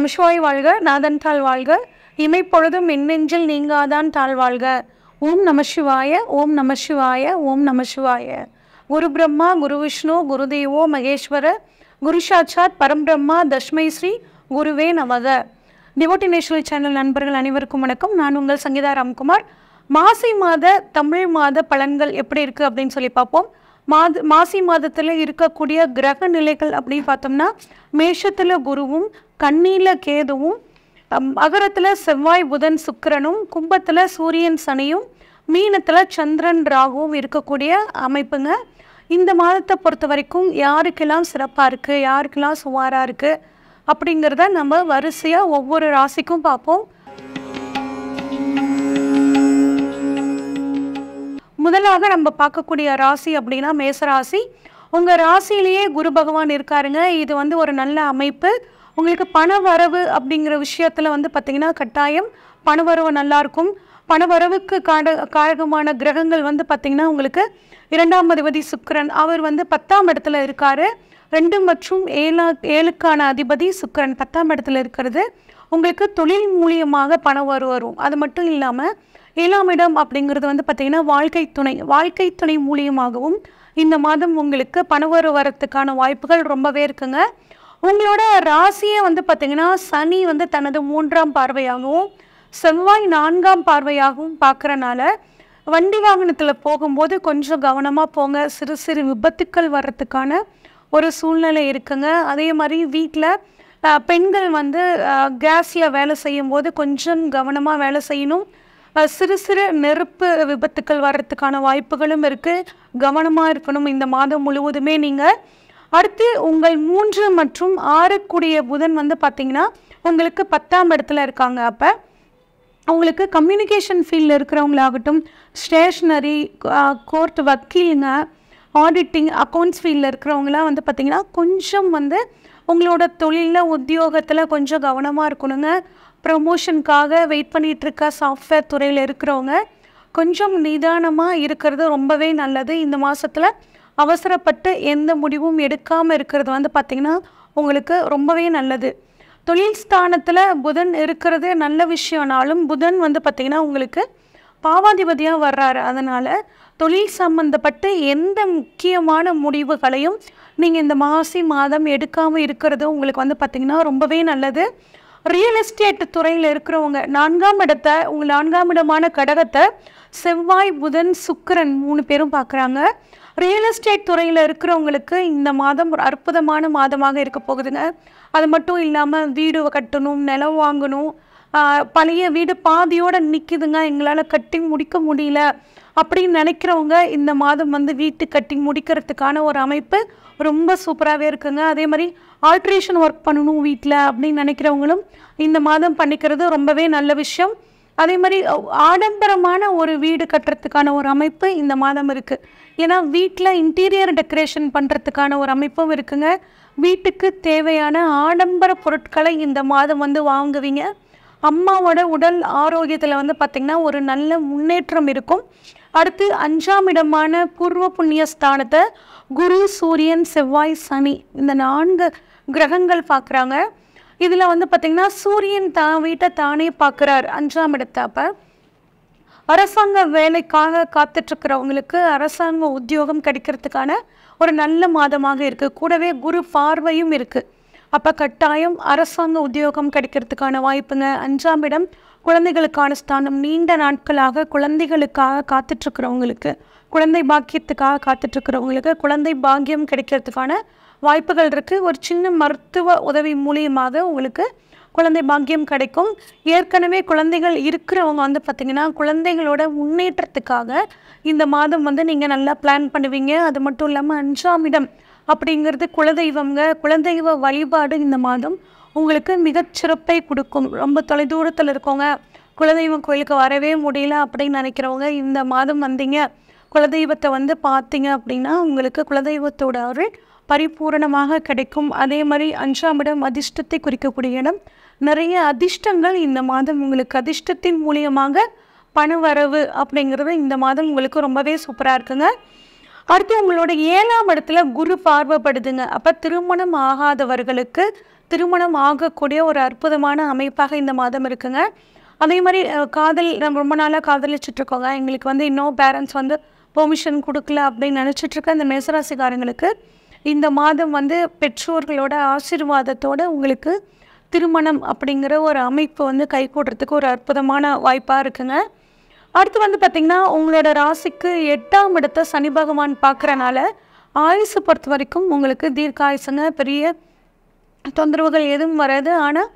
நமசிவாய் வாழ்க நாதன் தாழ் வாழ்க இமைப்பொழுதும் மின்னெஞ்சில் நீங்காதான் தாழ் வாழ்க ஓம் நமசிவாய ஓம் நமசிவாய ஓம் நமசிவாய குரு பிரம்மா குரு விஷ்ணு குரு தேவோ மகேஸ்வர குரு சாட்சாத் பரம்பிரம்மா தஷ்மை ஸ்ரீ குருவே நமக டிவோட்டினேஷனல் சேனல் நண்பர்கள் அனைவருக்கும் வணக்கம் நான் உங்கள் சங்கீதா ராம்குமார் மாசி மாத தமிழ் மாத பலன்கள் எப்படி இருக்குது அப்படின்னு சொல்லி பார்ப்போம் மாத மாசி மாதத்தில் இருக்கக்கூடிய கிரக நிலைகள் அப்படின்னு பார்த்தோம்னா மேஷத்தில் குருவும் கண்ணியில் கேதுவும் அகரத்தில் செவ்வாய் புதன் சுக்கரனும் கும்பத்தில் சூரியன் சனியும் மீனத்தில் சந்திரன் ராகுவும் இருக்கக்கூடிய அமைப்புங்க இந்த மாதத்தை பொறுத்த வரைக்கும் யாருக்கெல்லாம் சிறப்பாக இருக்குது யாருக்கெல்லாம் சுமாராக இருக்குது அப்படிங்கிறத நம்ம வரிசையாக ஒவ்வொரு ராசிக்கும் பார்ப்போம் முதலாக நம்ம பார்க்கக்கூடிய ராசி அப்படின்னா மேசராசி உங்கள் ராசியிலேயே குரு பகவான் இருக்காருங்க இது வந்து ஒரு நல்ல அமைப்பு உங்களுக்கு பண வரவு அப்படிங்கிற விஷயத்தில் வந்து பார்த்திங்கன்னா கட்டாயம் பணவரவு நல்லாயிருக்கும் பணவரவுக்கு காட காரகமான கிரகங்கள் வந்து பார்த்திங்கன்னா உங்களுக்கு இரண்டாம் அதிபதி சுக்கரன் அவர் வந்து பத்தாம் இடத்துல இருக்கார் ரெண்டு மற்றும் ஏழா ஏழுக்கான அதிபதி சுக்கரன் பத்தாம் இடத்துல இருக்கிறது உங்களுக்கு தொழில் மூலியமாக பணம் வரும் அது மட்டும் இல்லாமல் ஏழாம் இடம் அப்படிங்கிறது வந்து பார்த்திங்கன்னா வாழ்க்கை துணை வாழ்க்கை துணை மூலியமாகவும் இந்த மாதம் உங்களுக்கு பணவர வரத்துக்கான வாய்ப்புகள் ரொம்பவே இருக்குங்க உங்களோட ராசியை வந்து பார்த்திங்கன்னா சனி வந்து தனது மூன்றாம் பார்வையாகவும் செவ்வாய் நான்காம் பார்வையாகவும் பார்க்குறனால வண்டி வாகனத்தில் போகும்போது கொஞ்சம் கவனமாக போங்க சிறு சிறு விபத்துக்கள் வர்றதுக்கான ஒரு சூழ்நிலை இருக்குங்க அதே மாதிரி வீட்டில் பெண்கள் வந்து கேஸில் வேலை செய்யும்போது கொஞ்சம் கவனமாக வேலை செய்யணும் சிறு சிறு நெருப்பு விபத்துக்கள் வர்றதுக்கான வாய்ப்புகளும் இருக்குது கவனமாக இருக்கணும் இந்த மாதம் முழுவதுமே நீங்கள் அடுத்து உங்கள் மூன்று மற்றும் ஆறுக்குடிய புதன் வந்து பார்த்திங்கன்னா உங்களுக்கு பத்தாம் இடத்துல இருக்காங்க அப்போ அவங்களுக்கு கம்யூனிகேஷன் ஃபீல்டில் இருக்கிறவங்களாகட்டும் ஸ்டேஷ்னரி கோர்ட் வக்கீலுங்க ஆடிட்டிங் அக்கௌண்ட்ஸ் ஃபீல்டில் இருக்கிறவங்களாம் வந்து பார்த்திங்கன்னா கொஞ்சம் வந்து உங்களோட தொழிலில் உத்தியோகத்தில் கொஞ்சம் கவனமாக இருக்கணுங்க ப்ரமோஷனுக்காக வெயிட் பண்ணிகிட்ருக்க சாஃப்ட்வேர் துறையில் இருக்கிறவங்க கொஞ்சம் நிதானமாக இருக்கிறது ரொம்பவே நல்லது இந்த மாதத்தில் அவசரப்பட்டு எந்த முடிவும் எடுக்காமல் இருக்கிறது வந்து பார்த்திங்கன்னா உங்களுக்கு ரொம்பவே நல்லது தொழில் ஸ்தானத்தில் புதன் இருக்கிறது நல்ல விஷயம்னாலும் புதன் வந்து பார்த்திங்கன்னா உங்களுக்கு பாவாதிபதியாக வர்றாரு அதனால் தொழில் சம்மந்தப்பட்டு எந்த முக்கியமான முடிவுகளையும் நீங்கள் இந்த மாசி மாதம் எடுக்காமல் இருக்கிறது உங்களுக்கு வந்து பார்த்திங்கன்னா ரொம்பவே நல்லது ரியல் எஸ்டேட் துறையில் இருக்கிறவங்க நான்காம் இடத்தை உங்கள் நான்காம் இடமான கடகத்தை செவ்வாய் புதன் சுக்கரன் மூணு பேரும் பார்க்குறாங்க ரியல் எஸ்டேட் துறையில் இருக்கிறவங்களுக்கு இந்த மாதம் ஒரு அற்புதமான மாதமாக இருக்க போகுதுங்க அது மட்டும் இல்லாமல் வீடு கட்டணும் நிலம் வாங்கணும் பழைய வீடு பாதியோடு நிற்கிதுங்க எங்களால் கட்டி முடிக்க முடியல அப்படின்னு நினைக்கிறவங்க இந்த மாதம் வந்து வீட்டு கட்டி முடிக்கிறதுக்கான ஒரு அமைப்பு ரொம்ப சூப்பராகவே இருக்குங்க அதே மாதிரி ஆல்ட்ரேஷன் ஒர்க் பண்ணணும் வீட்டில் அப்படின்னு நினைக்கிறவங்களும் இந்த மாதம் பண்ணிக்கிறது ரொம்பவே நல்ல விஷயம் அதே மாதிரி ஆடம்பரமான ஒரு வீடு கட்டுறதுக்கான ஒரு அமைப்பு இந்த மாதம் இருக்குது ஏன்னா வீட்டில் இன்டீரியர் டெக்கரேஷன் பண்ணுறதுக்கான ஒரு அமைப்பும் இருக்குங்க வீட்டுக்கு தேவையான ஆடம்பர பொருட்களை இந்த மாதம் வந்து வாங்குவீங்க அம்மாவோட உடல் ஆரோக்கியத்தில் வந்து பார்த்திங்கன்னா ஒரு நல்ல முன்னேற்றம் இருக்கும் அடுத்து அஞ்சாம் இடமான பூர்வ புண்ணிய ஸ்தானத்தை குரு சூரியன் செவ்வாய் சனி இந்த நான்கு கிரகங்கள் பார்க்குறாங்க இதில் வந்து பார்த்திங்கன்னா சூரியன் தான் வீட்டை தானே பார்க்குறார் அஞ்சாம் இடத்தப்ப அரசாங்க வேலைக்காக காத்துட்ருக்கிறவங்களுக்கு அரசாங்க உத்தியோகம் கிடைக்கிறதுக்கான ஒரு நல்ல மாதமாக இருக்குது கூடவே குரு பார்வையும் இருக்குது அப்போ கட்டாயம் அரசாங்க உத்தியோகம் கிடைக்கிறதுக்கான வாய்ப்புங்க அஞ்சாம் இடம் குழந்தைகளுக்கான ஸ்தானம் நீண்ட நாட்களாக குழந்தைகளுக்காக காத்துட்ருக்கிறவங்களுக்கு குழந்தை பாக்கியத்துக்காக காத்துட்ருக்கிறவங்களுக்கு குழந்தை பாக்கியம் கிடைக்கிறதுக்கான வாய்ப்புகள் இருக்குது ஒரு சின்ன மருத்துவ உதவி மூலியமாக உங்களுக்கு குழந்தை பாக்கியம் கிடைக்கும் ஏற்கனவே குழந்தைகள் இருக்கிறவங்க வந்து பார்த்திங்கன்னா குழந்தைகளோட முன்னேற்றத்துக்காக இந்த மாதம் வந்து நீங்கள் நல்லா பிளான் பண்ணுவீங்க அது மட்டும் இல்லாமல் அஞ்சாம் இடம் அப்படிங்கிறது குலதெய்வங்க குலதெய்வ வழிபாடு இந்த மாதம் உங்களுக்கு மிகச்சிறப்பை கொடுக்கும் ரொம்ப தொலைதூரத்தில் இருக்கவங்க குலதெய்வம் கோயிலுக்கு வரவே முடியல அப்படின்னு நினைக்கிறவங்க இந்த மாதம் வந்தீங்க குலதெய்வத்தை வந்து பார்த்தீங்க அப்படின்னா உங்களுக்கு குலதெய்வத்தோட அருள் பரிபூரணமாக கிடைக்கும் அதே மாதிரி அஞ்சாம் இடம் அதிர்ஷ்டத்தை குறிக்கக்கூடிய இடம் நிறைய அதிர்ஷ்டங்கள் இந்த மாதம் உங்களுக்கு அதிர்ஷ்டத்தின் மூலியமாக பணவரவு அப்படிங்கிறது இந்த மாதம் உங்களுக்கு ரொம்பவே சூப்பராக இருக்குங்க அடுத்து உங்களோட ஏழாம் இடத்துல குரு பார்வைப்படுதுங்க அப்போ திருமணம் ஆகாதவர்களுக்கு திருமணம் ஆகக்கூடிய ஒரு அற்புதமான அமைப்பாக இந்த மாதம் இருக்குங்க அதே மாதிரி காதல் நம்ம ரொம்ப நாளாக காதலிச்சிட்ருக்கோங்க எங்களுக்கு வந்து இன்னும் பேரண்ட்ஸ் வந்து பெர்மிஷன் கொடுக்கல அப்படின்னு நினச்சிட்ருக்க இந்த மேசராசிக்காரங்களுக்கு இந்த மாதம் வந்து பெற்றோர்களோட ஆசிர்வாதத்தோடு உங்களுக்கு திருமணம் அப்படிங்கிற ஒரு அமைப்பு வந்து கை கூடுறதுக்கு ஒரு அற்புதமான வாய்ப்பாக இருக்குங்க அடுத்து வந்து பார்த்திங்கன்னா உங்களோட ராசிக்கு எட்டாம் இடத்த சனி பகவான் பார்க்குறனால ஆயுசு பொறுத்த வரைக்கும் உங்களுக்கு தீர்க்காயுசுங்க பெரிய தொந்தரவுகள் எதுவும் வராது ஆனால்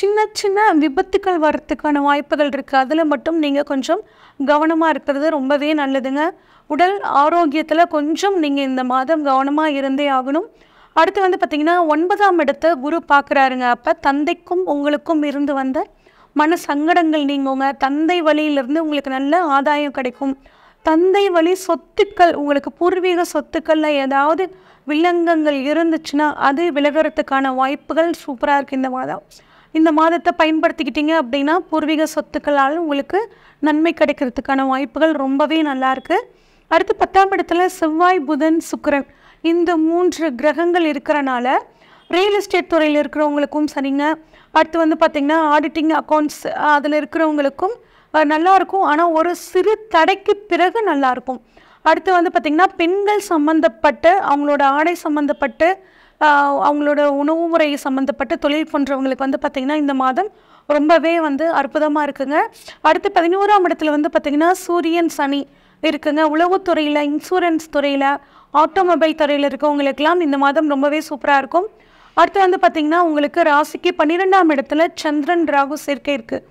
சின்ன சின்ன விபத்துக்கள் வர்றதுக்கான வாய்ப்புகள் இருக்குது அதில் மட்டும் நீங்கள் கொஞ்சம் கவனமாக இருக்கிறது ரொம்பவே நல்லதுங்க உடல் ஆரோக்கியத்தில் கொஞ்சம் நீங்கள் இந்த மாதம் கவனமாக இருந்தே ஆகணும் அடுத்து வந்து பார்த்திங்கன்னா ஒன்பதாம் இடத்த குரு பார்க்குறாருங்க அப்போ தந்தைக்கும் உங்களுக்கும் இருந்து வந்த மன சங்கடங்கள் நீங்குங்க தந்தை வழியிலிருந்து உங்களுக்கு நல்ல ஆதாயம் கிடைக்கும் தந்தை வழி சொத்துக்கள் உங்களுக்கு பூர்வீக சொத்துக்களில் ஏதாவது வில்லங்கங்கள் இருந்துச்சுன்னா அது விலகிறதுக்கான வாய்ப்புகள் சூப்பராக இருக்குது இந்த மாதம் இந்த மாதத்தை பயன்படுத்திக்கிட்டீங்க அப்படின்னா பூர்வீக சொத்துக்களால் உங்களுக்கு நன்மை கிடைக்கிறதுக்கான வாய்ப்புகள் ரொம்பவே நல்லாயிருக்கு அடுத்து பத்தாம் இடத்துல செவ்வாய் புதன் சுக்கரன் இந்த மூன்று கிரகங்கள் இருக்கிறனால ரியல் எஸ்டேட் துறையில் இருக்கிறவங்களுக்கும் சரிங்க அடுத்து வந்து பார்த்திங்கன்னா ஆடிட்டிங் அக்கௌண்ட்ஸ் அதில் இருக்கிறவங்களுக்கும் நல்லாயிருக்கும் ஆனால் ஒரு சிறு தடைக்கு பிறகு நல்லாயிருக்கும் அடுத்து வந்து பார்த்திங்கன்னா பெண்கள் சம்மந்தப்பட்டு அவங்களோட ஆடை சம்மந்தப்பட்டு அவங்களோட உணவு முறை சம்மந்தப்பட்டு தொழில் போன்றவங்களுக்கு வந்து பார்த்திங்கன்னா இந்த மாதம் ரொம்பவே வந்து அற்புதமாக இருக்குங்க அடுத்து பதினோராம் இடத்துல வந்து பார்த்திங்கன்னா சூரியன் சனி இருக்குங்க உளவுத்துறையில் இன்சூரன்ஸ் துறையில் ஆட்டோமொபைல் துறையில் இருக்கவங்களுக்கெல்லாம் இந்த மாதம் ரொம்பவே சூப்பராக இருக்கும் அடுத்து வந்து பார்த்திங்கன்னா உங்களுக்கு ராசிக்கு பன்னிரெண்டாம் இடத்துல சந்திரன் ராகு சேர்க்கை இருக்குது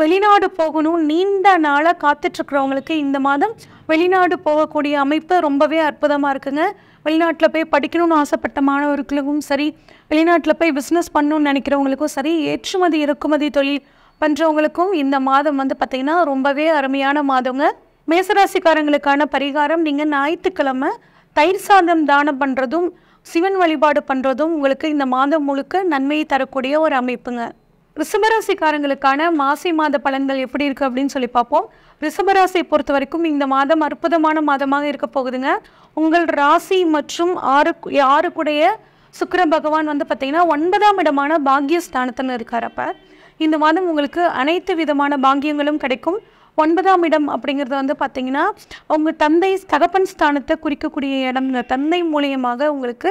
வெளிநாடு போகணும் நீண்ட நாளாக காத்துட்ருக்குறவங்களுக்கு இந்த மாதம் வெளிநாடு போகக்கூடிய அமைப்பு ரொம்பவே அற்புதமாக இருக்குங்க வெளிநாட்டில் போய் படிக்கணும்னு ஆசைப்பட்ட மாணவர்களுக்கும் சரி வெளிநாட்டில் போய் பிஸ்னஸ் பண்ணணும்னு நினைக்கிறவங்களுக்கும் சரி ஏற்றுமதி இறக்குமதி தொழில் பண்ணுறவங்களுக்கும் இந்த மாதம் வந்து பார்த்திங்கன்னா ரொம்பவே அருமையான மாதங்க மேசராசிக்காரங்களுக்கான பரிகாரம் நீங்கள் ஞாயிற்றுக்கிழமை தயிர் சாதம் தானம் பண்ணுறதும் சிவன் வழிபாடு பண்ணுறதும் உங்களுக்கு இந்த மாதம் முழுக்க நன்மையை தரக்கூடிய ஒரு அமைப்புங்க ரிஷபராசிக்காரங்களுக்கான மாசி மாத பலன்கள் எப்படி இருக்குது அப்படின்னு சொல்லி பார்ப்போம் ரிஷபராசியை பொறுத்த வரைக்கும் இந்த மாதம் அற்புதமான மாதமாக இருக்க போகுதுங்க உங்கள் ராசி மற்றும் ஆறு ஆறுக்குடைய சுக்கர பகவான் வந்து பார்த்திங்கன்னா ஒன்பதாம் இடமான பாக்யஸ்தானத்தில் இருக்கார் அப்போ இந்த மாதம் உங்களுக்கு அனைத்து விதமான பாக்கியங்களும் கிடைக்கும் ஒன்பதாம் இடம் அப்படிங்கிறது வந்து பார்த்தீங்கன்னா உங்கள் தந்தை தகப்பன் ஸ்தானத்தை குறிக்கக்கூடிய இடம் தந்தை மூலியமாக உங்களுக்கு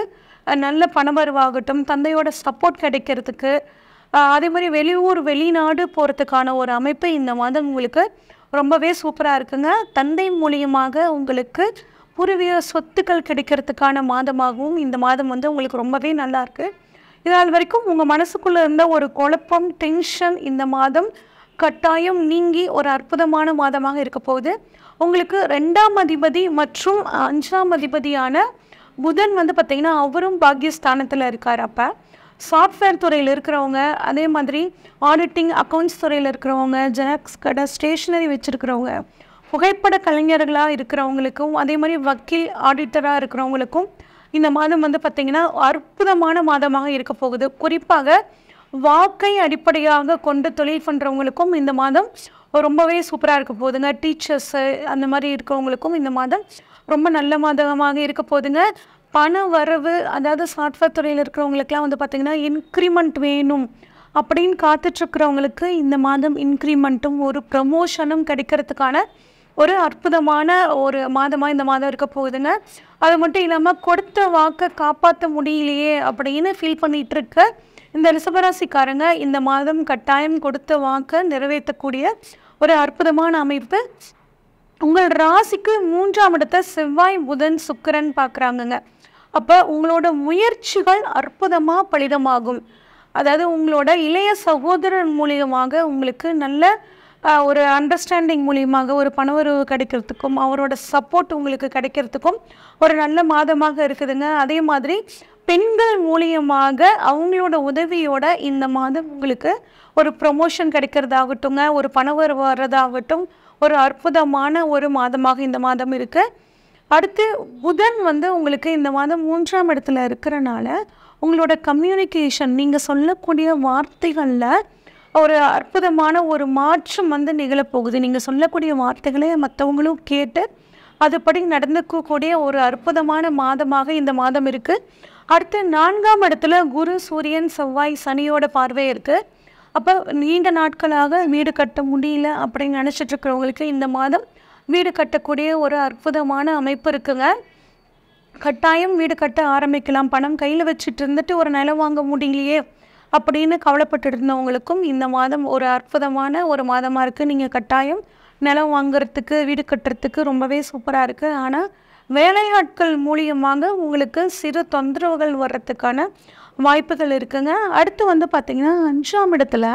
நல்ல பணமருவாகட்டும் தந்தையோட சப்போர்ட் கிடைக்கிறதுக்கு அதே மாதிரி வெளியூர் வெளிநாடு போகிறதுக்கான ஒரு அமைப்பு இந்த மாதம் உங்களுக்கு ரொம்பவே சூப்பராக இருக்குங்க தந்தை மூலியமாக உங்களுக்கு பூர்வீக சொத்துக்கள் கிடைக்கிறதுக்கான மாதமாகவும் இந்த மாதம் வந்து உங்களுக்கு ரொம்பவே நல்லாயிருக்கு இதனால் வரைக்கும் உங்கள் மனசுக்குள்ளே இருந்த ஒரு குழப்பம் டென்ஷன் இந்த மாதம் கட்டாயம் நீங்கி ஒரு அற்புதமான மாதமாக இருக்க போகுது உங்களுக்கு ரெண்டாம் அதிபதி மற்றும் அஞ்சாம் அதிபதியான புதன் வந்து பார்த்திங்கன்னா அவரும் பாக்கியஸ்தானத்தில் இருக்கார் அப்போ சாஃப்ட்வேர் துறையில் இருக்கிறவங்க அதே மாதிரி ஆடிட்டிங் அக்கௌண்ட்ஸ் துறையில் இருக்கிறவங்க ஜெராக்ஸ் கடை ஸ்டேஷ்னரி வச்சுருக்கிறவங்க புகைப்பட கலைஞர்களாக இருக்கிறவங்களுக்கும் அதே மாதிரி வக்கீல் ஆடிட்டராக இருக்கிறவங்களுக்கும் இந்த மாதம் வந்து பார்த்திங்கன்னா அற்புதமான மாதமாக இருக்க போகுது குறிப்பாக வாக்கை அடிப்படையாக கொண்டு தொழில் பண்ணுறவங்களுக்கும் இந்த மாதம் ரொம்பவே சூப்பராக இருக்க போதுங்க டீச்சர்ஸு அந்த மாதிரி இருக்கிறவங்களுக்கும் இந்த மாதம் ரொம்ப நல்ல மாதமாக இருக்க போதுங்க பண வரவு அதாவது சாஃப்ட்வேர் துறையில் இருக்கிறவங்களுக்குலாம் வந்து பார்த்திங்கன்னா இன்க்ரிமெண்ட் வேணும் அப்படின்னு காத்துட்ருக்கிறவங்களுக்கு இந்த மாதம் இன்க்ரிமெண்ட்டும் ஒரு ப்ரமோஷனும் கிடைக்கிறதுக்கான ஒரு அற்புதமான ஒரு மாதமாக இந்த மாதம் இருக்க போகுதுங்க அது மட்டும் இல்லாமல் கொடுத்த வாக்கை காப்பாற்ற முடியலையே அப்படின்னு ஃபீல் பண்ணிகிட்ருக்க இந்த ரிசபராசிக்காரங்க இந்த மாதம் கட்டாயம் கொடுத்த வாக்கை நிறைவேற்றக்கூடிய ஒரு அற்புதமான அமைப்பு உங்கள் ராசிக்கு மூன்றாம் இடத்த செவ்வாய் புதன் சுக்கரன் பார்க்குறாங்கங்க அப்போ உங்களோட முயற்சிகள் அற்புதமாக பலிதமாகும் அதாவது உங்களோட இளைய சகோதரன் மூலியமாக உங்களுக்கு நல்ல ஒரு அண்டர்ஸ்டாண்டிங் மூலியமாக ஒரு பணவரவு கிடைக்கிறதுக்கும் அவரோட சப்போர்ட் உங்களுக்கு கிடைக்கிறதுக்கும் ஒரு நல்ல மாதமாக இருக்குதுங்க அதே மாதிரி பெண்கள் மூலியமாக அவங்களோட உதவியோட இந்த மாதம் உங்களுக்கு ஒரு ப்ரொமோஷன் கிடைக்கிறதாகட்டுங்க ஒரு பணவர் வர்றதாகட்டும் ஒரு அற்புதமான ஒரு மாதமாக இந்த மாதம் இருக்குது அடுத்து புதன் வந்து உங்களுக்கு இந்த மாதம் மூன்றாம் இடத்துல இருக்கிறனால உங்களோட கம்யூனிகேஷன் நீங்கள் சொல்லக்கூடிய வார்த்தைகளில் ஒரு அற்புதமான ஒரு மாற்றம் வந்து நிகழப்போகுது நீங்கள் சொல்லக்கூடிய வார்த்தைகளை மற்றவங்களும் கேட்டு அதுபடி நடந்துக்கக்கூடிய ஒரு அற்புதமான மாதமாக இந்த மாதம் இருக்குது அடுத்து நான்காம் இடத்துல குரு சூரியன் செவ்வாய் சனியோட பார்வை இருக்குது அப்போ நீண்ட நாட்களாக வீடு கட்ட முடியல அப்படின்னு இருக்கிறவங்களுக்கு இந்த மாதம் வீடு கட்டக்கூடிய ஒரு அற்புதமான அமைப்பு இருக்குங்க கட்டாயம் வீடு கட்ட ஆரம்பிக்கலாம் பணம் கையில் வச்சுட்டு இருந்துட்டு ஒரு நிலம் வாங்க முடியலையே அப்படின்னு கவலைப்பட்டு இருந்தவங்களுக்கும் இந்த மாதம் ஒரு அற்புதமான ஒரு மாதமாக இருக்குது நீங்கள் கட்டாயம் நிலம் வாங்குறதுக்கு வீடு கட்டுறதுக்கு ரொம்பவே சூப்பராக இருக்குது ஆனால் வேலையாட்கள் மூலியமாக உங்களுக்கு சிறு தொந்தரவுகள் வர்றதுக்கான வாய்ப்புகள் இருக்குங்க அடுத்து வந்து பார்த்திங்கன்னா அஞ்சாம் இடத்துல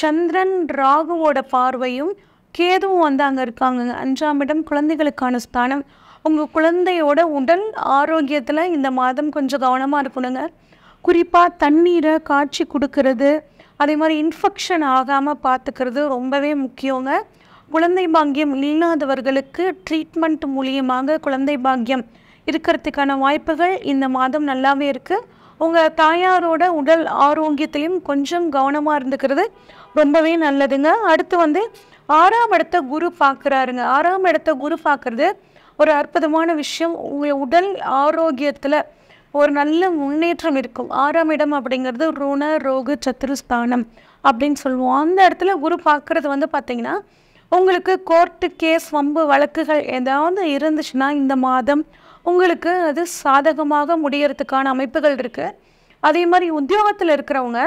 சந்திரன் ராகுவோட பார்வையும் கேதுவும் வந்து அங்கே இருக்காங்க அஞ்சாம் இடம் குழந்தைகளுக்கான ஸ்தானம் உங்கள் குழந்தையோட உடல் ஆரோக்கியத்தில் இந்த மாதம் கொஞ்சம் கவனமாக இருக்கணுங்க குறிப்பாக தண்ணீரை காட்சி கொடுக்கறது அதே மாதிரி இன்ஃபெக்ஷன் ஆகாமல் பார்த்துக்கிறது ரொம்பவே முக்கியங்க குழந்தை பாக்கியம் இல்லாதவர்களுக்கு ட்ரீட்மெண்ட் மூலியமாக குழந்தை பாக்கியம் இருக்கிறதுக்கான வாய்ப்புகள் இந்த மாதம் நல்லாவே இருக்குது உங்கள் தாயாரோட உடல் ஆரோக்கியத்திலையும் கொஞ்சம் கவனமாக இருந்துக்கிறது ரொம்பவே நல்லதுங்க அடுத்து வந்து ஆறாம் இடத்த குரு பார்க்குறாருங்க ஆறாம் இடத்த குரு பார்க்குறது ஒரு அற்புதமான விஷயம் உங்கள் உடல் ஆரோக்கியத்தில் ஒரு நல்ல முன்னேற்றம் இருக்கும் ஆறாம் இடம் அப்படிங்கிறது ருண ரோகு சத்துருஸ்தானம் அப்படின்னு சொல்லுவோம் அந்த இடத்துல குரு பார்க்குறது வந்து பார்த்திங்கன்னா உங்களுக்கு கோர்ட்டு கேஸ் வம்பு வழக்குகள் ஏதாவது இருந்துச்சுன்னா இந்த மாதம் உங்களுக்கு அது சாதகமாக முடியறதுக்கான அமைப்புகள் இருக்குது அதே மாதிரி உத்தியோகத்தில் இருக்கிறவங்க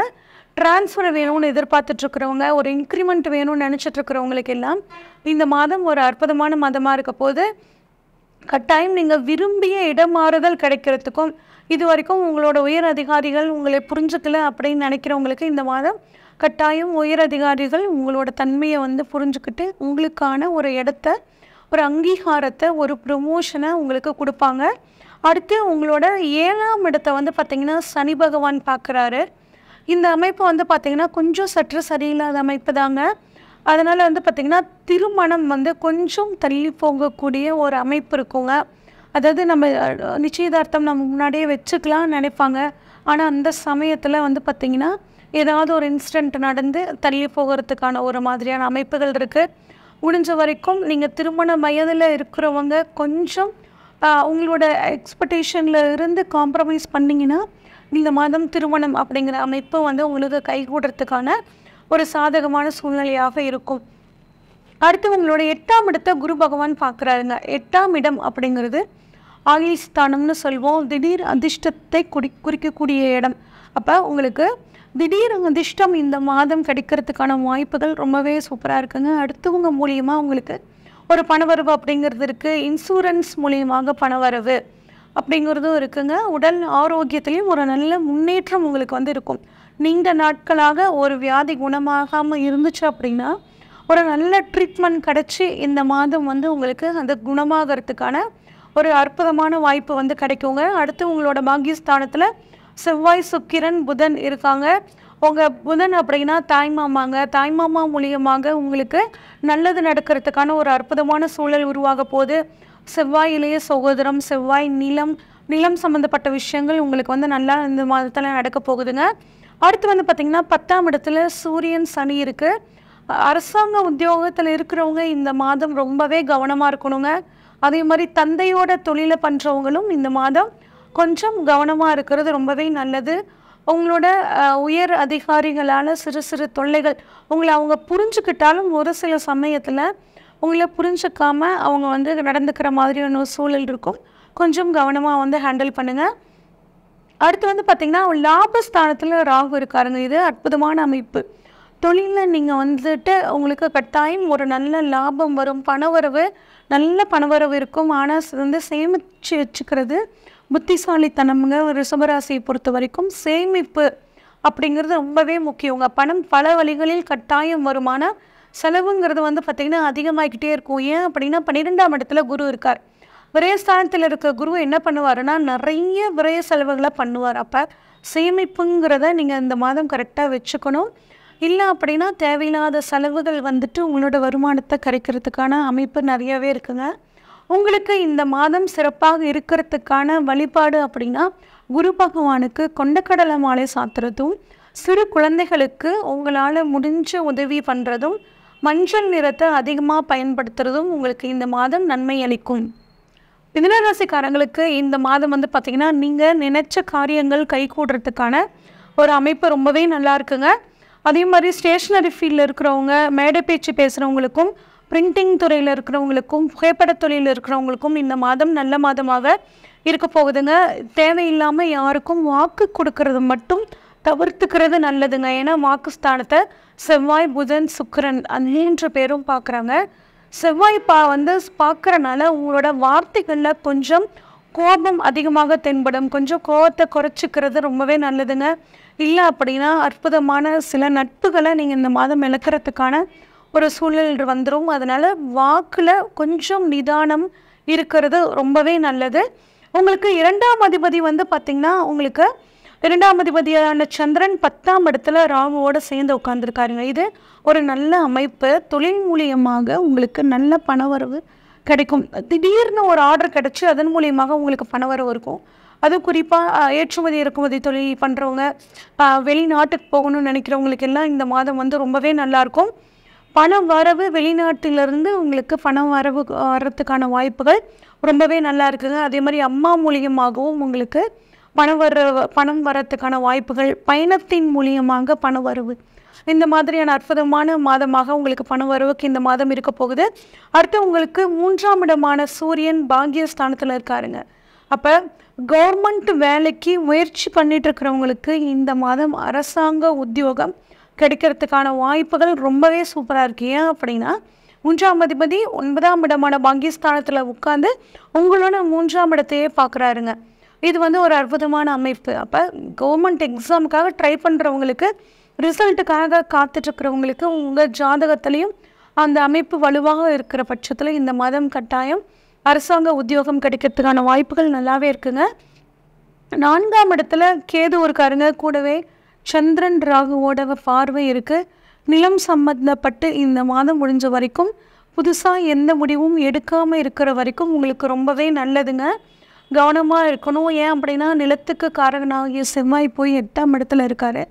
ட்ரான்ஸ்ஃபர் வேணும்னு எதிர்பார்த்துட்ருக்கிறவங்க ஒரு இன்க்ரிமெண்ட் வேணும்னு நினச்சிட்ருக்கிறவங்களுக்கு எல்லாம் இந்த மாதம் ஒரு அற்புதமான மாதமாக இருக்க போது கட்டாயம் நீங்கள் விரும்பிய இடமாறுதல் கிடைக்கிறதுக்கும் இது வரைக்கும் உங்களோட உயர் அதிகாரிகள் உங்களை புரிஞ்சுக்கல அப்படின்னு நினைக்கிறவங்களுக்கு இந்த மாதம் கட்டாயம் உயர் அதிகாரிகள் உங்களோட தன்மையை வந்து புரிஞ்சுக்கிட்டு உங்களுக்கான ஒரு இடத்த ஒரு அங்கீகாரத்தை ஒரு ப்ரொமோஷனை உங்களுக்கு கொடுப்பாங்க அடுத்து உங்களோட ஏழாம் இடத்த வந்து பார்த்திங்கன்னா சனி பகவான் பார்க்குறாரு இந்த அமைப்பு வந்து பார்த்திங்கன்னா கொஞ்சம் சற்று சரியில்லாத அமைப்பு தாங்க அதனால் வந்து பார்த்திங்கன்னா திருமணம் வந்து கொஞ்சம் தள்ளி போகக்கூடிய ஒரு அமைப்பு இருக்குங்க அதாவது நம்ம நிச்சயதார்த்தம் நம்ம முன்னாடியே வச்சுக்கலாம் நினைப்பாங்க ஆனால் அந்த சமயத்தில் வந்து பார்த்திங்கன்னா ஏதாவது ஒரு இன்சிடெண்ட் நடந்து தள்ளி போகிறதுக்கான ஒரு மாதிரியான அமைப்புகள் இருக்குது முடிஞ்ச வரைக்கும் நீங்கள் திருமண வயதில் இருக்கிறவங்க கொஞ்சம் உங்களோட எக்ஸ்பெக்டேஷனில் இருந்து காம்ப்ரமைஸ் பண்ணிங்கன்னா இந்த மாதம் திருமணம் அப்படிங்கிற அமைப்பு வந்து உங்களுக்கு கைகூடுறதுக்கான ஒரு சாதகமான சூழ்நிலையாக இருக்கும் அடுத்து உங்களோட எட்டாம் இடத்தை குரு பகவான் பார்க்குறாருங்க எட்டாம் இடம் அப்படிங்கிறது ஆயுள் ஸ்தானம்னு சொல்வோம் திடீர் அதிர்ஷ்டத்தை குறி குறிக்கக்கூடிய இடம் அப்போ உங்களுக்கு திடீர் திஷ்டம் இந்த மாதம் கிடைக்கிறதுக்கான வாய்ப்புகள் ரொம்பவே சூப்பராக இருக்குங்க அடுத்தவங்க மூலியமாக உங்களுக்கு ஒரு பணவரவு அப்படிங்கிறது இருக்குது இன்சூரன்ஸ் மூலியமாக பணவரவு அப்படிங்கிறதும் இருக்குங்க உடல் ஆரோக்கியத்திலையும் ஒரு நல்ல முன்னேற்றம் உங்களுக்கு வந்து இருக்கும் நீண்ட நாட்களாக ஒரு வியாதி குணமாகாமல் இருந்துச்சு அப்படின்னா ஒரு நல்ல ட்ரீட்மெண்ட் கிடச்சி இந்த மாதம் வந்து உங்களுக்கு அந்த குணமாகிறதுக்கான ஒரு அற்புதமான வாய்ப்பு வந்து கிடைக்குங்க அடுத்து உங்களோட பாக்கியஸ்தானத்தில் செவ்வாய் சுக்கிரன் புதன் இருக்காங்க உங்கள் புதன் அப்படின்னா தாய்மாமாங்க தாய்மாமா மூலியமாக உங்களுக்கு நல்லது நடக்கிறதுக்கான ஒரு அற்புதமான சூழல் உருவாக போது செவ்வாய் இளைய சகோதரம் செவ்வாய் நிலம் நிலம் சம்மந்தப்பட்ட விஷயங்கள் உங்களுக்கு வந்து நல்லா இந்த மாதத்தில் நடக்க போகுதுங்க அடுத்து வந்து பார்த்திங்கன்னா பத்தாம் இடத்துல சூரியன் சனி இருக்குது அரசாங்க உத்தியோகத்தில் இருக்கிறவங்க இந்த மாதம் ரொம்பவே கவனமாக இருக்கணுங்க அதே மாதிரி தந்தையோட தொழிலை பண்ணுறவங்களும் இந்த மாதம் கொஞ்சம் கவனமாக இருக்கிறது ரொம்பவே நல்லது உங்களோட உயர் அதிகாரிகளால் சிறு சிறு தொல்லைகள் உங்களை அவங்க புரிஞ்சுக்கிட்டாலும் ஒரு சில சமயத்தில் உங்களை புரிஞ்சுக்காம அவங்க வந்து நடந்துக்கிற மாதிரியான சூழல் இருக்கும் கொஞ்சம் கவனமாக வந்து ஹேண்டில் பண்ணுங்கள் அடுத்து வந்து பார்த்திங்கன்னா லாபஸ்தானத்தில் ராகு இருக்காருங்க இது அற்புதமான அமைப்பு தொழிலில் நீங்கள் வந்துட்டு உங்களுக்கு கட்டாயம் ஒரு நல்ல லாபம் வரும் பணவரவு நல்ல பணவரவு இருக்கும் ஆனால் வந்து சேமித்து வச்சுக்கிறது புத்திசாலித்தனம்ங்க ரிஷபராசியை பொறுத்த வரைக்கும் சேமிப்பு அப்படிங்கிறது ரொம்பவே முக்கியங்க பணம் பல வழிகளில் கட்டாயம் வருமான செலவுங்கிறது வந்து பார்த்திங்கன்னா அதிகமாகிக்கிட்டே இருக்கும் ஏன் அப்படின்னா பன்னிரெண்டாம் இடத்துல குரு இருக்கார் விரயஸ்தானத்தில் இருக்க குரு என்ன பண்ணுவாருன்னா நிறைய விரய செலவுகளை பண்ணுவார் அப்போ சேமிப்புங்கிறத நீங்கள் இந்த மாதம் கரெக்டாக வச்சுக்கணும் இல்லை அப்படின்னா தேவையில்லாத செலவுகள் வந்துட்டு உங்களோட வருமானத்தை கரைக்கிறதுக்கான அமைப்பு நிறையவே இருக்குங்க உங்களுக்கு இந்த மாதம் சிறப்பாக இருக்கிறதுக்கான வழிபாடு அப்படின்னா குரு பகவானுக்கு கொண்டக்கடலை மாலை சாத்துறதும் சிறு குழந்தைகளுக்கு உங்களால் முடிஞ்ச உதவி பண்ணுறதும் மஞ்சள் நிறத்தை அதிகமாக பயன்படுத்துகிறதும் உங்களுக்கு இந்த மாதம் நன்மை அளிக்கும் மிதனராசிக்காரங்களுக்கு இந்த மாதம் வந்து பார்த்திங்கன்னா நீங்கள் நினச்ச காரியங்கள் கை கூடுறதுக்கான ஒரு அமைப்பு ரொம்பவே நல்லா இருக்குங்க அதே மாதிரி ஸ்டேஷ்னரி ஃபீல்டில் இருக்கிறவங்க மேடை பேச்சு பேசுகிறவங்களுக்கும் பிரிண்டிங் துறையில் இருக்கிறவங்களுக்கும் புகைப்பட புகைப்படத்துறையில் இருக்கிறவங்களுக்கும் இந்த மாதம் நல்ல மாதமாக இருக்க போகுதுங்க தேவையில்லாமல் யாருக்கும் வாக்கு கொடுக்கறது மட்டும் தவிர்த்துக்கிறது நல்லதுங்க ஏன்னா வாக்கு ஸ்தானத்தை செவ்வாய் புதன் சுக்கரன் அந்த பேரும் பார்க்குறாங்க செவ்வாய் பா வந்து பார்க்குறனால உங்களோட வார்த்தைகளில் கொஞ்சம் கோபம் அதிகமாக தென்படும் கொஞ்சம் கோபத்தை குறைச்சிக்கிறது ரொம்பவே நல்லதுங்க இல்லை அப்படின்னா அற்புதமான சில நட்புகளை நீங்கள் இந்த மாதம் இழக்கிறதுக்கான ஒரு சூழ்நிலை வந்துடும் அதனால் வாக்கில் கொஞ்சம் நிதானம் இருக்கிறது ரொம்பவே நல்லது உங்களுக்கு இரண்டாம் அதிபதி வந்து பார்த்திங்கன்னா உங்களுக்கு இரண்டாம் அதிபதியான சந்திரன் பத்தாம் இடத்துல ராமுவோடு சேர்ந்து உட்காந்துருக்காருங்க இது ஒரு நல்ல அமைப்பு தொழில் மூலியமாக உங்களுக்கு நல்ல பணவரவு கிடைக்கும் திடீர்னு ஒரு ஆர்டர் கிடச்சி அதன் மூலியமாக உங்களுக்கு பணவரவு இருக்கும் அது குறிப்பாக ஏற்றுமதி இறக்குமதி தொழில் பண்ணுறவங்க வெளிநாட்டுக்கு போகணும்னு நினைக்கிறவங்களுக்கு எல்லாம் இந்த மாதம் வந்து ரொம்பவே நல்லாயிருக்கும் பணம் வரவு வெளிநாட்டிலிருந்து உங்களுக்கு பணம் வரவு வரத்துக்கான வாய்ப்புகள் ரொம்பவே நல்லா இருக்குங்க அதே மாதிரி அம்மா மூலியமாகவும் உங்களுக்கு பணம் வர பணம் வரத்துக்கான வாய்ப்புகள் பயணத்தின் மூலியமாக பண வரவு இந்த மாதிரியான அற்புதமான மாதமாக உங்களுக்கு பண வரவுக்கு இந்த மாதம் இருக்க போகுது அடுத்து உங்களுக்கு மூன்றாம் இடமான சூரியன் பாக்யஸ்தானத்தில் இருக்காருங்க அப்போ கவர்மெண்ட் வேலைக்கு முயற்சி பண்ணிட்டு இருக்கிறவங்களுக்கு இந்த மாதம் அரசாங்க உத்தியோகம் கிடைக்கிறதுக்கான வாய்ப்புகள் ரொம்பவே சூப்பராக இருக்கு ஏன் அப்படின்னா மூன்றாம் அதிபதி ஒன்பதாம் இடமான பாகிஸ்தானத்தில் உட்காந்து உங்களோட மூன்றாம் இடத்தையே பார்க்குறாருங்க இது வந்து ஒரு அற்புதமான அமைப்பு அப்போ கவர்மெண்ட் எக்ஸாமுக்காக ட்ரை பண்ணுறவங்களுக்கு ரிசல்ட்டுக்காக காத்துட்ருக்கிறவங்களுக்கு உங்கள் ஜாதகத்துலேயும் அந்த அமைப்பு வலுவாக இருக்கிற பட்சத்தில் இந்த மதம் கட்டாயம் அரசாங்க உத்தியோகம் கிடைக்கிறதுக்கான வாய்ப்புகள் நல்லாவே இருக்குங்க நான்காம் இடத்துல கேது ஒரு கருங்க கூடவே சந்திரன் ராகுவோட பார்வை இருக்குது நிலம் சம்மந்தப்பட்டு இந்த மாதம் முடிஞ்ச வரைக்கும் புதுசாக எந்த முடிவும் எடுக்காமல் இருக்கிற வரைக்கும் உங்களுக்கு ரொம்பவே நல்லதுங்க கவனமாக இருக்கணும் ஏன் அப்படின்னா நிலத்துக்கு காரகனாகிய செவ்வாய் போய் எட்டாம் இடத்துல இருக்கார்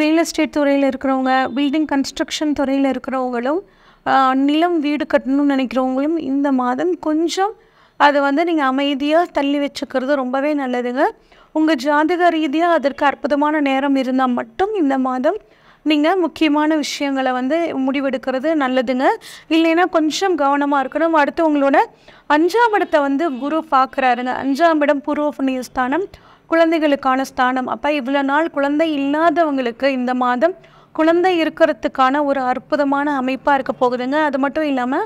ரியல் எஸ்டேட் துறையில் இருக்கிறவங்க பில்டிங் கன்ஸ்ட்ரக்ஷன் துறையில் இருக்கிறவங்களும் நிலம் வீடு கட்டணும்னு நினைக்கிறவங்களும் இந்த மாதம் கொஞ்சம் அதை வந்து நீங்கள் அமைதியாக தள்ளி வச்சுக்கிறது ரொம்பவே நல்லதுங்க உங்கள் ஜாதக ரீதியாக அதற்கு அற்புதமான நேரம் இருந்தால் மட்டும் இந்த மாதம் நீங்கள் முக்கியமான விஷயங்களை வந்து முடிவெடுக்கிறது நல்லதுங்க இல்லைன்னா கொஞ்சம் கவனமாக இருக்கணும் அடுத்து உங்களோட அஞ்சாம் இடத்தை வந்து குரு பார்க்குறாருங்க அஞ்சாம் இடம் பூர்வ ஸ்தானம் குழந்தைகளுக்கான ஸ்தானம் அப்போ இவ்வளோ நாள் குழந்தை இல்லாதவங்களுக்கு இந்த மாதம் குழந்தை இருக்கிறதுக்கான ஒரு அற்புதமான அமைப்பாக இருக்க போகுதுங்க அது மட்டும் இல்லாமல்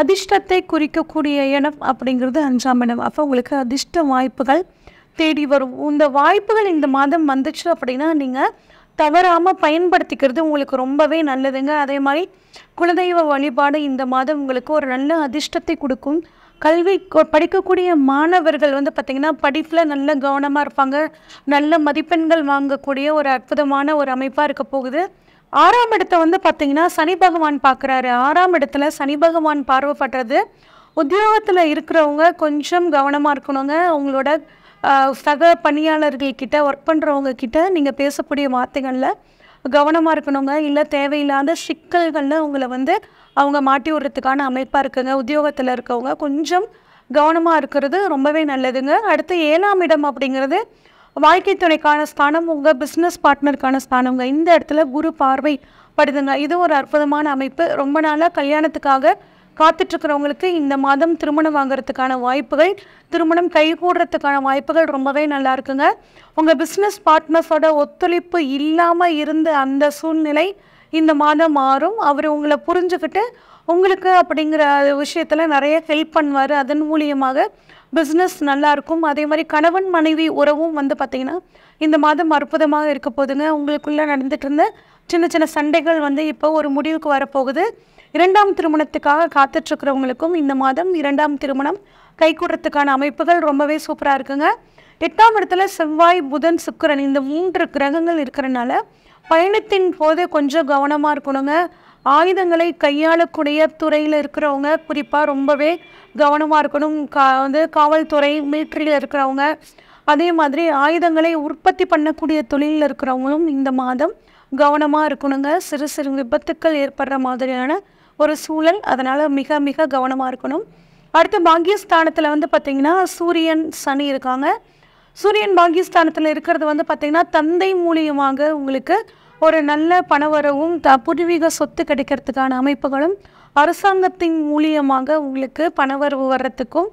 அதிர்ஷ்டத்தை குறிக்கக்கூடிய இடம் அப்படிங்கிறது அஞ்சாம் இடம் அப்போ உங்களுக்கு அதிர்ஷ்ட வாய்ப்புகள் தேடி வரும் இந்த வாய்ப்புகள் இந்த மாதம் வந்துச்சு அப்படின்னா நீங்கள் தவறாமல் பயன்படுத்திக்கிறது உங்களுக்கு ரொம்பவே நல்லதுங்க அதே மாதிரி குலதெய்வ வழிபாடு இந்த மாதம் உங்களுக்கு ஒரு நல்ல அதிர்ஷ்டத்தை கொடுக்கும் கல்வி படிக்கக்கூடிய மாணவர்கள் வந்து பார்த்திங்கன்னா படிப்பில் நல்ல கவனமாக இருப்பாங்க நல்ல மதிப்பெண்கள் வாங்கக்கூடிய ஒரு அற்புதமான ஒரு அமைப்பாக இருக்க போகுது ஆறாம் இடத்த வந்து பார்த்திங்கன்னா சனி பகவான் பார்க்குறாரு ஆறாம் இடத்துல சனி பகவான் பார்வைப்படுறது உத்தியோகத்தில் இருக்கிறவங்க கொஞ்சம் கவனமாக இருக்கணுங்க அவங்களோட சக பணியாளர்கள் கிட்ட ஒர்க் பண்ணுறவங்க கிட்ட நீங்கள் பேசக்கூடிய வார்த்தைகளில் கவனமாக இருக்கணுங்க இல்லை தேவையில்லாத சிக்கல்களில் உங்களை வந்து அவங்க மாட்டி விடுறதுக்கான அமைப்பாக இருக்குங்க உத்தியோகத்தில் இருக்கவங்க கொஞ்சம் கவனமாக இருக்கிறது ரொம்பவே நல்லதுங்க அடுத்து ஏழாம் இடம் அப்படிங்கிறது வாழ்க்கை துணைக்கான ஸ்தானம் உங்கள் பிஸ்னஸ் பார்ட்னருக்கான ஸ்தானங்க இந்த இடத்துல குரு பார்வை படுதுங்க இது ஒரு அற்புதமான அமைப்பு ரொம்ப நாளாக கல்யாணத்துக்காக காத்துட்ருக்கிறவங்களுக்கு இந்த மாதம் திருமணம் வாங்குறதுக்கான வாய்ப்புகள் திருமணம் கைகூடுறதுக்கான வாய்ப்புகள் ரொம்பவே நல்லா இருக்குங்க உங்கள் பிஸ்னஸ் பார்ட்னர்ஸோட ஒத்துழைப்பு இல்லாமல் இருந்த அந்த சூழ்நிலை இந்த மாதம் மாறும் அவர் உங்களை புரிஞ்சுக்கிட்டு உங்களுக்கு அப்படிங்கிற விஷயத்தில் நிறைய ஹெல்ப் பண்ணுவார் அதன் மூலியமாக பிஸ்னஸ் நல்லாயிருக்கும் அதே மாதிரி கணவன் மனைவி உறவும் வந்து பார்த்திங்கன்னா இந்த மாதம் அற்புதமாக இருக்க போதுங்க உங்களுக்குள்ளே நடந்துகிட்டு இருந்த சின்ன சின்ன சண்டைகள் வந்து இப்போ ஒரு முடிவுக்கு வரப்போகுது இரண்டாம் திருமணத்துக்காக காத்துட்ருக்கிறவங்களுக்கும் இந்த மாதம் இரண்டாம் திருமணம் கைகூடுறதுக்கான அமைப்புகள் ரொம்பவே சூப்பராக இருக்குங்க எட்டாம் இடத்துல செவ்வாய் புதன் சுக்கரன் இந்த மூன்று கிரகங்கள் இருக்கிறனால பயணத்தின் போது கொஞ்சம் கவனமாக இருக்கணுங்க ஆயுதங்களை கையாளக்கூடிய துறையில் இருக்கிறவங்க குறிப்பாக ரொம்பவே கவனமாக இருக்கணும் கா வந்து காவல்துறை மிலிட்ரியில் இருக்கிறவங்க அதே மாதிரி ஆயுதங்களை உற்பத்தி பண்ணக்கூடிய தொழிலில் இருக்கிறவங்களும் இந்த மாதம் கவனமாக இருக்கணுங்க சிறு சிறு விபத்துக்கள் ஏற்படுற மாதிரியான ஒரு சூழல் அதனால் மிக மிக கவனமாக இருக்கணும் அடுத்து பாங்கியஸ்தானத்தில் வந்து பார்த்திங்கன்னா சூரியன் சனி இருக்காங்க சூரியன் பாங்கியஸ்தானத்தில் இருக்கிறது வந்து பார்த்திங்கன்னா தந்தை மூலியமாக உங்களுக்கு ஒரு நல்ல பணவரவும் த பூர்வீக சொத்து கிடைக்கிறதுக்கான அமைப்புகளும் அரசாங்கத்தின் மூலியமாக உங்களுக்கு பணவரவு வர்றதுக்கும்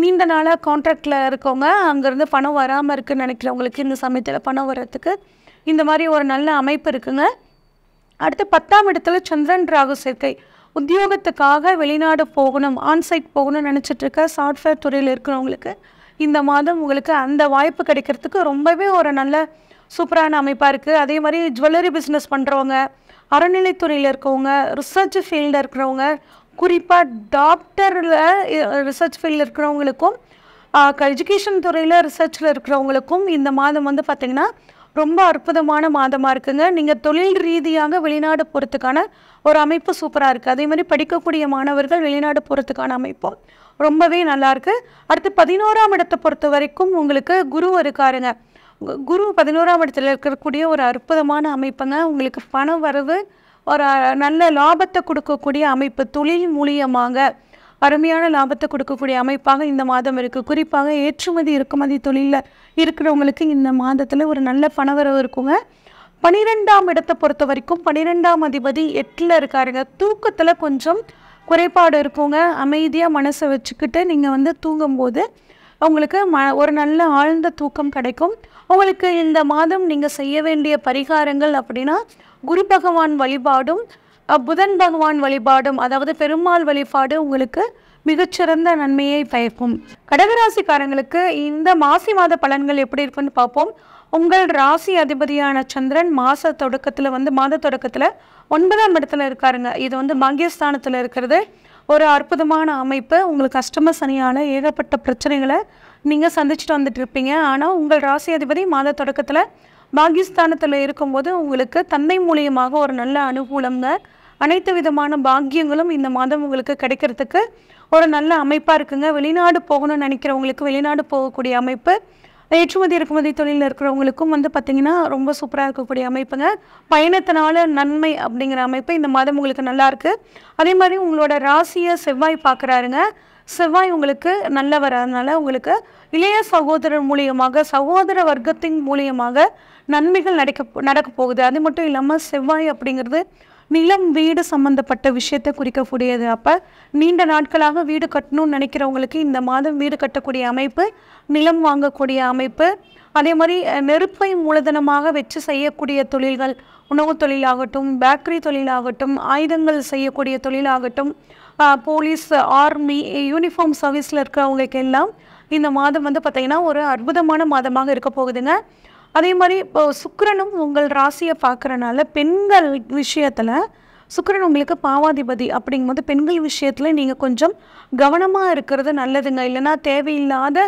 நீண்ட நாளாக கான்ட்ராக்டில் இருக்கவங்க அங்கேருந்து பணம் வராமல் இருக்குன்னு நினைக்கிறவங்களுக்கு இந்த சமயத்தில் பணம் வர்றதுக்கு இந்த மாதிரி ஒரு நல்ல அமைப்பு இருக்குங்க அடுத்து பத்தாம் இடத்துல சந்திரன் ராகு சேர்க்கை உத்தியோகத்துக்காக வெளிநாடு போகணும் ஆன்சைட் போகணும்னு இருக்க சாஃப்ட்வேர் துறையில் இருக்கிறவங்களுக்கு இந்த மாதம் உங்களுக்கு அந்த வாய்ப்பு கிடைக்கிறதுக்கு ரொம்பவே ஒரு நல்ல சூப்பரான அமைப்பாக இருக்குது அதே மாதிரி ஜுவல்லரி பிஸ்னஸ் பண்ணுறவங்க அறநிலைத்துறையில் இருக்கவங்க ரிசர்ச் ஃபீல்டில் இருக்கிறவங்க குறிப்பாக டாக்டரில் ரிசர்ச் ஃபீல்டில் இருக்கிறவங்களுக்கும் எஜுகேஷன் துறையில் ரிசர்ச்சில் இருக்கிறவங்களுக்கும் இந்த மாதம் வந்து பார்த்திங்கன்னா ரொம்ப அற்புதமான மாதமாக இருக்குங்க நீங்கள் தொழில் ரீதியாக வெளிநாடு போகிறதுக்கான ஒரு அமைப்பு சூப்பராக இருக்குது அதே மாதிரி படிக்கக்கூடிய மாணவர்கள் வெளிநாடு போகிறதுக்கான அமைப்பு ரொம்பவே நல்லாயிருக்கு அடுத்து பதினோராம் இடத்தை பொறுத்த வரைக்கும் உங்களுக்கு குரு இருக்காருங்க குரு பதினோராம் இடத்துல இருக்கக்கூடிய ஒரு அற்புதமான அமைப்புங்க உங்களுக்கு பண வரவு ஒரு நல்ல லாபத்தை கொடுக்கக்கூடிய அமைப்பு தொழில் மூலியமாக அருமையான லாபத்தை கொடுக்கக்கூடிய அமைப்பாக இந்த மாதம் இருக்குது குறிப்பாக ஏற்றுமதி இறக்குமதி தொழிலில் இருக்கிறவங்களுக்கு இந்த மாதத்தில் ஒரு நல்ல பணவரவு இருக்குங்க பனிரெண்டாம் இடத்தை பொறுத்த வரைக்கும் பனிரெண்டாம் அதிபதி எட்டில் இருக்காருங்க தூக்கத்தில் கொஞ்சம் குறைபாடு இருக்குங்க அமைதியாக மனசை வச்சுக்கிட்டு நீங்கள் வந்து தூங்கும்போது உங்களுக்கு ம ஒரு நல்ல ஆழ்ந்த தூக்கம் கிடைக்கும் உங்களுக்கு இந்த மாதம் நீங்கள் செய்ய வேண்டிய பரிகாரங்கள் அப்படின்னா குரு பகவான் வழிபாடும் புதன் பகவான் வழிபாடும் அதாவது பெருமாள் வழிபாடு உங்களுக்கு மிகச்சிறந்த நன்மையை பயக்கும் கடகராசிக்காரங்களுக்கு இந்த மாசி மாத பலன்கள் எப்படி இருக்குன்னு பார்ப்போம் உங்கள் ராசி அதிபதியான சந்திரன் மாத தொடக்கத்தில் வந்து மாத தொடக்கத்தில் ஒன்பதாம் இடத்துல இருக்காருங்க இது வந்து மங்கியஸ்தானத்தில் இருக்கிறது ஒரு அற்புதமான அமைப்பு உங்களுக்கு கஷ்டமர் சனியான ஏகப்பட்ட பிரச்சனைகளை நீங்கள் சந்திச்சுட்டு வந்துட்டு இருப்பீங்க ஆனால் உங்கள் ராசி அதிபதி மாத தொடக்கத்தில் பாகிஸ்தானத்தில் இருக்கும்போது உங்களுக்கு தந்தை மூலியமாக ஒரு நல்ல அனுகூலம்ங்க அனைத்து விதமான பாக்கியங்களும் இந்த மாதம் உங்களுக்கு கிடைக்கிறதுக்கு ஒரு நல்ல அமைப்பாக இருக்குங்க வெளிநாடு போகணும்னு நினைக்கிறவங்களுக்கு வெளிநாடு போகக்கூடிய அமைப்பு ஏற்றுமதி இறக்குமதி தொழிலில் இருக்கிறவங்களுக்கும் வந்து பார்த்திங்கன்னா ரொம்ப சூப்பராக இருக்கக்கூடிய அமைப்புங்க பயணத்தினால நன்மை அப்படிங்கிற அமைப்பு இந்த மாதம் உங்களுக்கு நல்லாயிருக்கு அதே மாதிரி உங்களோட ராசியை செவ்வாய் பார்க்குறாருங்க செவ்வாய் உங்களுக்கு நல்ல வரதுனால உங்களுக்கு இளைய சகோதரர் மூலியமாக சகோதர வர்க்கத்தின் மூலியமாக நன்மைகள் நடக்க நடக்க போகுது அது மட்டும் இல்லாமல் செவ்வாய் அப்படிங்கிறது நிலம் வீடு சம்மந்தப்பட்ட விஷயத்தை குறிக்கக்கூடியது அப்போ நீண்ட நாட்களாக வீடு கட்டணும்னு நினைக்கிறவங்களுக்கு இந்த மாதம் வீடு கட்டக்கூடிய அமைப்பு நிலம் வாங்கக்கூடிய அமைப்பு அதே மாதிரி நெருப்பை மூலதனமாக வச்சு செய்யக்கூடிய தொழில்கள் உணவு தொழிலாகட்டும் பேக்கரி தொழிலாகட்டும் ஆயுதங்கள் செய்யக்கூடிய தொழிலாகட்டும் போலீஸ் ஆர்மி யூனிஃபார்ம் சர்வீஸில் இருக்கிறவங்களுக்கு எல்லாம் இந்த மாதம் வந்து பார்த்திங்கன்னா ஒரு அற்புதமான மாதமாக இருக்க போகுதுங்க அதே மாதிரி இப்போ சுக்கரனும் உங்கள் ராசியை பார்க்குறனால பெண்கள் விஷயத்தில் சுக்கரன் உங்களுக்கு பாவாதிபதி அப்படிங்கும்போது பெண்கள் விஷயத்தில் நீங்கள் கொஞ்சம் கவனமாக இருக்கிறது நல்லதுங்க இல்லைனா தேவையில்லாத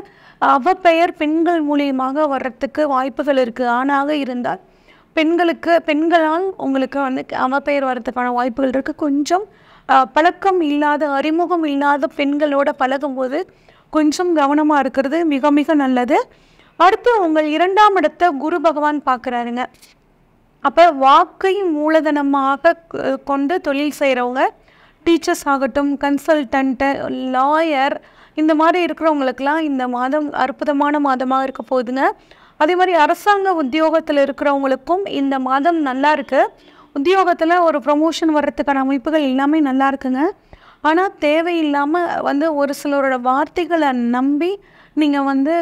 அவப்பெயர் பெண்கள் மூலியமாக வர்றதுக்கு வாய்ப்புகள் இருக்குது ஆணாக இருந்தால் பெண்களுக்கு பெண்களால் உங்களுக்கு வந்து அவப்பெயர் வர்றதுக்கான வாய்ப்புகள் இருக்குது கொஞ்சம் பழக்கம் இல்லாத அறிமுகம் இல்லாத பெண்களோட பழகும்போது கொஞ்சம் கவனமாக இருக்கிறது மிக மிக நல்லது அடுத்து உங்கள் இரண்டாம் இடத்தை குரு பகவான் பார்க்குறாருங்க அப்போ வாக்கை மூலதனமாக கொண்டு தொழில் செய்கிறவங்க டீச்சர்ஸ் ஆகட்டும் கன்சல்டன்ட்டு லாயர் இந்த மாதிரி இருக்கிறவங்களுக்கெல்லாம் இந்த மாதம் அற்புதமான மாதமாக இருக்க போகுதுங்க அதே மாதிரி அரசாங்க உத்தியோகத்தில் இருக்கிறவங்களுக்கும் இந்த மாதம் நல்லா இருக்குது உத்தியோகத்தில் ஒரு ப்ரொமோஷன் வர்றதுக்கான அமைப்புகள் எல்லாமே நல்லா இருக்குங்க ஆனால் தேவையில்லாமல் வந்து ஒரு சிலரோட வார்த்தைகளை நம்பி நீங்கள் வந்து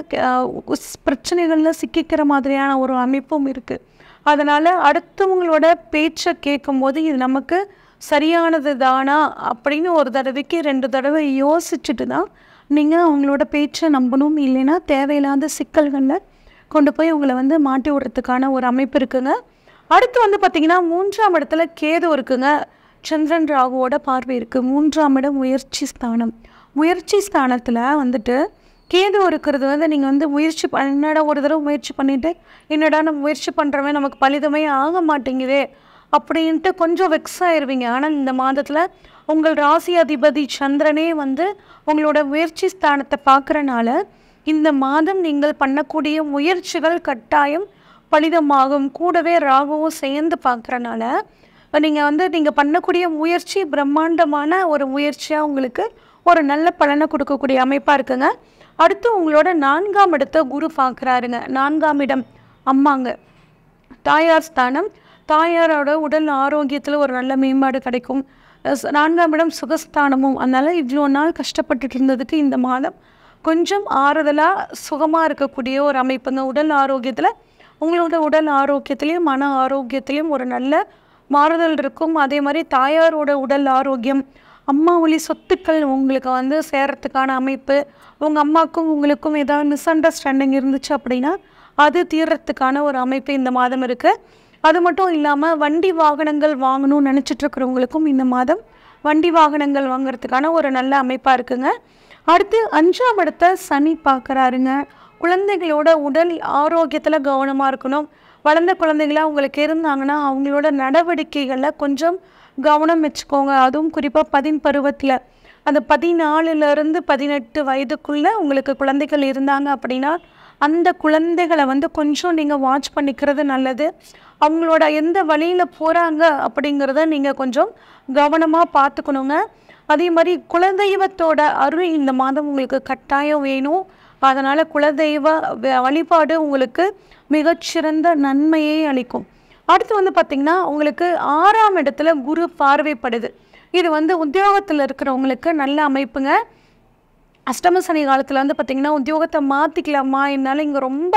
பிரச்சனைகளில் சிக்கிக்கிற மாதிரியான ஒரு அமைப்பும் இருக்குது அதனால் அடுத்தவங்களோட பேச்சை கேட்கும்போது இது நமக்கு சரியானது தானா அப்படின்னு ஒரு தடவைக்கு ரெண்டு தடவை யோசிச்சுட்டு தான் நீங்கள் அவங்களோட பேச்சை நம்பணும் இல்லைன்னா தேவையில்லாத சிக்கல்களில் கொண்டு போய் உங்களை வந்து மாட்டி விடுறதுக்கான ஒரு அமைப்பு இருக்குங்க அடுத்து வந்து பார்த்திங்கன்னா மூன்றாம் இடத்துல கேது இருக்குங்க சந்திரன் ராகுவோட பார்வை இருக்குது மூன்றாம் இடம் முயற்சி ஸ்தானம் முயற்சி ஸ்தானத்தில் வந்துட்டு கேது இருக்கிறது வந்து நீங்கள் வந்து முயற்சி என்னடா ஒரு தடவை முயற்சி பண்ணிவிட்டு என்னடா நம்ம முயற்சி பண்ணுறவன் நமக்கு பலிதமே ஆக மாட்டேங்குது அப்படின்ட்டு கொஞ்சம் வெக்ஸ் ஆயிடுவீங்க ஆனால் இந்த மாதத்தில் உங்கள் ராசி அதிபதி சந்திரனே வந்து உங்களோட முயற்சி ஸ்தானத்தை பார்க்குறனால இந்த மாதம் நீங்கள் பண்ணக்கூடிய முயற்சிகள் கட்டாயம் பலிதமாகும் கூடவே ராகுவும் சேர்ந்து பார்க்குறனால நீங்கள் வந்து நீங்கள் பண்ணக்கூடிய முயற்சி பிரம்மாண்டமான ஒரு முயற்சியாக உங்களுக்கு ஒரு நல்ல பலனை கொடுக்கக்கூடிய அமைப்பாக இருக்குங்க அடுத்து உங்களோட நான்காம் இடத்த குரு பார்க்குறாருங்க நான்காம் இடம் அம்மாங்க தாயார் ஸ்தானம் தாயாரோட உடல் ஆரோக்கியத்தில் ஒரு நல்ல மேம்பாடு கிடைக்கும் நான்காம் இடம் சுகஸ்தானமும் அதனால் இவ்வளோ நாள் கஷ்டப்பட்டுட்டு இருந்ததுக்கு இந்த மாதம் கொஞ்சம் ஆறுதலாக சுகமாக இருக்கக்கூடிய ஒரு அமைப்பு இந்த உடல் ஆரோக்கியத்தில் உங்களோட உடல் ஆரோக்கியத்திலையும் மன ஆரோக்கியத்திலையும் ஒரு நல்ல மாறுதல் இருக்கும் அதே மாதிரி தாயாரோட உடல் ஆரோக்கியம் அம்மா ஒளி சொத்துக்கள் உங்களுக்கு வந்து சேரத்துக்கான அமைப்பு உங்கள் அம்மாவுக்கும் உங்களுக்கும் ஏதாவது மிஸ் அண்டர்ஸ்டாண்டிங் இருந்துச்சு அப்படின்னா அது தீர்றத்துக்கான ஒரு அமைப்பு இந்த மாதம் இருக்குது அது மட்டும் இல்லாமல் வண்டி வாகனங்கள் வாங்கணும்னு நினச்சிட்ருக்குறவங்களுக்கும் இந்த மாதம் வண்டி வாகனங்கள் வாங்குறதுக்கான ஒரு நல்ல அமைப்பாக இருக்குங்க அடுத்து அஞ்சாம் இடத்த சனி பார்க்குறாருங்க குழந்தைகளோட உடல் ஆரோக்கியத்தில் கவனமாக இருக்கணும் வளர்ந்த குழந்தைகளாக உங்களுக்கு இருந்தாங்கன்னா அவங்களோட நடவடிக்கைகளில் கொஞ்சம் கவனம் வச்சுக்கோங்க அதுவும் குறிப்பாக பதின் பருவத்தில் அந்த பதினாலுலேருந்து பதினெட்டு வயதுக்குள்ளே உங்களுக்கு குழந்தைகள் இருந்தாங்க அப்படின்னா அந்த குழந்தைகளை வந்து கொஞ்சம் நீங்கள் வாட்ச் பண்ணிக்கிறது நல்லது அவங்களோட எந்த வழியில் போகிறாங்க அப்படிங்கிறத நீங்கள் கொஞ்சம் கவனமாக பார்த்துக்கணுங்க அதே மாதிரி குலதெய்வத்தோட அருள் இந்த மாதம் உங்களுக்கு கட்டாயம் வேணும் அதனால் குலதெய்வ வழிபாடு உங்களுக்கு மிகச்சிறந்த நன்மையை அளிக்கும் அடுத்து வந்து பார்த்திங்கன்னா உங்களுக்கு ஆறாம் இடத்துல குரு பார்வைப்படுது இது வந்து உத்தியோகத்தில் இருக்கிறவங்களுக்கு நல்ல அமைப்புங்க அஷ்டம சனி காலத்தில் வந்து பார்த்திங்கன்னா உத்தியோகத்தை மாற்றிக்கலாமா என்னால் இங்கே ரொம்ப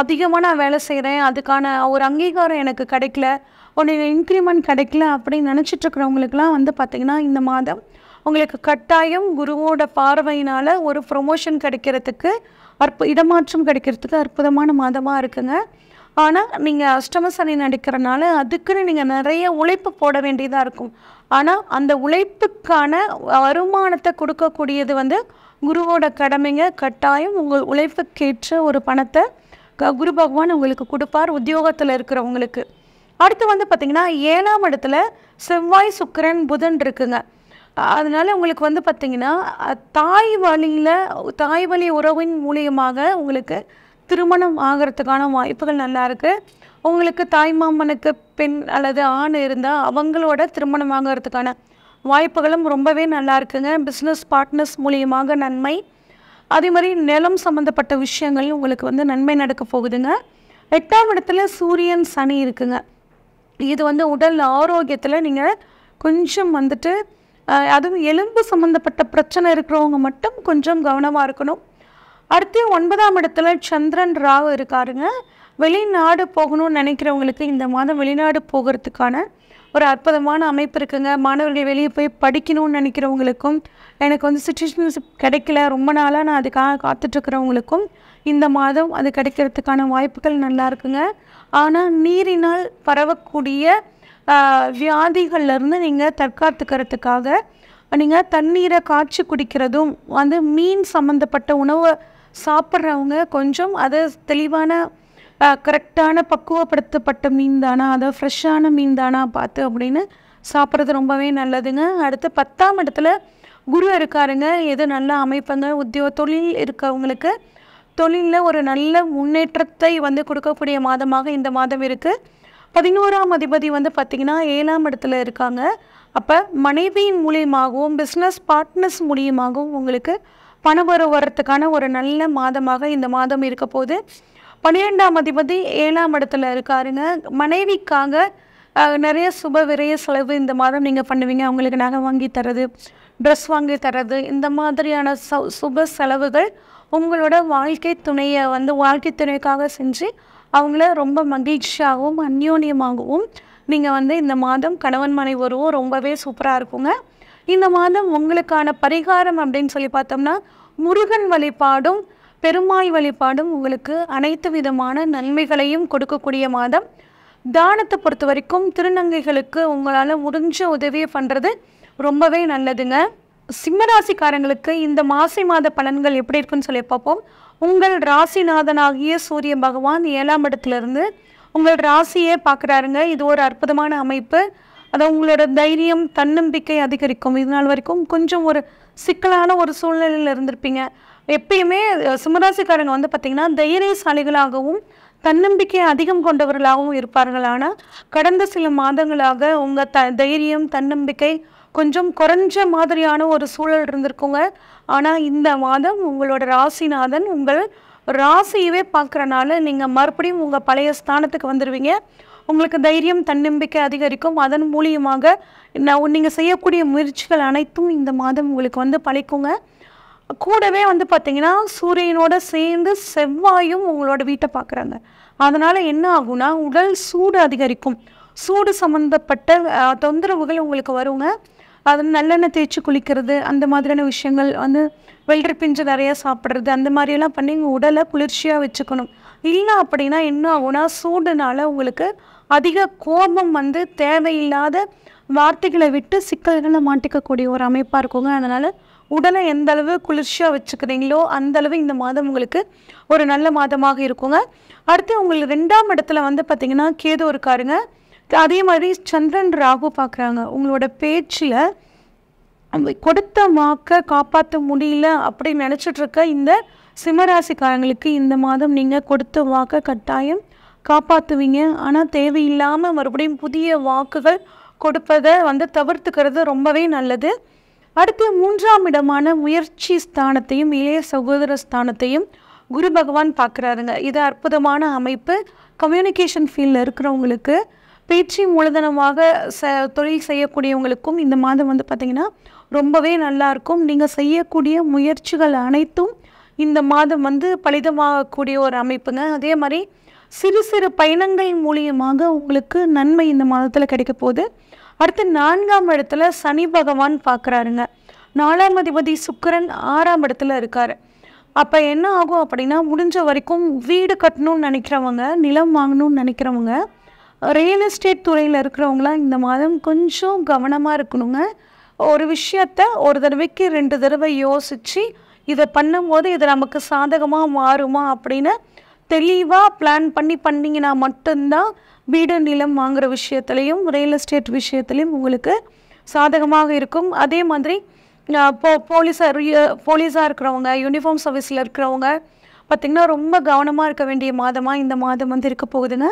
அதிகமாக நான் வேலை செய்கிறேன் அதுக்கான ஒரு அங்கீகாரம் எனக்கு கிடைக்கல ஒன்று இன்க்ரிமெண்ட் கிடைக்கல அப்படின்னு நினச்சிட்ருக்குறவங்களுக்குலாம் வந்து பார்த்திங்கன்னா இந்த மாதம் உங்களுக்கு கட்டாயம் குருவோட பார்வையினால் ஒரு ப்ரொமோஷன் கிடைக்கிறதுக்கு அற்பு இடமாற்றம் கிடைக்கிறதுக்கு அற்புதமான மாதமாக இருக்குங்க ஆனால் நீங்கள் அஷ்டம சனி நடிக்கிறனால அதுக்குன்னு நீங்கள் நிறைய உழைப்பு போட வேண்டியதாக இருக்கும் ஆனால் அந்த உழைப்புக்கான வருமானத்தை கொடுக்கக்கூடியது வந்து குருவோட கடமைங்க கட்டாயம் உங்கள் உழைப்புக்கேற்ற ஒரு பணத்தை குரு பகவான் உங்களுக்கு கொடுப்பார் உத்தியோகத்தில் இருக்கிறவங்களுக்கு அடுத்து வந்து பார்த்திங்கன்னா ஏழாம் இடத்துல செவ்வாய் சுக்கரன் புதன் இருக்குங்க அதனால் உங்களுக்கு வந்து பார்த்திங்கன்னா தாய் வழியில் தாய் வழி உறவின் மூலியமாக உங்களுக்கு திருமணம் ஆகிறதுக்கான வாய்ப்புகள் நல்லா இருக்குது உங்களுக்கு தாய்மாமனுக்கு பெண் அல்லது ஆண் இருந்தால் அவங்களோட திருமணம் ஆகிறதுக்கான வாய்ப்புகளும் ரொம்பவே நல்லா இருக்குங்க பிஸ்னஸ் பார்ட்னர்ஸ் மூலியமாக நன்மை அதே மாதிரி நிலம் சம்மந்தப்பட்ட விஷயங்கள் உங்களுக்கு வந்து நன்மை நடக்க போகுதுங்க எட்டாம் இடத்துல சூரியன் சனி இருக்குங்க இது வந்து உடல் ஆரோக்கியத்தில் நீங்கள் கொஞ்சம் வந்துட்டு அதுவும் எலும்பு சம்மந்தப்பட்ட பிரச்சனை இருக்கிறவங்க மட்டும் கொஞ்சம் கவனமாக இருக்கணும் அடுத்து ஒன்பதாம் இடத்துல சந்திரன் ராவ் இருக்காருங்க வெளிநாடு போகணும்னு நினைக்கிறவங்களுக்கு இந்த மாதம் வெளிநாடு போகிறதுக்கான ஒரு அற்புதமான அமைப்பு இருக்குங்க மாணவர்கள் வெளியே போய் படிக்கணும்னு நினைக்கிறவங்களுக்கும் எனக்கு வந்து சிச்சுவேஷன்ஷிப் கிடைக்கல ரொம்ப நாளாக நான் அதுக்காக காத்துட்ருக்கிறவங்களுக்கும் இந்த மாதம் அது கிடைக்கிறதுக்கான வாய்ப்புகள் நல்லா இருக்குங்க ஆனால் நீரினால் பரவக்கூடிய வியாதிகள்லேருந்து நீங்கள் தற்காத்துக்கிறதுக்காக நீங்கள் தண்ணீரை காய்ச்சி குடிக்கிறதும் வந்து மீன் சம்மந்தப்பட்ட உணவை சாப்பிட்றவங்க கொஞ்சம் அதை தெளிவான கரெக்டான பக்குவப்படுத்தப்பட்ட மீன் தானா அதை ஃப்ரெஷ்ஷான மீன் தானா பார்த்து அப்படின்னு சாப்பிட்றது ரொம்பவே நல்லதுங்க அடுத்து பத்தாம் இடத்துல குரு இருக்காருங்க எது நல்லா அமைப்புங்க உத்தியோக தொழில் இருக்கவங்களுக்கு தொழிலில் ஒரு நல்ல முன்னேற்றத்தை வந்து கொடுக்கக்கூடிய மாதமாக இந்த மாதம் இருக்குது பதினோராம் அதிபதி வந்து பார்த்திங்கன்னா ஏழாம் இடத்துல இருக்காங்க அப்போ மனைவியின் மூலியமாகவும் பிஸ்னஸ் பார்ட்னர்ஸ் மூலியமாகவும் உங்களுக்கு பணம் வர வரத்துக்கான ஒரு நல்ல மாதமாக இந்த மாதம் இருக்க போது பன்னிரெண்டாம் அதிபதி ஏழாம் இடத்துல இருக்காருங்க மனைவிக்காக நிறைய சுப விரைய செலவு இந்த மாதம் நீங்கள் பண்ணுவீங்க அவங்களுக்கு நகை வாங்கி தரது ட்ரெஸ் வாங்கி தரது இந்த மாதிரியான சுப செலவுகள் உங்களோட வாழ்க்கை துணையை வந்து வாழ்க்கை துணைக்காக செஞ்சு அவங்கள ரொம்ப மகிழ்ச்சியாகவும் அந்யோன்யமாகவும் நீங்கள் வந்து இந்த மாதம் கணவன் மனைவி வருவோம் ரொம்பவே சூப்பராக இருக்குங்க இந்த மாதம் உங்களுக்கான பரிகாரம் அப்படின்னு சொல்லி பார்த்தோம்னா முருகன் வழிபாடும் பெருமாய் வழிபாடும் உங்களுக்கு அனைத்து விதமான நன்மைகளையும் கொடுக்கக்கூடிய மாதம் தானத்தை பொறுத்த வரைக்கும் திருநங்கைகளுக்கு உங்களால் முடிஞ்ச உதவியை பண்ணுறது ரொம்பவே நல்லதுங்க சிம்மராசிக்காரங்களுக்கு இந்த மாசி மாத பலன்கள் எப்படி இருக்குன்னு சொல்லி பார்ப்போம் உங்கள் ராசிநாதனாகிய சூரிய பகவான் ஏழாம் இடத்துலேருந்து உங்கள் ராசியே பார்க்குறாருங்க இது ஒரு அற்புதமான அமைப்பு அது அவங்களோட தைரியம் தன்னம்பிக்கை அதிகரிக்கும் இது நாள் வரைக்கும் கொஞ்சம் ஒரு சிக்கலான ஒரு சூழ்நிலையில் இருந்திருப்பீங்க எப்பயுமே சிம்மராசிக்காரங்க வந்து பார்த்திங்கன்னா தைரியசாலிகளாகவும் தன்னம்பிக்கை அதிகம் கொண்டவர்களாகவும் இருப்பார்கள் ஆனால் கடந்த சில மாதங்களாக உங்கள் த தைரியம் தன்னம்பிக்கை கொஞ்சம் குறைஞ்ச மாதிரியான ஒரு சூழல் இருந்திருக்குங்க ஆனால் இந்த மாதம் உங்களோட ராசிநாதன் உங்கள் ராசியவே பார்க்குறனால நீங்கள் மறுபடியும் உங்கள் பழைய ஸ்தானத்துக்கு வந்துடுவீங்க உங்களுக்கு தைரியம் தன்னம்பிக்கை அதிகரிக்கும் அதன் மூலியமாக நான் நீங்கள் செய்யக்கூடிய முயற்சிகள் அனைத்தும் இந்த மாதம் உங்களுக்கு வந்து பழிக்குங்க கூடவே வந்து பார்த்திங்கன்னா சூரியனோட சேர்ந்து செவ்வாயும் உங்களோட வீட்டை பார்க்குறாங்க அதனால் என்ன ஆகும்னா உடல் சூடு அதிகரிக்கும் சூடு சம்மந்தப்பட்ட தொந்தரவுகள் உங்களுக்கு வருங்க அது நல்லெண்ணெய் தேய்ச்சி குளிக்கிறது அந்த மாதிரியான விஷயங்கள் வந்து வெல்டர் பிஞ்சு நிறையா சாப்பிட்றது அந்த மாதிரியெல்லாம் பண்ணி உங்கள் உடலை குளிர்ச்சியாக வச்சுக்கணும் இல்லை அப்படின்னா என்ன ஆகும்னா சூடுனால உங்களுக்கு அதிக கோபம் வந்து தேவையில்லாத வார்த்தைகளை விட்டு சிக்கல்களை மாட்டிக்கக்கூடிய ஒரு அமைப்பாக இருக்குங்க அதனால் உடலை எந்த அளவு குளிர்ச்சியாக வச்சுக்கிறீங்களோ அந்த அளவு இந்த மாதம் உங்களுக்கு ஒரு நல்ல மாதமாக இருக்குங்க அடுத்து உங்களுக்கு ரெண்டாம் இடத்துல வந்து பார்த்திங்கன்னா கேது இருக்காருங்க அதே மாதிரி சந்திரன் ராகு பார்க்குறாங்க உங்களோட பேச்சில் கொடுத்த வாக்கை காப்பாற்ற முடியல அப்படின்னு நினச்சிட்ருக்க இந்த சிம்மராசிக்காரங்களுக்கு இந்த மாதம் நீங்கள் கொடுத்த வாக்கை கட்டாயம் காப்பாற்றுவீங்க ஆனால் தேவையில்லாமல் மறுபடியும் புதிய வாக்குகள் கொடுப்பதை வந்து தவிர்த்துக்கிறது ரொம்பவே நல்லது அடுத்து மூன்றாம் இடமான முயற்சி ஸ்தானத்தையும் இளைய சகோதர ஸ்தானத்தையும் குரு பகவான் பார்க்குறாருங்க இது அற்புதமான அமைப்பு கம்யூனிகேஷன் ஃபீல்டில் இருக்கிறவங்களுக்கு பேச்சு மூலதனமாக ச தொழில் செய்யக்கூடியவங்களுக்கும் இந்த மாதம் வந்து பார்த்திங்கன்னா ரொம்பவே நல்லாயிருக்கும் நீங்கள் செய்யக்கூடிய முயற்சிகள் அனைத்தும் இந்த மாதம் வந்து பலிதமாகக்கூடிய ஒரு அமைப்புங்க அதே மாதிரி சிறு சிறு பயணங்கள் மூலியமாக உங்களுக்கு நன்மை இந்த மாதத்தில் கிடைக்க போகுது அடுத்து நான்காம் இடத்துல சனி பகவான் பார்க்குறாருங்க நாலாம் அதிபதி சுக்கரன் ஆறாம் இடத்துல இருக்கார் அப்போ என்ன ஆகும் அப்படின்னா முடிஞ்ச வரைக்கும் வீடு கட்டணும்னு நினைக்கிறவங்க நிலம் வாங்கணும்னு நினைக்கிறவங்க ரியல் எஸ்டேட் துறையில் இருக்கிறவங்களாம் இந்த மாதம் கொஞ்சம் கவனமாக இருக்கணுங்க ஒரு விஷயத்த ஒரு தடவைக்கு ரெண்டு தடவை யோசித்து இதை பண்ணும்போது இது நமக்கு சாதகமாக மாறுமா அப்படின்னு தெளிவாக பிளான் பண்ணி பண்ணிங்கன்னா மட்டும்தான் வீடு நிலம் வாங்குகிற விஷயத்துலையும் ரியல் எஸ்டேட் விஷயத்துலையும் உங்களுக்கு சாதகமாக இருக்கும் அதே மாதிரி போ போலீஸாக போலீஸாக இருக்கிறவங்க யூனிஃபார்ம் சர்வீஸில் இருக்கிறவங்க பார்த்திங்கன்னா ரொம்ப கவனமாக இருக்க வேண்டிய மாதமாக இந்த மாதம் வந்து இருக்க போகுதுங்க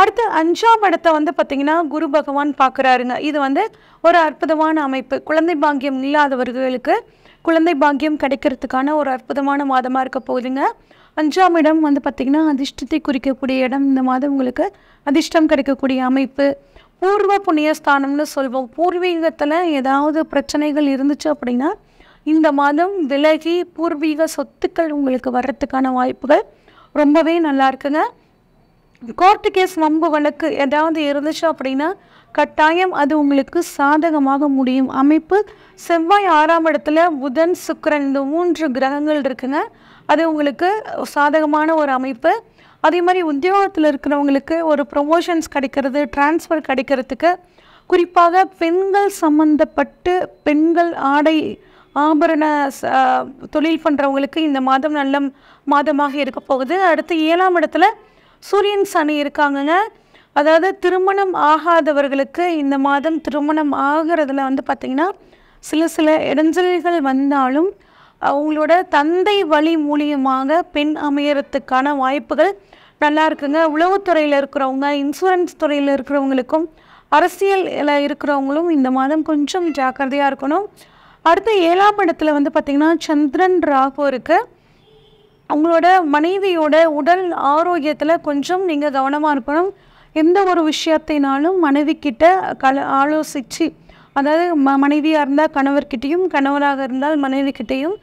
அடுத்து அஞ்சாம் இடத்த வந்து பார்த்திங்கன்னா குரு பகவான் பார்க்குறாருங்க இது வந்து ஒரு அற்புதமான அமைப்பு குழந்தை பாங்கியம் இல்லாதவர்களுக்கு குழந்தை பாங்கியம் கிடைக்கிறதுக்கான ஒரு அற்புதமான மாதமாக இருக்க போகுதுங்க அஞ்சாம் இடம் வந்து பார்த்திங்கன்னா அதிர்ஷ்டத்தை குறிக்கக்கூடிய இடம் இந்த மாதம் உங்களுக்கு அதிர்ஷ்டம் கிடைக்கக்கூடிய அமைப்பு பூர்வ புண்ணியஸ்தானம்னு சொல்வோம் பூர்வீகத்தில் ஏதாவது பிரச்சனைகள் இருந்துச்சு அப்படின்னா இந்த மாதம் விலகி பூர்வீக சொத்துக்கள் உங்களுக்கு வர்றதுக்கான வாய்ப்புகள் ரொம்பவே நல்லா இருக்குங்க கோர்ட்டு கேஸ் வம்பு வழக்கு ஏதாவது இருந்துச்சு அப்படின்னா கட்டாயம் அது உங்களுக்கு சாதகமாக முடியும் அமைப்பு செவ்வாய் ஆறாம் இடத்துல புதன் சுக்கரன் இந்த மூன்று கிரகங்கள் இருக்குங்க அது உங்களுக்கு சாதகமான ஒரு அமைப்பு அதே மாதிரி உத்தியோகத்தில் இருக்கிறவங்களுக்கு ஒரு ப்ரொமோஷன்ஸ் கிடைக்கிறது டிரான்ஸ்ஃபர் கிடைக்கிறதுக்கு குறிப்பாக பெண்கள் சம்மந்தப்பட்டு பெண்கள் ஆடை ஆபரண தொழில் பண்ணுறவங்களுக்கு இந்த மாதம் நல்ல மாதமாக இருக்க போகுது அடுத்து ஏழாம் இடத்துல சூரியன் சனி இருக்காங்கங்க அதாவது திருமணம் ஆகாதவர்களுக்கு இந்த மாதம் திருமணம் ஆகிறதுல வந்து பார்த்திங்கன்னா சில சில இடைஞ்சல்கள் வந்தாலும் அவங்களோட தந்தை வழி மூலியமாக பெண் அமையறதுக்கான வாய்ப்புகள் நல்லா இருக்குங்க உளவுத்துறையில் இருக்கிறவங்க இன்சூரன்ஸ் துறையில் இருக்கிறவங்களுக்கும் அரசியலில் இருக்கிறவங்களும் இந்த மாதம் கொஞ்சம் ஜாக்கிரதையாக இருக்கணும் அடுத்து ஏழாம் இடத்துல வந்து பார்த்திங்கன்னா சந்திரன் ராகு இருக்குது அவங்களோட மனைவியோட உடல் ஆரோக்கியத்தில் கொஞ்சம் நீங்கள் கவனமாக இருக்கணும் எந்த ஒரு விஷயத்தினாலும் மனைவிக்கிட்ட கல ஆலோசித்து அதாவது ம மனைவியாக இருந்தால் கணவர்கிட்டையும் கணவராக இருந்தால் மனைவிக்கிட்டேயும்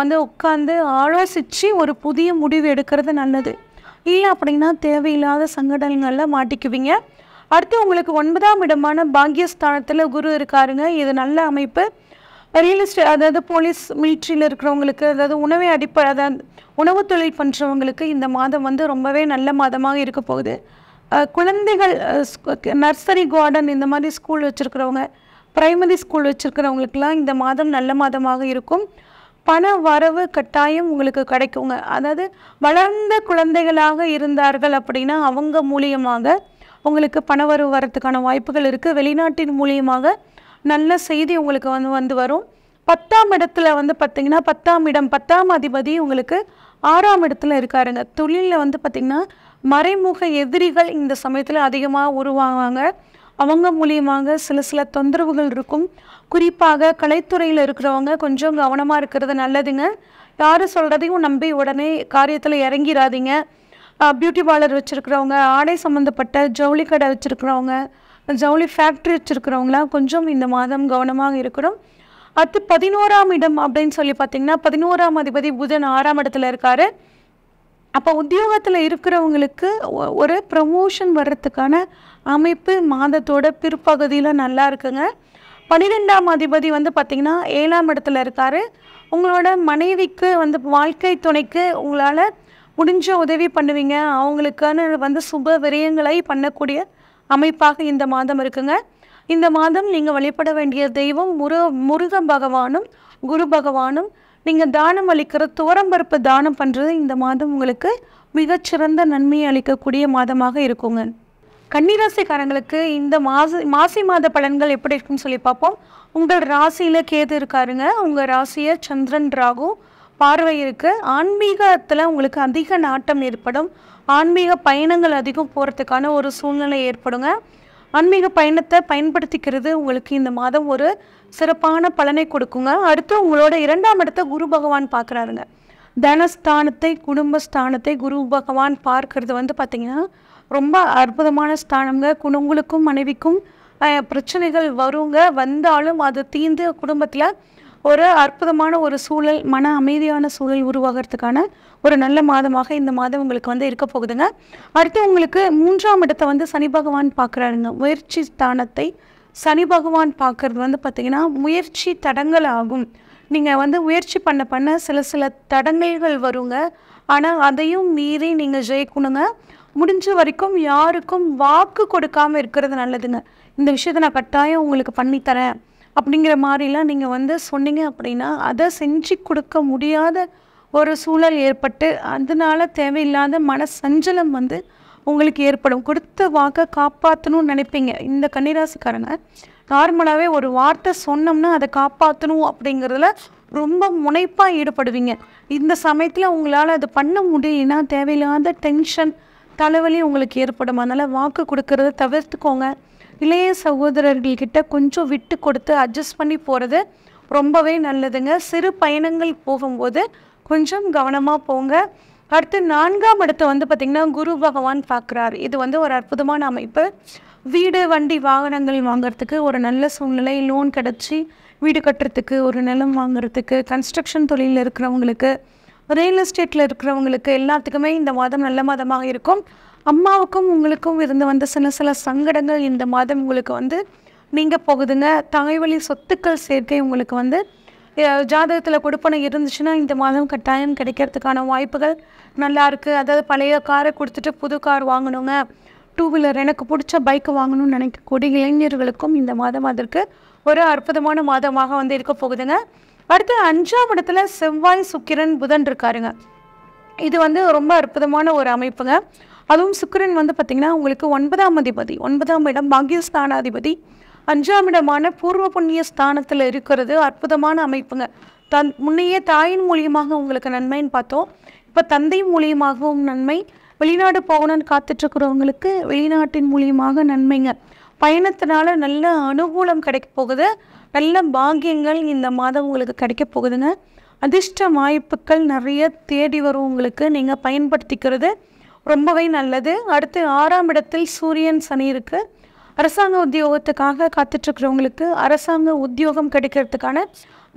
வந்து உட்காந்து ஆலோசித்து ஒரு புதிய முடிவு எடுக்கிறது நல்லது இல்லை அப்படின்னா தேவையில்லாத சங்கடங்களில் மாட்டிக்குவீங்க அடுத்து உங்களுக்கு ஒன்பதாம் இடமான பாக்யஸ்தானத்தில் குரு இருக்காருங்க இது நல்ல அமைப்பு ரியல் எஸ்டேட் அதாவது போலீஸ் மிலிட்ரியில் இருக்கிறவங்களுக்கு அதாவது உணவை அடிப்ப அதாவது உணவு தொழில் பண்ணுறவங்களுக்கு இந்த மாதம் வந்து ரொம்பவே நல்ல மாதமாக இருக்க போகுது குழந்தைகள் நர்சரி கார்டன் இந்த மாதிரி ஸ்கூல் வச்சுருக்கிறவங்க ப்ரைமரி ஸ்கூல் வச்சுருக்கிறவங்களுக்கெல்லாம் இந்த மாதம் நல்ல மாதமாக இருக்கும் பண வரவு கட்டாயம் உங்களுக்கு கிடைக்குங்க அதாவது வளர்ந்த குழந்தைகளாக இருந்தார்கள் அப்படின்னா அவங்க மூலியமாக உங்களுக்கு பண வரவு வரத்துக்கான வாய்ப்புகள் இருக்குது வெளிநாட்டின் மூலியமாக நல்ல செய்தி உங்களுக்கு வந்து வந்து வரும் பத்தாம் இடத்துல வந்து பார்த்திங்கன்னா பத்தாம் இடம் பத்தாம் அதிபதி உங்களுக்கு ஆறாம் இடத்துல இருக்காருங்க தொழிலில் வந்து பார்த்திங்கன்னா மறைமுக எதிரிகள் இந்த சமயத்தில் அதிகமாக உருவாவாங்க அவங்க மூலியமாக சில சில தொந்தரவுகள் இருக்கும் குறிப்பாக கலைத்துறையில் இருக்கிறவங்க கொஞ்சம் கவனமாக இருக்கிறது நல்லதுங்க யார் சொல்கிறதையும் நம்பி உடனே காரியத்தில் இறங்கிடாதீங்க பியூட்டி பார்லர் வச்சுருக்கிறவங்க ஆடை சம்மந்தப்பட்ட ஜவுளி கடை வச்சுருக்கிறவங்க ஜவுளி ஃபேக்ட்ரி வச்சுருக்கிறவங்களாம் கொஞ்சம் இந்த மாதம் கவனமாக இருக்கிறோம் அடுத்து பதினோராம் இடம் அப்படின்னு சொல்லி பார்த்தீங்கன்னா பதினோராம் அதிபதி புதன் ஆறாம் இடத்துல இருக்கார் அப்போ உத்தியோகத்தில் இருக்கிறவங்களுக்கு ஒரு ப்ரமோஷன் வர்றதுக்கான அமைப்பு மாதத்தோட பிற்பகுதியில் நல்லா இருக்குங்க பன்னிரெண்டாம் அதிபதி வந்து பார்த்திங்கன்னா ஏழாம் இடத்துல இருக்கார் உங்களோட மனைவிக்கு வந்து வாழ்க்கை துணைக்கு உங்களால் முடிஞ்ச உதவி பண்ணுவீங்க அவங்களுக்கான வந்து சுப விரயங்களை பண்ணக்கூடிய அமைப்பாக இந்த மாதம் இருக்குங்க இந்த மாதம் நீங்கள் வழிபட வேண்டிய தெய்வம் முரு முருக பகவானும் குரு பகவானும் நீங்கள் தானம் அளிக்கிற துவரம்பருப்பு தானம் பண்ணுறது இந்த மாதம் உங்களுக்கு மிகச்சிறந்த நன்மையை அளிக்கக்கூடிய மாதமாக இருக்குங்க கன்னிராசிக்காரங்களுக்கு இந்த மாசி மாசி மாத பலன்கள் எப்படி இருக்குன்னு சொல்லி பார்ப்போம் உங்கள் ராசியில் கேது இருக்காருங்க உங்கள் ராசியை சந்திரன் ராகு பார்வை இருக்குது ஆன்மீகத்தில் உங்களுக்கு அதிக நாட்டம் ஏற்படும் ஆன்மீக பயணங்கள் அதிகம் போகிறதுக்கான ஒரு சூழ்நிலை ஏற்படுங்க ஆன்மீக பயணத்தை பயன்படுத்திக்கிறது உங்களுக்கு இந்த மாதம் ஒரு சிறப்பான பலனை கொடுக்குங்க அடுத்து உங்களோட இரண்டாம் இடத்த குரு பகவான் பார்க்குறாருங்க தனஸ்தானத்தை குடும்பஸ்தானத்தை குரு பகவான் பார்க்கறது வந்து பார்த்திங்கன்னா ரொம்ப அற்புதமான ஸ்தானங்க உங்களுக்கும் மனைவிக்கும் பிரச்சனைகள் வருங்க வந்தாலும் அது தீர்ந்து குடும்பத்தில் ஒரு அற்புதமான ஒரு சூழல் மன அமைதியான சூழல் உருவாகிறதுக்கான ஒரு நல்ல மாதமாக இந்த மாதம் உங்களுக்கு வந்து இருக்க போகுதுங்க அடுத்து உங்களுக்கு மூன்றாம் இடத்தை வந்து சனி பகவான் பார்க்குறாருங்க முயற்சி ஸ்தானத்தை சனி பகவான் பார்க்குறது வந்து பார்த்திங்கன்னா முயற்சி தடங்கள் ஆகும் நீங்கள் வந்து முயற்சி பண்ண பண்ண சில சில தடங்கல்கள் வருங்க ஆனால் அதையும் மீறி நீங்கள் ஜெயிக்கணுங்க முடிஞ்ச வரைக்கும் யாருக்கும் வாக்கு கொடுக்காமல் இருக்கிறது நல்லதுங்க இந்த விஷயத்தை நான் கட்டாயம் உங்களுக்கு பண்ணித்தரேன் அப்படிங்கிற மாதிரிலாம் நீங்கள் வந்து சொன்னீங்க அப்படின்னா அதை செஞ்சு கொடுக்க முடியாத ஒரு சூழல் ஏற்பட்டு அதனால் தேவையில்லாத மன சஞ்சலம் வந்து உங்களுக்கு ஏற்படும் கொடுத்த வாக்கை காப்பாற்றணும்னு நினைப்பீங்க இந்த கன்னிராசிக்காரனை நார்மலாகவே ஒரு வார்த்தை சொன்னோம்னா அதை காப்பாற்றணும் அப்படிங்கிறதுல ரொம்ப முனைப்பாக ஈடுபடுவீங்க இந்த சமயத்தில் உங்களால் அது பண்ண முடியலன்னா தேவையில்லாத டென்ஷன் தலைவலி உங்களுக்கு ஏற்படும் அதனால் வாக்கு கொடுக்கறத தவிர்த்துக்கோங்க இளைய சகோதரர்கள்கிட்ட கொஞ்சம் விட்டு கொடுத்து அட்ஜஸ்ட் பண்ணி போகிறது ரொம்பவே நல்லதுங்க சிறு பயணங்கள் போகும்போது கொஞ்சம் கவனமாக போங்க அடுத்து நான்காம் இடத்த வந்து பார்த்திங்கன்னா குரு பகவான் பார்க்குறார் இது வந்து ஒரு அற்புதமான அமைப்பு வீடு வண்டி வாகனங்கள் வாங்கிறதுக்கு ஒரு நல்ல சூழ்நிலை லோன் கிடச்சி வீடு கட்டுறதுக்கு ஒரு நிலம் வாங்குறதுக்கு கன்ஸ்ட்ரக்ஷன் தொழிலில் இருக்கிறவங்களுக்கு ரியல் எஸ்டேட்டில் இருக்கிறவங்களுக்கு எல்லாத்துக்குமே இந்த மாதம் நல்ல மாதமாக இருக்கும் அம்மாவுக்கும் உங்களுக்கும் இருந்து வந்த சில சில சங்கடங்கள் இந்த மாதம் உங்களுக்கு வந்து நீங்கள் போகுதுங்க வழி சொத்துக்கள் சேர்க்கை உங்களுக்கு வந்து ஜாதகத்தில் கொடுப்பனை இருந்துச்சுன்னா இந்த மாதம் கட்டாயம் கிடைக்கிறதுக்கான வாய்ப்புகள் நல்லா இருக்குது அதாவது பழைய காரை கொடுத்துட்டு புது கார் வாங்கணுங்க டூ வீலர் எனக்கு பிடிச்ச பைக் வாங்கணும்னு நினைக்கக்கூடிய இளைஞர்களுக்கும் இந்த மாதம் அதற்கு ஒரு அற்புதமான மாதமாக வந்து இருக்க போகுதுங்க அடுத்து அஞ்சாம் இடத்துல செவ்வாய் சுக்கிரன் புதன் இருக்காருங்க இது வந்து ரொம்ப அற்புதமான ஒரு அமைப்புங்க அதுவும் சுக்கிரன் வந்து பார்த்திங்கன்னா உங்களுக்கு ஒன்பதாம் அதிபதி ஒன்பதாம் இடம் ஸ்தானாதிபதி அஞ்சாம் இடமான பூர்வ புண்ணிய ஸ்தானத்தில் இருக்கிறது அற்புதமான அமைப்புங்க தன் முன்னையே தாயின் மூலியமாக உங்களுக்கு நன்மைன்னு பார்த்தோம் இப்போ தந்தை மூலியமாகவும் நன்மை வெளிநாடு போகணும்னு காத்துட்ருக்குறவங்களுக்கு வெளிநாட்டின் மூலியமாக நன்மைங்க பயணத்தினால நல்ல அனுகூலம் கிடைக்க போகுது நல்ல பாகியங்கள் இந்த மாதம் உங்களுக்கு கிடைக்க போகுதுங்க அதிர்ஷ்ட வாய்ப்புகள் நிறைய தேடி வரும் உங்களுக்கு நீங்கள் பயன்படுத்திக்கிறது ரொம்பவே நல்லது அடுத்து ஆறாம் இடத்தில் சூரியன் சனி இருக்குது அரசாங்க உத்தியோகத்துக்காக காத்துட்ருக்கிறவங்களுக்கு அரசாங்க உத்தியோகம் கிடைக்கிறதுக்கான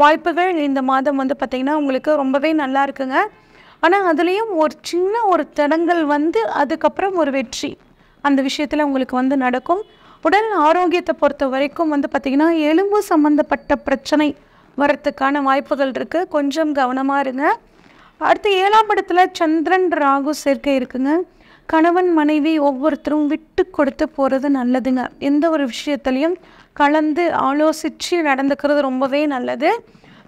வாய்ப்புகள் இந்த மாதம் வந்து பார்த்திங்கன்னா உங்களுக்கு ரொம்பவே நல்லா இருக்குங்க ஆனால் அதுலேயும் ஒரு சின்ன ஒரு தடங்கள் வந்து அதுக்கப்புறம் ஒரு வெற்றி அந்த விஷயத்தில் உங்களுக்கு வந்து நடக்கும் உடல் ஆரோக்கியத்தை பொறுத்த வரைக்கும் வந்து பார்த்திங்கன்னா எலும்பு சம்மந்தப்பட்ட பிரச்சனை வரத்துக்கான வாய்ப்புகள் இருக்குது கொஞ்சம் கவனமாக இருங்க அடுத்து ஏழாம் இடத்துல சந்திரன் ராகு சேர்க்கை இருக்குங்க கணவன் மனைவி ஒவ்வொருத்தரும் விட்டு கொடுத்து போகிறது நல்லதுங்க எந்த ஒரு விஷயத்துலையும் கலந்து ஆலோசித்து நடந்துக்கிறது ரொம்பவே நல்லது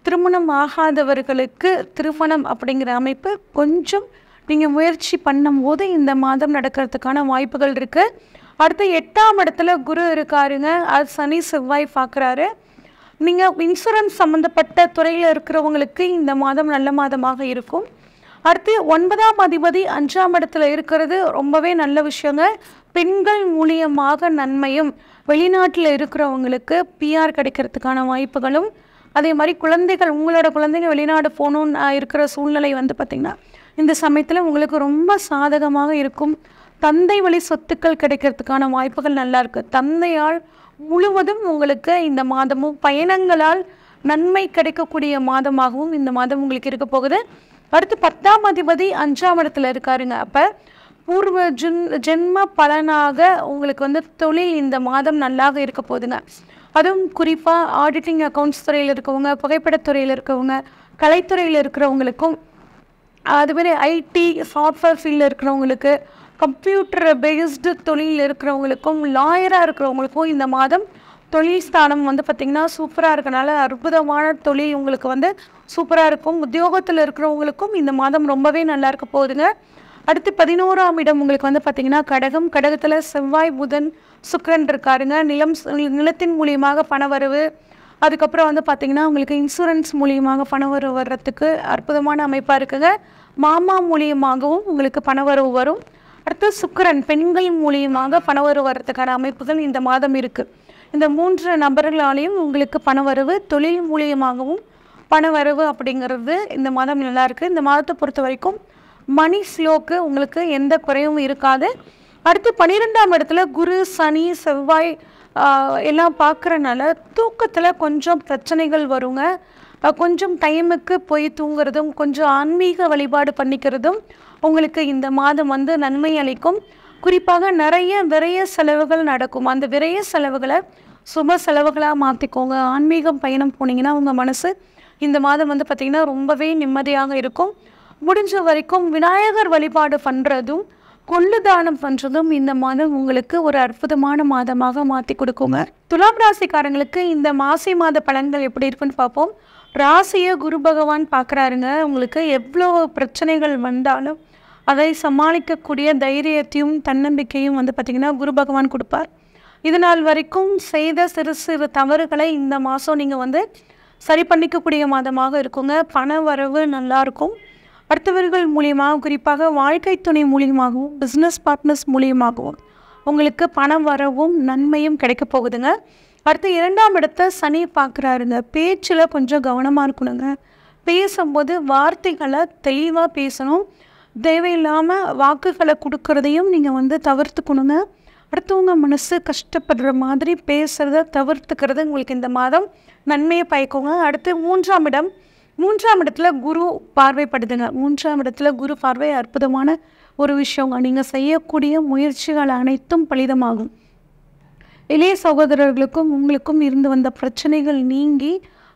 திருமணம் ஆகாதவர்களுக்கு திருமணம் அப்படிங்கிற அமைப்பு கொஞ்சம் நீங்கள் முயற்சி பண்ணும்போது இந்த மாதம் நடக்கிறதுக்கான வாய்ப்புகள் இருக்குது அடுத்து எட்டாம் இடத்துல குரு இருக்காருங்க அது சனி செவ்வாய் பார்க்குறாரு நீங்கள் இன்சூரன்ஸ் சம்மந்தப்பட்ட துறையில் இருக்கிறவங்களுக்கு இந்த மாதம் நல்ல மாதமாக இருக்கும் அடுத்து ஒன்பதாம் அதிபதி அஞ்சாம் இடத்துல இருக்கிறது ரொம்பவே நல்ல விஷயங்க பெண்கள் மூலியமாக நன்மையும் வெளிநாட்டில் இருக்கிறவங்களுக்கு பிஆர் கிடைக்கிறதுக்கான வாய்ப்புகளும் அதே மாதிரி குழந்தைகள் உங்களோட குழந்தைங்க வெளிநாடு போகணுன்னு இருக்கிற சூழ்நிலை வந்து பார்த்திங்கன்னா இந்த சமயத்தில் உங்களுக்கு ரொம்ப சாதகமாக இருக்கும் தந்தை வழி சொத்துக்கள் கிடைக்கிறதுக்கான வாய்ப்புகள் நல்லா இருக்குது தந்தையால் முழுவதும் உங்களுக்கு இந்த மாதமும் பயணங்களால் நன்மை கிடைக்கக்கூடிய மாதமாகவும் இந்த மாதம் உங்களுக்கு இருக்க போகுது அடுத்து பத்தாம் அதிபதி அஞ்சாம் இடத்துல இருக்காருங்க அப்போ பூர்வ ஜென் ஜென்ம பலனாக உங்களுக்கு வந்து தொழில் இந்த மாதம் நல்லாக இருக்க போகுதுங்க அதுவும் குறிப்பாக ஆடிட்டிங் அக்கௌண்ட்ஸ் துறையில் இருக்கவங்க புகைப்படத்துறையில் இருக்கவங்க கலைத்துறையில் இருக்கிறவங்களுக்கும் அதுமாரி ஐடி சாஃப்ட்வேர் ஃபீல்டில் இருக்கிறவங்களுக்கு கம்ப்யூட்டர் பேஸ்டு தொழில் இருக்கிறவங்களுக்கும் லாயராக இருக்கிறவங்களுக்கும் இந்த மாதம் தொழில் ஸ்தானம் வந்து பார்த்திங்கன்னா சூப்பராக இருக்கனால அற்புதமான தொழில் உங்களுக்கு வந்து சூப்பராக இருக்கும் உத்தியோகத்தில் இருக்கிறவங்களுக்கும் இந்த மாதம் ரொம்பவே நல்லா இருக்க போகுதுங்க அடுத்து பதினோராம் இடம் உங்களுக்கு வந்து பார்த்திங்கன்னா கடகம் கடகத்தில் செவ்வாய் புதன் சுக்கரன் இருக்காருங்க நிலம் நிலத்தின் மூலியமாக பணவரவு அதுக்கப்புறம் வந்து பார்த்திங்கன்னா உங்களுக்கு இன்சூரன்ஸ் மூலியமாக பணவரவு வர்றதுக்கு அற்புதமான அமைப்பாக இருக்குங்க மாமா மூலியமாகவும் உங்களுக்கு பணவரவு வரும் அடுத்து சுக்கரன் பெண்கள் மூலியமாக பணவரவு வரத்துக்கான அமைப்புகள் இந்த மாதம் இருக்குது இந்த மூன்று நபர்களாலேயும் உங்களுக்கு பணவரவு தொழில் மூலியமாகவும் பணவரவு அப்படிங்கிறது இந்த மாதம் நல்லா இருக்கு இந்த மாதத்தை பொறுத்த வரைக்கும் மணி ஸ்லோக்கு உங்களுக்கு எந்த குறையும் இருக்காது அடுத்து பன்னிரெண்டாம் இடத்துல குரு சனி செவ்வாய் எல்லாம் பார்க்குறனால தூக்கத்தில் கொஞ்சம் பிரச்சனைகள் வருங்க கொஞ்சம் டைமுக்கு போய் தூங்குறதும் கொஞ்சம் ஆன்மீக வழிபாடு பண்ணிக்கிறதும் உங்களுக்கு இந்த மாதம் வந்து நன்மை அளிக்கும் குறிப்பாக நிறைய விரைய செலவுகள் நடக்கும் அந்த விரைய செலவுகளை சும செலவுகளாக மாற்றிக்கோங்க ஆன்மீகம் பயணம் போனீங்கன்னா உங்கள் மனசு இந்த மாதம் வந்து பார்த்திங்கன்னா ரொம்பவே நிம்மதியாக இருக்கும் முடிஞ்ச வரைக்கும் விநாயகர் வழிபாடு பண்ணுறதும் கொள்ளு தானம் பண்ணுறதும் இந்த மாதம் உங்களுக்கு ஒரு அற்புதமான மாதமாக மாற்றி கொடுக்குங்க துலாம் ராசிக்காரங்களுக்கு இந்த மாசி மாத பலன்கள் எப்படி இருக்குன்னு பார்ப்போம் ராசியை குரு பகவான் பார்க்குறாருங்க உங்களுக்கு எவ்வளோ பிரச்சனைகள் வந்தாலும் அதை சமாளிக்கக்கூடிய தைரியத்தையும் தன்னம்பிக்கையும் வந்து பார்த்திங்கன்னா குரு பகவான் கொடுப்பார் இது நாள் வரைக்கும் செய்த சிறு சிறு தவறுகளை இந்த மாதம் நீங்கள் வந்து சரி பண்ணிக்கக்கூடிய மாதமாக இருக்குங்க பண வரவு நல்லாயிருக்கும் அடுத்தவர்கள் மூலியமாகவும் குறிப்பாக வாழ்க்கை துணை மூலியமாகவும் பிஸ்னஸ் பார்ட்னர்ஸ் மூலியமாகவும் உங்களுக்கு பணம் வரவும் நன்மையும் கிடைக்க போகுதுங்க அடுத்து இரண்டாம் இடத்த சனி பார்க்குறாருங்க பேச்சில் கொஞ்சம் கவனமாக இருக்கணுங்க பேசும்போது வார்த்தைகளை தெளிவாக பேசணும் தேவையில்லாமல் வாக்குகளை கொடுக்கறதையும் நீங்கள் வந்து தவிர்த்துக்கணுங்க அடுத்தவங்க மனசு கஷ்டப்படுற மாதிரி பேசுகிறத தவிர்த்துக்கிறது உங்களுக்கு இந்த மாதம் நன்மையை பயக்குங்க அடுத்து மூன்றாம் இடம் மூன்றாம் இடத்துல குரு பார்வைப்படுதுங்க மூன்றாம் இடத்துல குரு பார்வை அற்புதமான ஒரு விஷயங்க நீங்கள் செய்யக்கூடிய முயற்சிகள் அனைத்தும் பலிதமாகும் இளைய சகோதரர்களுக்கும் உங்களுக்கும் இருந்து வந்த பிரச்சனைகள் நீங்கி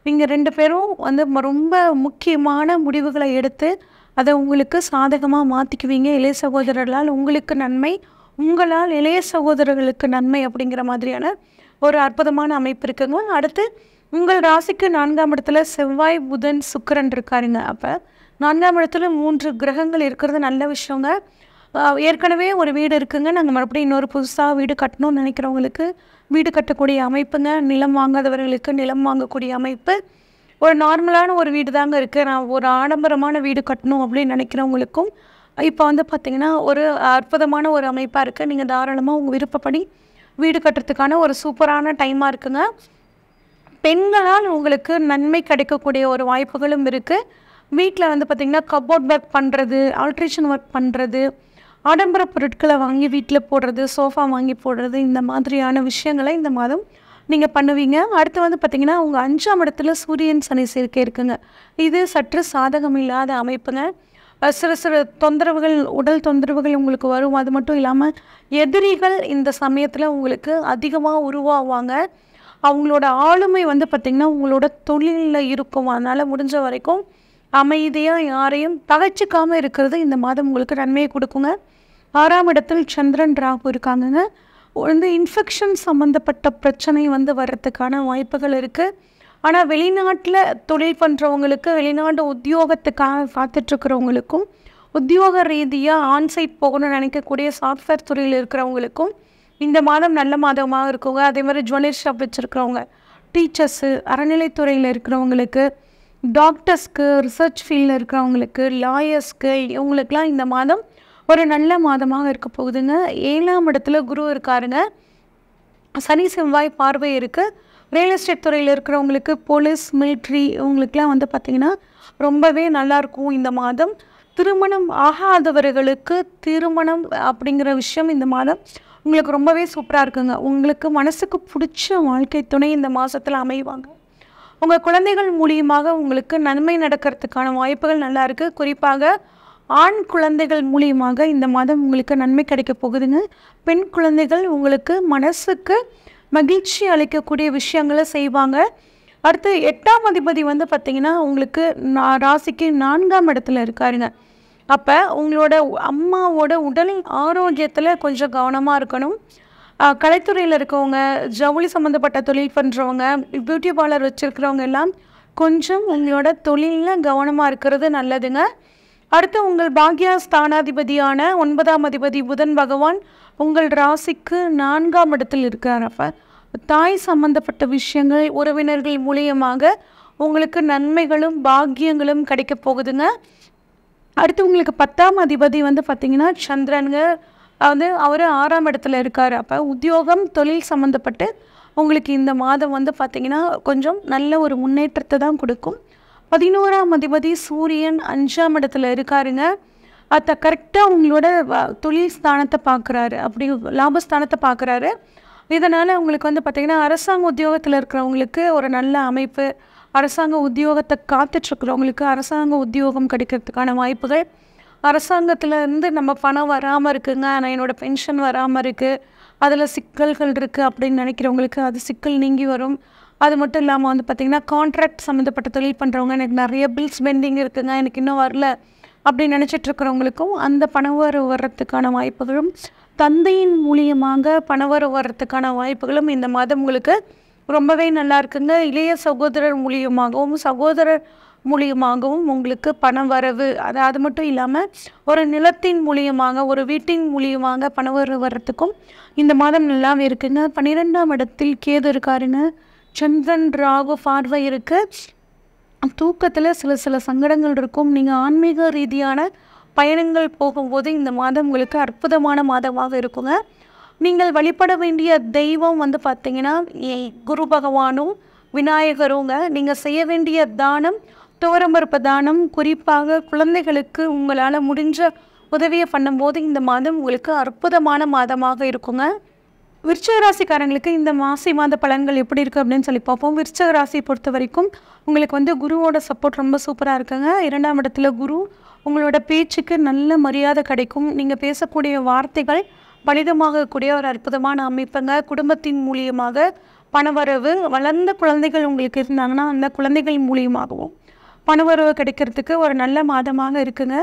நீங்கள் ரெண்டு பேரும் வந்து ரொம்ப முக்கியமான முடிவுகளை எடுத்து அதை உங்களுக்கு சாதகமாக மாற்றிக்குவீங்க இளைய சகோதரர்களால் உங்களுக்கு நன்மை உங்களால் இளைய சகோதரர்களுக்கு நன்மை அப்படிங்கிற மாதிரியான ஒரு அற்புதமான அமைப்பு இருக்குங்க அடுத்து உங்கள் ராசிக்கு நான்காம் இடத்துல செவ்வாய் புதன் சுக்கரன் இருக்காருங்க அப்போ நான்காம் இடத்துல மூன்று கிரகங்கள் இருக்கிறது நல்ல விஷயங்க ஏற்கனவே ஒரு வீடு இருக்குங்க நாங்கள் மறுபடியும் இன்னொரு புதுசாக வீடு கட்டணும்னு நினைக்கிறவங்களுக்கு வீடு கட்டக்கூடிய அமைப்புங்க நிலம் வாங்காதவர்களுக்கு நிலம் வாங்கக்கூடிய அமைப்பு ஒரு நார்மலான ஒரு வீடு தாங்க இருக்குது நான் ஒரு ஆடம்பரமான வீடு கட்டணும் அப்படின்னு நினைக்கிறவங்களுக்கும் இப்போ வந்து பார்த்திங்கன்னா ஒரு அற்புதமான ஒரு அமைப்பாக இருக்குது நீங்கள் தாராளமாக உங்கள் விருப்பப்படி வீடு கட்டுறதுக்கான ஒரு சூப்பரான டைமாக இருக்குங்க பெண்களால் உங்களுக்கு நன்மை கிடைக்கக்கூடிய ஒரு வாய்ப்புகளும் இருக்குது வீட்டில் வந்து பார்த்திங்கன்னா கபோர்ட் ஒர்க் பண்ணுறது ஆல்ட்ரேஷன் ஒர்க் பண்ணுறது ஆடம்பர பொருட்களை வாங்கி வீட்டில் போடுறது சோஃபா வாங்கி போடுறது இந்த மாதிரியான விஷயங்களை இந்த மாதம் நீங்கள் பண்ணுவீங்க அடுத்து வந்து பார்த்திங்கன்னா உங்கள் அஞ்சாம் இடத்துல சூரியன் சனி சேர்க்கை இருக்குங்க இது சற்று சாதகம் இல்லாத அமைப்புங்க சிறு சிறு தொந்தரவுகள் உடல் தொந்தரவுகள் உங்களுக்கு வரும் அது மட்டும் இல்லாமல் எதிரிகள் இந்த சமயத்தில் உங்களுக்கு அதிகமாக உருவாவாங்க அவங்களோட ஆளுமை வந்து பார்த்திங்கன்னா உங்களோட தொழிலில் இருக்கும் அதனால் முடிஞ்ச வரைக்கும் அமைதியாக யாரையும் தகச்சிக்காமல் இருக்கிறது இந்த மாதம் உங்களுக்கு நன்மையை கொடுக்குங்க ஆறாம் இடத்தில் சந்திரன் ராகு இருக்காங்கங்க வந்து இன்ஃபெக்ஷன் சம்மந்தப்பட்ட பிரச்சனை வந்து வர்றதுக்கான வாய்ப்புகள் இருக்குது ஆனால் வெளிநாட்டில் தொழில் பண்ணுறவங்களுக்கு வெளிநாடு உத்தியோகத்துக்காக காத்துட்ருக்கிறவங்களுக்கும் உத்தியோக ரீதியாக ஆன்சைட் போகணும்னு நினைக்கக்கூடிய சாஃப்ட்வேர் துறையில் இருக்கிறவங்களுக்கும் இந்த மாதம் நல்ல மாதமாக இருக்கவங்க அதே மாதிரி ஜுவல்லரி ஷாப் வச்சுருக்கிறவங்க டீச்சர்ஸு அறநிலைத்துறையில் இருக்கிறவங்களுக்கு டாக்டர்ஸ்க்கு ரிசர்ச் ஃபீல்டில் இருக்கிறவங்களுக்கு லாயர்ஸ்க்கு இவங்களுக்கெலாம் இந்த மாதம் ஒரு நல்ல மாதமாக இருக்க போகுதுங்க ஏழாம் இடத்துல குரு இருக்காருங்க சனி செவ்வாய் பார்வை இருக்குது ரியல் எஸ்டேட் துறையில் இருக்கிறவங்களுக்கு போலீஸ் மிலிட்ரி இவங்களுக்கெலாம் வந்து பார்த்திங்கன்னா ரொம்பவே நல்லாயிருக்கும் இந்த மாதம் திருமணம் ஆகாதவர்களுக்கு திருமணம் அப்படிங்கிற விஷயம் இந்த மாதம் உங்களுக்கு ரொம்பவே சூப்பராக இருக்குங்க உங்களுக்கு மனசுக்கு பிடிச்ச வாழ்க்கை துணை இந்த மாதத்தில் அமைவாங்க உங்கள் குழந்தைகள் மூலியமாக உங்களுக்கு நன்மை நடக்கிறதுக்கான வாய்ப்புகள் நல்லா இருக்குது குறிப்பாக ஆண் குழந்தைகள் மூலியமாக இந்த மாதம் உங்களுக்கு நன்மை கிடைக்க போகுதுங்க பெண் குழந்தைகள் உங்களுக்கு மனசுக்கு மகிழ்ச்சி அளிக்கக்கூடிய விஷயங்களை செய்வாங்க அடுத்து எட்டாம் அதிபதி வந்து பார்த்திங்கன்னா உங்களுக்கு நான் ராசிக்கு நான்காம் இடத்துல இருக்காருங்க அப்போ உங்களோட அம்மாவோட உடலின் ஆரோக்கியத்தில் கொஞ்சம் கவனமாக இருக்கணும் கலைத்துறையில் இருக்கவங்க ஜவுளி சம்மந்தப்பட்ட தொழில் பண்ணுறவங்க பியூட்டி பார்லர் வச்சுருக்கிறவங்க எல்லாம் கொஞ்சம் உங்களோட தொழிலில் கவனமாக இருக்கிறது நல்லதுங்க அடுத்து உங்கள் பாக்யா ஸ்தானாதிபதியான ஒன்பதாம் அதிபதி புதன் பகவான் உங்கள் ராசிக்கு நான்காம் இடத்தில் இருக்கார் அப்போ தாய் சம்பந்தப்பட்ட விஷயங்கள் உறவினர்கள் மூலியமாக உங்களுக்கு நன்மைகளும் பாக்கியங்களும் கிடைக்க போகுதுங்க அடுத்து உங்களுக்கு பத்தாம் அதிபதி வந்து பார்த்திங்கன்னா சந்திரனுங்க வந்து அவர் ஆறாம் இடத்துல இருக்கார் அப்போ உத்தியோகம் தொழில் சம்மந்தப்பட்டு உங்களுக்கு இந்த மாதம் வந்து பார்த்திங்கன்னா கொஞ்சம் நல்ல ஒரு முன்னேற்றத்தை தான் கொடுக்கும் பதினோராம் அதிபதி சூரியன் அஞ்சாம் இடத்துல இருக்காருங்க அதை கரெக்டாக உங்களோட தொழில் ஸ்தானத்தை பார்க்குறாரு அப்படி லாபஸ்தானத்தை பார்க்குறாரு இதனால் உங்களுக்கு வந்து பார்த்திங்கன்னா அரசாங்க உத்தியோகத்தில் இருக்கிறவங்களுக்கு ஒரு நல்ல அமைப்பு அரசாங்க உத்தியோகத்தை காத்துட்ருக்கிறவங்களுக்கு அரசாங்க உத்தியோகம் கிடைக்கிறதுக்கான வாய்ப்புகள் இருந்து நம்ம பணம் வராமல் இருக்குங்க ஆனால் என்னோடய பென்ஷன் வராமல் இருக்குது அதில் சிக்கல்கள் இருக்குது அப்படின்னு நினைக்கிறவங்களுக்கு அது சிக்கல் நீங்கி வரும் அது மட்டும் இல்லாமல் வந்து பார்த்திங்கன்னா கான்ட்ராக்ட் சம்மந்தப்பட்ட தொழில் பண்ணுறவங்க எனக்கு நிறைய பில்ஸ் பெண்டிங் இருக்குதுங்க எனக்கு இன்னும் வரல அப்படின்னு நினச்சிட்டு இருக்கிறவங்களுக்கும் அந்த பணவரவு வர்றதுக்கான வாய்ப்புகளும் தந்தையின் மூலியமாக பணவரவு வர்றதுக்கான வாய்ப்புகளும் இந்த மாதம் உங்களுக்கு ரொம்பவே நல்லா இருக்குங்க இளைய சகோதரர் மூலியமாகவும் சகோதரர் மூலியமாகவும் உங்களுக்கு பண வரவு அது அது மட்டும் இல்லாமல் ஒரு நிலத்தின் மூலியமாக ஒரு வீட்டின் மூலியமாக பணவரவு வர்றதுக்கும் இந்த மாதம் நல்லாவே இருக்குங்க பன்னிரெண்டாம் இடத்தில் கேது இருக்காருங்க சந்திரன் ராகு பார்வை இருக்குது தூக்கத்தில் சில சில சங்கடங்கள் இருக்கும் நீங்கள் ஆன்மீக ரீதியான பயணங்கள் போகும்போது இந்த மாதம் உங்களுக்கு அற்புதமான மாதமாக இருக்குங்க நீங்கள் வழிபட வேண்டிய தெய்வம் வந்து பார்த்தீங்கன்னா குரு பகவானும் விநாயகருங்க நீங்கள் செய்ய வேண்டிய தானம் துவரம்பருப்பு தானம் குறிப்பாக குழந்தைகளுக்கு உங்களால் முடிஞ்ச உதவியை பண்ணும்போது இந்த மாதம் உங்களுக்கு அற்புதமான மாதமாக இருக்குங்க விருச்சக ராசிக்காரங்களுக்கு இந்த மாசி மாத பலன்கள் எப்படி இருக்குது அப்படின்னு சொல்லி பார்ப்போம் விருச்சக ராசியை பொறுத்த வரைக்கும் உங்களுக்கு வந்து குருவோட சப்போர்ட் ரொம்ப சூப்பராக இருக்குங்க இரண்டாம் இடத்துல குரு உங்களோட பேச்சுக்கு நல்ல மரியாதை கிடைக்கும் நீங்கள் பேசக்கூடிய வார்த்தைகள் கூடிய ஒரு அற்புதமான அமைப்புங்க குடும்பத்தின் மூலியமாக பணவரவு வளர்ந்த குழந்தைகள் உங்களுக்கு இருந்தாங்கன்னா அந்த குழந்தைகள் மூலியமாகவும் பணவரவு கிடைக்கிறதுக்கு ஒரு நல்ல மாதமாக இருக்குங்க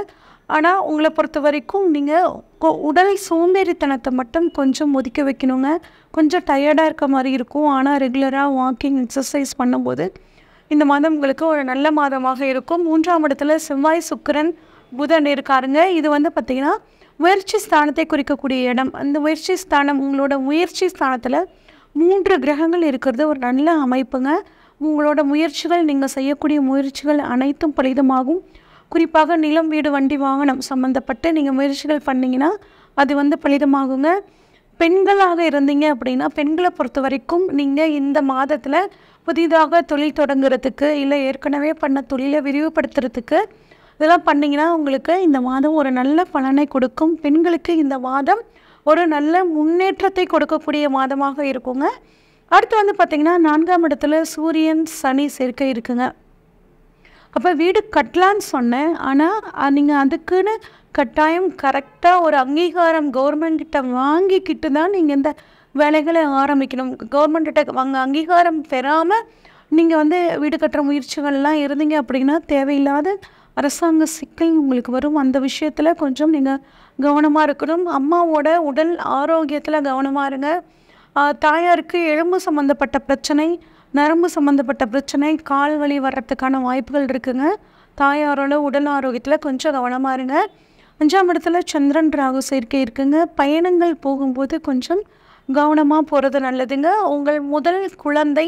ஆனால் உங்களை பொறுத்த வரைக்கும் நீங்கள் உடல் சோம்பேறித்தனத்தை மட்டும் கொஞ்சம் ஒதுக்க வைக்கணுங்க கொஞ்சம் டயர்டாக இருக்க மாதிரி இருக்கும் ஆனால் ரெகுலராக வாக்கிங் எக்ஸசைஸ் பண்ணும்போது இந்த மாதம் உங்களுக்கு ஒரு நல்ல மாதமாக இருக்கும் மூன்றாம் இடத்துல செவ்வாய் சுக்கரன் புதன் இருக்காருங்க இது வந்து பார்த்திங்கன்னா முயற்சி ஸ்தானத்தை குறிக்கக்கூடிய இடம் அந்த முயற்சி ஸ்தானம் உங்களோட முயற்சி ஸ்தானத்தில் மூன்று கிரகங்கள் இருக்கிறது ஒரு நல்ல அமைப்புங்க உங்களோட முயற்சிகள் நீங்கள் செய்யக்கூடிய முயற்சிகள் அனைத்தும் பலிதமாகும் குறிப்பாக நிலம் வீடு வண்டி வாகனம் சம்மந்தப்பட்டு நீங்கள் முயற்சிகள் பண்ணிங்கன்னா அது வந்து பலிதமாகுங்க பெண்களாக இருந்தீங்க அப்படின்னா பெண்களை பொறுத்த வரைக்கும் நீங்கள் இந்த மாதத்தில் புதிதாக தொழில் தொடங்குறதுக்கு இல்லை ஏற்கனவே பண்ண தொழிலை விரிவுபடுத்துறதுக்கு இதெல்லாம் பண்ணிங்கன்னா உங்களுக்கு இந்த மாதம் ஒரு நல்ல பலனை கொடுக்கும் பெண்களுக்கு இந்த மாதம் ஒரு நல்ல முன்னேற்றத்தை கொடுக்கக்கூடிய மாதமாக இருக்குங்க அடுத்து வந்து பார்த்திங்கன்னா நான்காம் இடத்துல சூரியன் சனி சேர்க்கை இருக்குங்க அப்போ வீடு கட்டலான்னு சொன்னேன் ஆனால் நீங்கள் அதுக்குன்னு கட்டாயம் கரெக்டாக ஒரு அங்கீகாரம் கவர்மெண்ட்கிட்ட வாங்கிக்கிட்டு தான் நீங்கள் இந்த வேலைகளை ஆரம்பிக்கணும் கவர்மெண்ட்கிட்ட வாங்க அங்கீகாரம் பெறாமல் நீங்கள் வந்து வீடு கட்டுற முயற்சிகள்லாம் இருந்தீங்க அப்படின்னா தேவையில்லாத அரசாங்க சிக்கல் உங்களுக்கு வரும் அந்த விஷயத்தில் கொஞ்சம் நீங்கள் கவனமாக இருக்கணும் அம்மாவோட உடல் ஆரோக்கியத்தில் கவனமாக இருங்க தாயாருக்கு எலும்பு சம்மந்தப்பட்ட பிரச்சனை நரம்பு சம்மந்தப்பட்ட பிரச்சனை கால் வலி வர்றதுக்கான வாய்ப்புகள் இருக்குங்க தாயாரோட உடல் ஆரோக்கியத்தில் கொஞ்சம் கவனமாக இருங்க அஞ்சாம் இடத்துல சந்திரன் ராகு சேர்க்கை இருக்குங்க பயணங்கள் போகும்போது கொஞ்சம் கவனமாக போகிறது நல்லதுங்க உங்கள் முதல் குழந்தை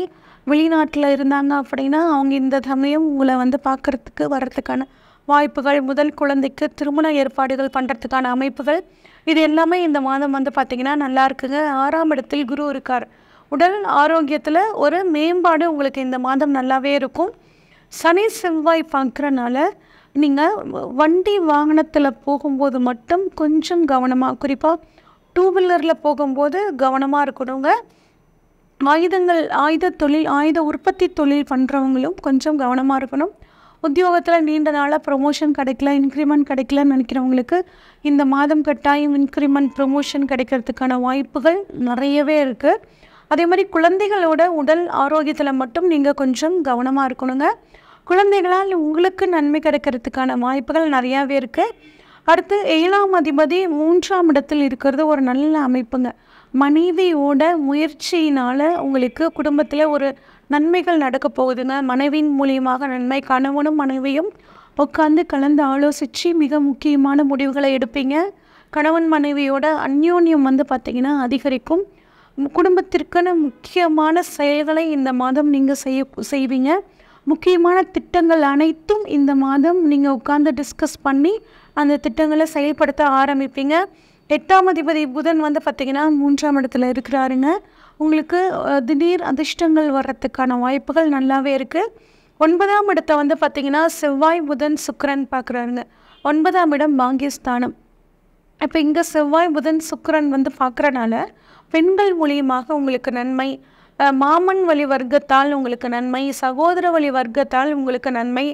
வெளிநாட்டில் இருந்தாங்க அப்படின்னா அவங்க இந்த சமயம் உங்களை வந்து பார்க்குறதுக்கு வர்றதுக்கான வாய்ப்புகள் முதல் குழந்தைக்கு திருமண ஏற்பாடுகள் பண்ணுறதுக்கான அமைப்புகள் இது எல்லாமே இந்த மாதம் வந்து பார்த்திங்கன்னா நல்லா இருக்குங்க ஆறாம் இடத்தில் குரு இருக்கார் உடல் ஆரோக்கியத்தில் ஒரு மேம்பாடு உங்களுக்கு இந்த மாதம் நல்லாவே இருக்கும் சனி செவ்வாய் பார்க்குறனால நீங்கள் வண்டி வாகனத்தில் போகும்போது மட்டும் கொஞ்சம் கவனமாக குறிப்பாக டூ வீலரில் போகும்போது கவனமாக இருக்கணுங்க ஆயுதங்கள் ஆயுத தொழில் ஆயுத உற்பத்தி தொழில் பண்ணுறவங்களும் கொஞ்சம் கவனமாக இருக்கணும் உத்தியோகத்தில் நீண்ட நாளாக ப்ரொமோஷன் கிடைக்கல இன்க்ரிமெண்ட் கிடைக்கலன்னு நினைக்கிறவங்களுக்கு இந்த மாதம் கட்டாயம் இன்க்ரிமெண்ட் ப்ரொமோஷன் கிடைக்கிறதுக்கான வாய்ப்புகள் நிறையவே இருக்குது அதே மாதிரி குழந்தைகளோட உடல் ஆரோக்கியத்தில் மட்டும் நீங்கள் கொஞ்சம் கவனமாக இருக்கணுங்க குழந்தைகளால் உங்களுக்கு நன்மை கிடைக்கிறதுக்கான வாய்ப்புகள் நிறையாவே இருக்குது அடுத்து ஏழாம் அதிபதி மூன்றாம் இடத்தில் இருக்கிறது ஒரு நல்ல அமைப்புங்க மனைவியோட முயற்சியினால் உங்களுக்கு குடும்பத்தில் ஒரு நன்மைகள் நடக்க போகுதுங்க மனைவியின் மூலியமாக நன்மை கணவனும் மனைவியும் உட்காந்து கலந்து ஆலோசித்து மிக முக்கியமான முடிவுகளை எடுப்பீங்க கணவன் மனைவியோட அந்யோன்யம் வந்து பார்த்திங்கன்னா அதிகரிக்கும் குடும்பத்திற்கான முக்கியமான செயல்களை இந்த மாதம் நீங்கள் செய்ய செய்வீங்க முக்கியமான திட்டங்கள் அனைத்தும் இந்த மாதம் நீங்கள் உட்காந்து டிஸ்கஸ் பண்ணி அந்த திட்டங்களை செயல்படுத்த ஆரம்பிப்பீங்க எட்டாம் அதிபதி புதன் வந்து பார்த்திங்கன்னா மூன்றாம் இடத்துல இருக்கிறாருங்க உங்களுக்கு திடீர் அதிர்ஷ்டங்கள் வர்றதுக்கான வாய்ப்புகள் நல்லாவே இருக்குது ஒன்பதாம் இடத்த வந்து பார்த்திங்கன்னா செவ்வாய் புதன் சுக்கரன் பார்க்குறாருங்க ஒன்பதாம் இடம் பாங்கியஸ்தானம் இப்போ இங்கே செவ்வாய் புதன் சுக்கரன் வந்து பார்க்குறனால பெண்கள் மூலியமாக உங்களுக்கு நன்மை மாமன் வழி வர்க்கத்தால் உங்களுக்கு நன்மை சகோதர வழி வர்க்கத்தால் உங்களுக்கு நன்மை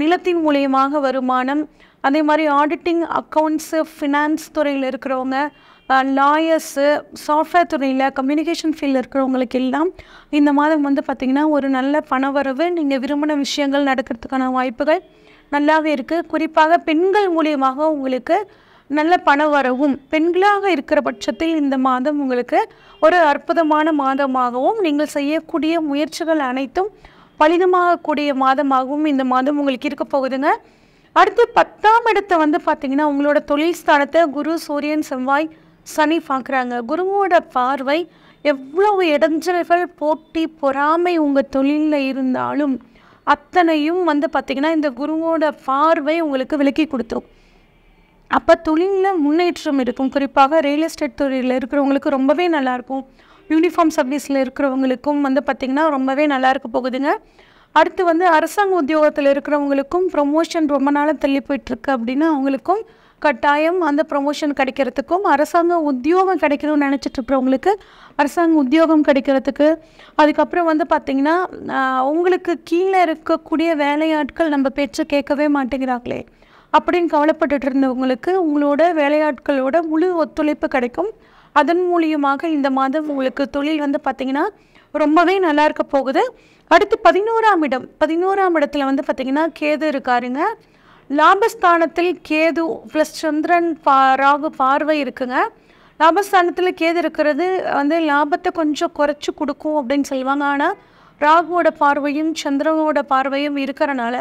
நிலத்தின் மூலியமாக வருமானம் அதே மாதிரி ஆடிட்டிங் அக்கௌண்ட்ஸு ஃபினான்ஸ் துறையில் இருக்கிறவங்க லாயர்ஸு சாஃப்ட்வேர் துறையில் கம்யூனிகேஷன் ஃபீல்டில் இருக்கிறவங்களுக்கு எல்லாம் இந்த மாதம் வந்து பார்த்திங்கன்னா ஒரு நல்ல பணவரவு நீங்கள் விரும்பின விஷயங்கள் நடக்கிறதுக்கான வாய்ப்புகள் நல்லாவே இருக்குது குறிப்பாக பெண்கள் மூலியமாக உங்களுக்கு நல்ல பண வரவும் பெண்களாக இருக்கிற பட்சத்தில் இந்த மாதம் உங்களுக்கு ஒரு அற்புதமான மாதமாகவும் நீங்கள் செய்யக்கூடிய முயற்சிகள் அனைத்தும் பலிதமாகக்கூடிய மாதமாகவும் இந்த மாதம் உங்களுக்கு இருக்க போகுதுங்க அடுத்து பத்தாம் இடத்தை வந்து பார்த்தீங்கன்னா உங்களோட தொழில் ஸ்தானத்தை குரு சூரியன் செவ்வாய் சனி பார்க்குறாங்க குருவோட பார்வை எவ்வளவு இடைஞ்சல்கள் போட்டி பொறாமை உங்கள் தொழிலில் இருந்தாலும் அத்தனையும் வந்து பார்த்திங்கன்னா இந்த குருவோட பார்வை உங்களுக்கு விலக்கி கொடுத்தோம் அப்போ தொழிலில் முன்னேற்றம் இருக்கும் குறிப்பாக ரியல் எஸ்டேட் தொழிலில் இருக்கிறவங்களுக்கு ரொம்பவே நல்லாயிருக்கும் யூனிஃபார்ம் சர்வீஸில் இருக்கிறவங்களுக்கும் வந்து பார்த்திங்கன்னா ரொம்பவே நல்லா இருக்க போகுதுங்க அடுத்து வந்து அரசாங்க உத்தியோகத்தில் இருக்கிறவங்களுக்கும் ப்ரொமோஷன் ரொம்ப நாளாக தள்ளி போயிட்டுருக்கு அப்படின்னா அவங்களுக்கும் கட்டாயம் அந்த ப்ரொமோஷன் கிடைக்கிறதுக்கும் அரசாங்க உத்தியோகம் கிடைக்கணும்னு நினச்சிட்டு இருக்கிறவங்களுக்கு அரசாங்க உத்தியோகம் கிடைக்கிறதுக்கு அதுக்கப்புறம் வந்து பார்த்திங்கன்னா அவங்களுக்கு கீழே இருக்கக்கூடிய வேலையாட்கள் நம்ம பேச்சை கேட்கவே மாட்டேங்கிறாங்களே அப்படின்னு கவலைப்பட்டு இருந்தவங்களுக்கு உங்களோட வேலையாட்களோட முழு ஒத்துழைப்பு கிடைக்கும் அதன் மூலியமாக இந்த மாதம் உங்களுக்கு தொழில் வந்து பார்த்திங்கன்னா ரொம்பவே நல்லா இருக்க போகுது அடுத்து பதினோராம் இடம் பதினோராம் இடத்துல வந்து பார்த்திங்கன்னா கேது இருக்காருங்க லாபஸ்தானத்தில் கேது ப்ளஸ் சந்திரன் பா ராகு பார்வை இருக்குங்க லாபஸ்தானத்தில் கேது இருக்கிறது வந்து லாபத்தை கொஞ்சம் குறைச்சி கொடுக்கும் அப்படின்னு சொல்லுவாங்க ஆனால் ராகுவோட பார்வையும் சந்திரனோட பார்வையும் இருக்கிறனால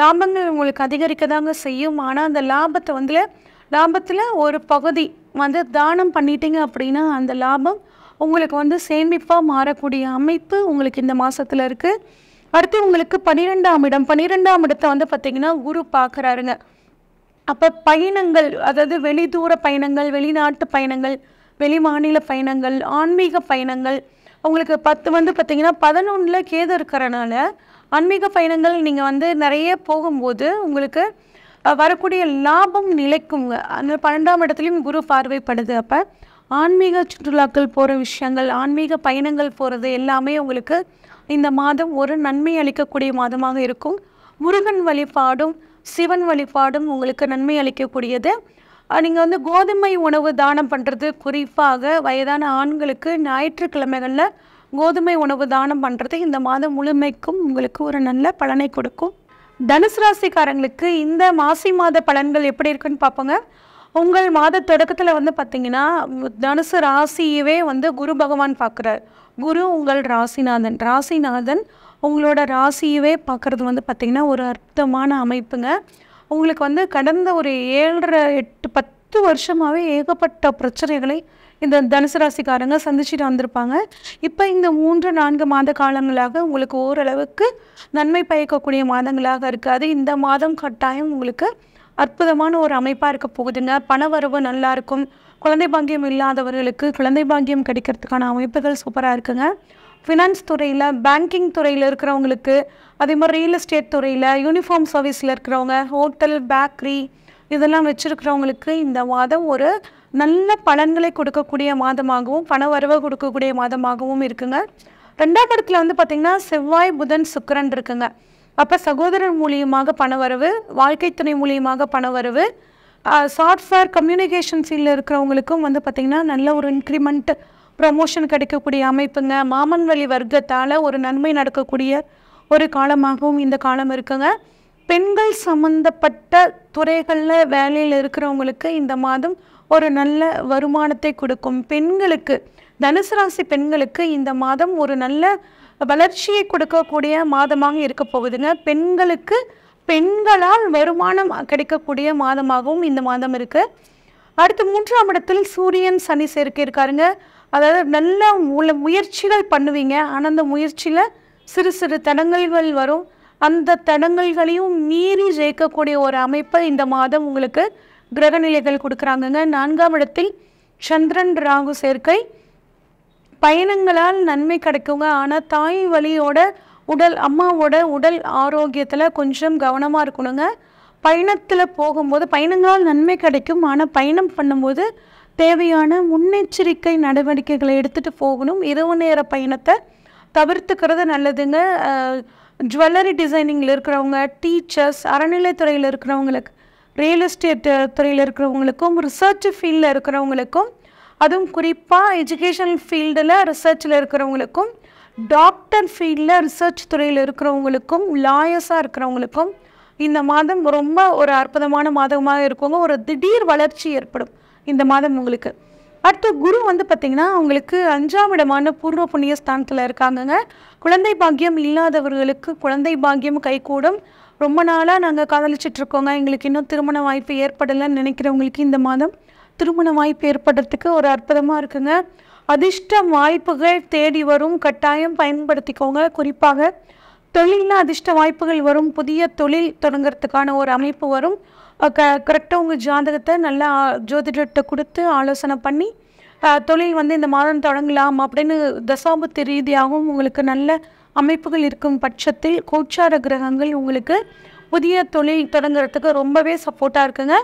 லாபங்கள் உங்களுக்கு அதிகரிக்க தாங்க செய்யும் ஆனால் அந்த லாபத்தை வந்து லாபத்தில் ஒரு பகுதி வந்து தானம் பண்ணிட்டீங்க அப்படின்னா அந்த லாபம் உங்களுக்கு வந்து சேமிப்பாக மாறக்கூடிய அமைப்பு உங்களுக்கு இந்த மாதத்தில் இருக்குது அடுத்து உங்களுக்கு பன்னிரெண்டாம் இடம் பன்னிரெண்டாம் இடத்தை வந்து பார்த்திங்கன்னா குரு பார்க்குறாருங்க அப்போ பயணங்கள் அதாவது வெளிதூர பயணங்கள் வெளிநாட்டு பயணங்கள் வெளி மாநில பயணங்கள் ஆன்மீக பயணங்கள் உங்களுக்கு பத்து வந்து பார்த்திங்கன்னா பதினொன்றில் கேது இருக்கிறனால ஆன்மீக பயணங்கள் நீங்கள் வந்து நிறைய போகும்போது உங்களுக்கு வரக்கூடிய லாபம் நிலைக்குங்க அந்த பன்னெண்டாம் இடத்துலையும் குரு பார்வைப்படுது அப்போ ஆன்மீக சுற்றுலாக்கள் போகிற விஷயங்கள் ஆன்மீக பயணங்கள் போகிறது எல்லாமே உங்களுக்கு இந்த மாதம் ஒரு நன்மை அளிக்கக்கூடிய மாதமாக இருக்கும் முருகன் வழிபாடும் சிவன் வழிபாடும் உங்களுக்கு நன்மை அளிக்கக்கூடியது நீங்கள் வந்து கோதுமை உணவு தானம் பண்ணுறது குறிப்பாக வயதான ஆண்களுக்கு ஞாயிற்றுக்கிழமைகளில் கோதுமை உணவு தானம் பண்ணுறது இந்த மாதம் முழுமைக்கும் உங்களுக்கு ஒரு நல்ல பலனை கொடுக்கும் தனுசு ராசிக்காரங்களுக்கு இந்த மாசி மாத பலன்கள் எப்படி இருக்குன்னு பார்ப்போங்க உங்கள் மாத தொடக்கத்தில் வந்து பார்த்தீங்கன்னா தனுசு ராசியவே வந்து குரு பகவான் பார்க்குறார் குரு உங்கள் ராசிநாதன் ராசிநாதன் உங்களோட ராசியவே பார்க்குறது வந்து பார்த்திங்கன்னா ஒரு அர்த்தமான அமைப்புங்க உங்களுக்கு வந்து கடந்த ஒரு ஏழரை எட்டு பத்து வருஷமாகவே ஏகப்பட்ட பிரச்சனைகளை இந்த தனுசு ராசிக்காரங்க சந்திச்சுட்டு வந்திருப்பாங்க இப்போ இந்த மூன்று நான்கு மாத காலங்களாக உங்களுக்கு ஓரளவுக்கு நன்மை பயக்கக்கூடிய மாதங்களாக இருக்காது இந்த மாதம் கட்டாயம் உங்களுக்கு அற்புதமான ஒரு அமைப்பாக இருக்க போகுதுங்க பண வரவு நல்லா இருக்கும் குழந்தை பாங்கியம் இல்லாதவர்களுக்கு குழந்தை பாங்கியம் கிடைக்கிறதுக்கான அமைப்புகள் சூப்பராக இருக்குங்க ஃபினான்ஸ் துறையில் பேங்கிங் துறையில் இருக்கிறவங்களுக்கு அதே மாதிரி ரியல் எஸ்டேட் துறையில் யூனிஃபார்ம் சர்வீஸில் இருக்கிறவங்க ஹோட்டல் பேக்கரி இதெல்லாம் வச்சுருக்கிறவங்களுக்கு இந்த மாதம் ஒரு நல்ல பலன்களை கொடுக்கக்கூடிய மாதமாகவும் பண வரவை கொடுக்கக்கூடிய மாதமாகவும் இருக்குங்க ரெண்டாம் இடத்துல வந்து பார்த்திங்கன்னா செவ்வாய் புதன் சுக்கரன் இருக்குங்க அப்போ சகோதரர் மூலியமாக பணவரவு வாழ்க்கை துணை மூலியமாக பணவரவு சாஃப்ட்வேர் கம்யூனிகேஷன் ஃபீல்டில் இருக்கிறவங்களுக்கும் வந்து பார்த்திங்கன்னா நல்ல ஒரு இன்க்ரிமெண்ட் ப்ரமோஷன் கிடைக்கக்கூடிய அமைப்புங்க மாமன் வழி வர்க்கத்தால் ஒரு நன்மை நடக்கக்கூடிய ஒரு காலமாகவும் இந்த காலம் இருக்குங்க பெண்கள் சம்மந்தப்பட்ட துறைகளில் வேலையில் இருக்கிறவங்களுக்கு இந்த மாதம் ஒரு நல்ல வருமானத்தை கொடுக்கும் பெண்களுக்கு தனுசு ராசி பெண்களுக்கு இந்த மாதம் ஒரு நல்ல வளர்ச்சியை கொடுக்கக்கூடிய மாதமாக இருக்க போகுதுங்க பெண்களுக்கு பெண்களால் வருமானம் கிடைக்கக்கூடிய மாதமாகவும் இந்த மாதம் இருக்குது அடுத்து மூன்றாம் இடத்தில் சூரியன் சனி சேர்க்கை இருக்காருங்க அதாவது நல்ல உள்ள முயற்சிகள் பண்ணுவீங்க ஆனால் அந்த முயற்சியில் சிறு சிறு தடங்கல்கள் வரும் அந்த தடங்கல்களையும் மீறி ஜெயிக்கக்கூடிய ஒரு அமைப்பை இந்த மாதம் உங்களுக்கு கிரக நிலைகள் கொடுக்குறாங்கங்க நான்காம் இடத்தில் சந்திரன் ராகு சேர்க்கை பயணங்களால் நன்மை கிடைக்குங்க ஆனால் தாய் வழியோட உடல் அம்மாவோட உடல் ஆரோக்கியத்தில் கொஞ்சம் கவனமாக இருக்கணுங்க பயணத்தில் போகும்போது பயணங்களால் நன்மை கிடைக்கும் ஆனால் பயணம் பண்ணும்போது தேவையான முன்னெச்சரிக்கை நடவடிக்கைகளை எடுத்துகிட்டு போகணும் இரவு நேர பயணத்தை தவிர்த்துக்கிறது நல்லதுங்க ஜுவல்லரி டிசைனிங்கில் இருக்கிறவங்க டீச்சர்ஸ் அறநிலைத்துறையில் இருக்கிறவங்களுக்கு ரியல் எஸ்டேட் துறையில் இருக்கிறவங்களுக்கும் ரிசர்ச் ஃபீல்டில் இருக்கிறவங்களுக்கும் அதுவும் குறிப்பாக எஜுகேஷனல் ஃபீல்டில் ரிசர்ச்சில் இருக்கிறவங்களுக்கும் டாக்டர் ஃபீல்டில் ரிசர்ச் துறையில் இருக்கிறவங்களுக்கும் லாயர்ஸாக இருக்கிறவங்களுக்கும் இந்த மாதம் ரொம்ப ஒரு அற்புதமான மாதமாக இருக்கவங்க ஒரு திடீர் வளர்ச்சி ஏற்படும் இந்த மாதம் உங்களுக்கு அடுத்த குரு வந்து பார்த்திங்கன்னா அவங்களுக்கு அஞ்சாம் இடமான பூர்வ புண்ணிய ஸ்தானத்தில் இருக்காங்கங்க குழந்தை பாக்கியம் இல்லாதவர்களுக்கு குழந்தை பாக்கியம் கைகூடும் ரொம்ப நாளாக நாங்கள் காதலிச்சிட்ருக்கோங்க எங்களுக்கு இன்னும் திருமண வாய்ப்பு ஏற்படலைன்னு நினைக்கிறவங்களுக்கு இந்த மாதம் திருமண வாய்ப்பு ஏற்படுறதுக்கு ஒரு அற்புதமாக இருக்குங்க அதிர்ஷ்ட வாய்ப்புகள் தேடி வரும் கட்டாயம் பயன்படுத்திக்கோங்க குறிப்பாக தொழிலில் அதிர்ஷ்ட வாய்ப்புகள் வரும் புதிய தொழில் தொடங்கிறதுக்கான ஒரு அமைப்பு வரும் க கரெக்டாக உங்கள் ஜாதகத்தை நல்லா ஜோதிடத்தை கொடுத்து ஆலோசனை பண்ணி தொழில் வந்து இந்த மாதம் தொடங்கலாம் அப்படின்னு தசாபத்து ரீதியாகவும் உங்களுக்கு நல்ல அமைப்புகள் இருக்கும் பட்சத்தில் கோச்சார கிரகங்கள் உங்களுக்கு புதிய தொழில் தொடங்குறதுக்கு ரொம்பவே சப்போர்ட்டாக இருக்குங்க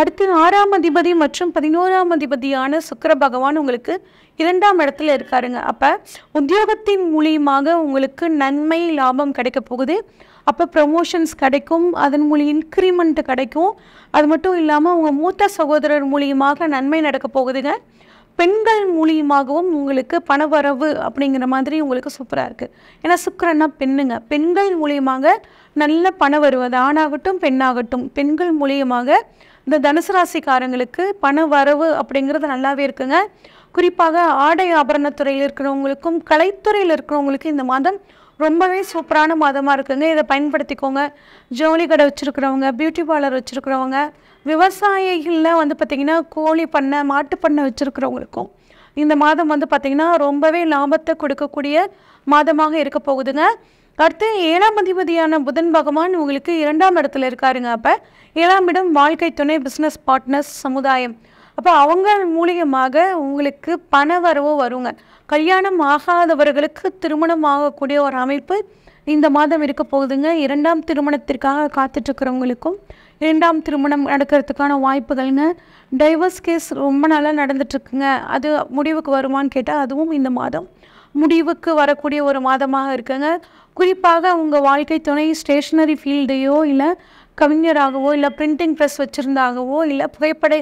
அடுத்து ஆறாம் அதிபதி மற்றும் பதினோராம் அதிபதியான சுக்கர பகவான் உங்களுக்கு இரண்டாம் இடத்துல இருக்காருங்க அப்போ உத்தியோகத்தின் மூலியமாக உங்களுக்கு நன்மை லாபம் கிடைக்க போகுது அப்போ ப்ரமோஷன்ஸ் கிடைக்கும் அதன் மூலியம் இன்க்ரிமெண்ட் கிடைக்கும் அது மட்டும் இல்லாமல் உங்கள் மூத்த சகோதரர் மூலியமாக நன்மை நடக்க போகுதுங்க பெண்கள் மூலியமாகவும் உங்களுக்கு பணவரவு அப்படிங்கிற மாதிரி உங்களுக்கு சூப்பராக இருக்குது ஏன்னா சுக்கரன்னா பெண்ணுங்க பெண்கள் மூலியமாக நல்ல பணம் வருவது ஆணாகட்டும் பெண்ணாகட்டும் பெண்கள் மூலியமாக இந்த தனுசு ராசிக்காரங்களுக்கு பண வரவு அப்படிங்கிறது நல்லாவே இருக்குங்க குறிப்பாக ஆடை ஆபரணத்துறையில் இருக்கிறவங்களுக்கும் கலைத்துறையில் இருக்கிறவங்களுக்கும் இந்த மாதம் ரொம்பவே சூப்பரான மாதமாக இருக்குங்க இதை பயன்படுத்திக்கோங்க ஜவுளி கடை வச்சுருக்கிறவங்க பியூட்டி பார்லர் வச்சுருக்கிறவங்க விவசாயிகளில் வந்து பார்த்திங்கன்னா கோழி பண்ணை மாட்டு பண்ணை வச்சுருக்கிறவங்களுக்கும் இந்த மாதம் வந்து பார்த்திங்கன்னா ரொம்பவே லாபத்தை கொடுக்கக்கூடிய மாதமாக இருக்க போகுதுங்க அடுத்து ஏழாம் அதிபதியான புதன் பகவான் உங்களுக்கு இரண்டாம் இடத்துல இருக்காருங்க அப்போ ஏழாம் இடம் வாழ்க்கை துணை பிஸ்னஸ் பார்ட்னர்ஸ் சமுதாயம் அப்போ அவங்க மூலியமாக உங்களுக்கு பண வரவோ வருங்க கல்யாணம் ஆகாதவர்களுக்கு திருமணம் ஆகக்கூடிய ஒரு அமைப்பு இந்த மாதம் இருக்க போகுதுங்க இரண்டாம் திருமணத்திற்காக காத்துட்ருக்கிறவங்களுக்கும் இரண்டாம் திருமணம் நடக்கிறதுக்கான வாய்ப்புகள்ங்க டைவர்ஸ் கேஸ் ரொம்ப நாளாக நடந்துட்டுருக்குங்க அது முடிவுக்கு வருமானு கேட்டால் அதுவும் இந்த மாதம் முடிவுக்கு வரக்கூடிய ஒரு மாதமாக இருக்குங்க குறிப்பாக உங்கள் வாழ்க்கை துணை ஸ்டேஷ்னரி ஃபீல்டையோ இல்லை கவிஞராகவோ இல்லை பிரிண்டிங் ப்ரெஸ் வச்சுருந்தாகவோ இல்லை புகைப்பட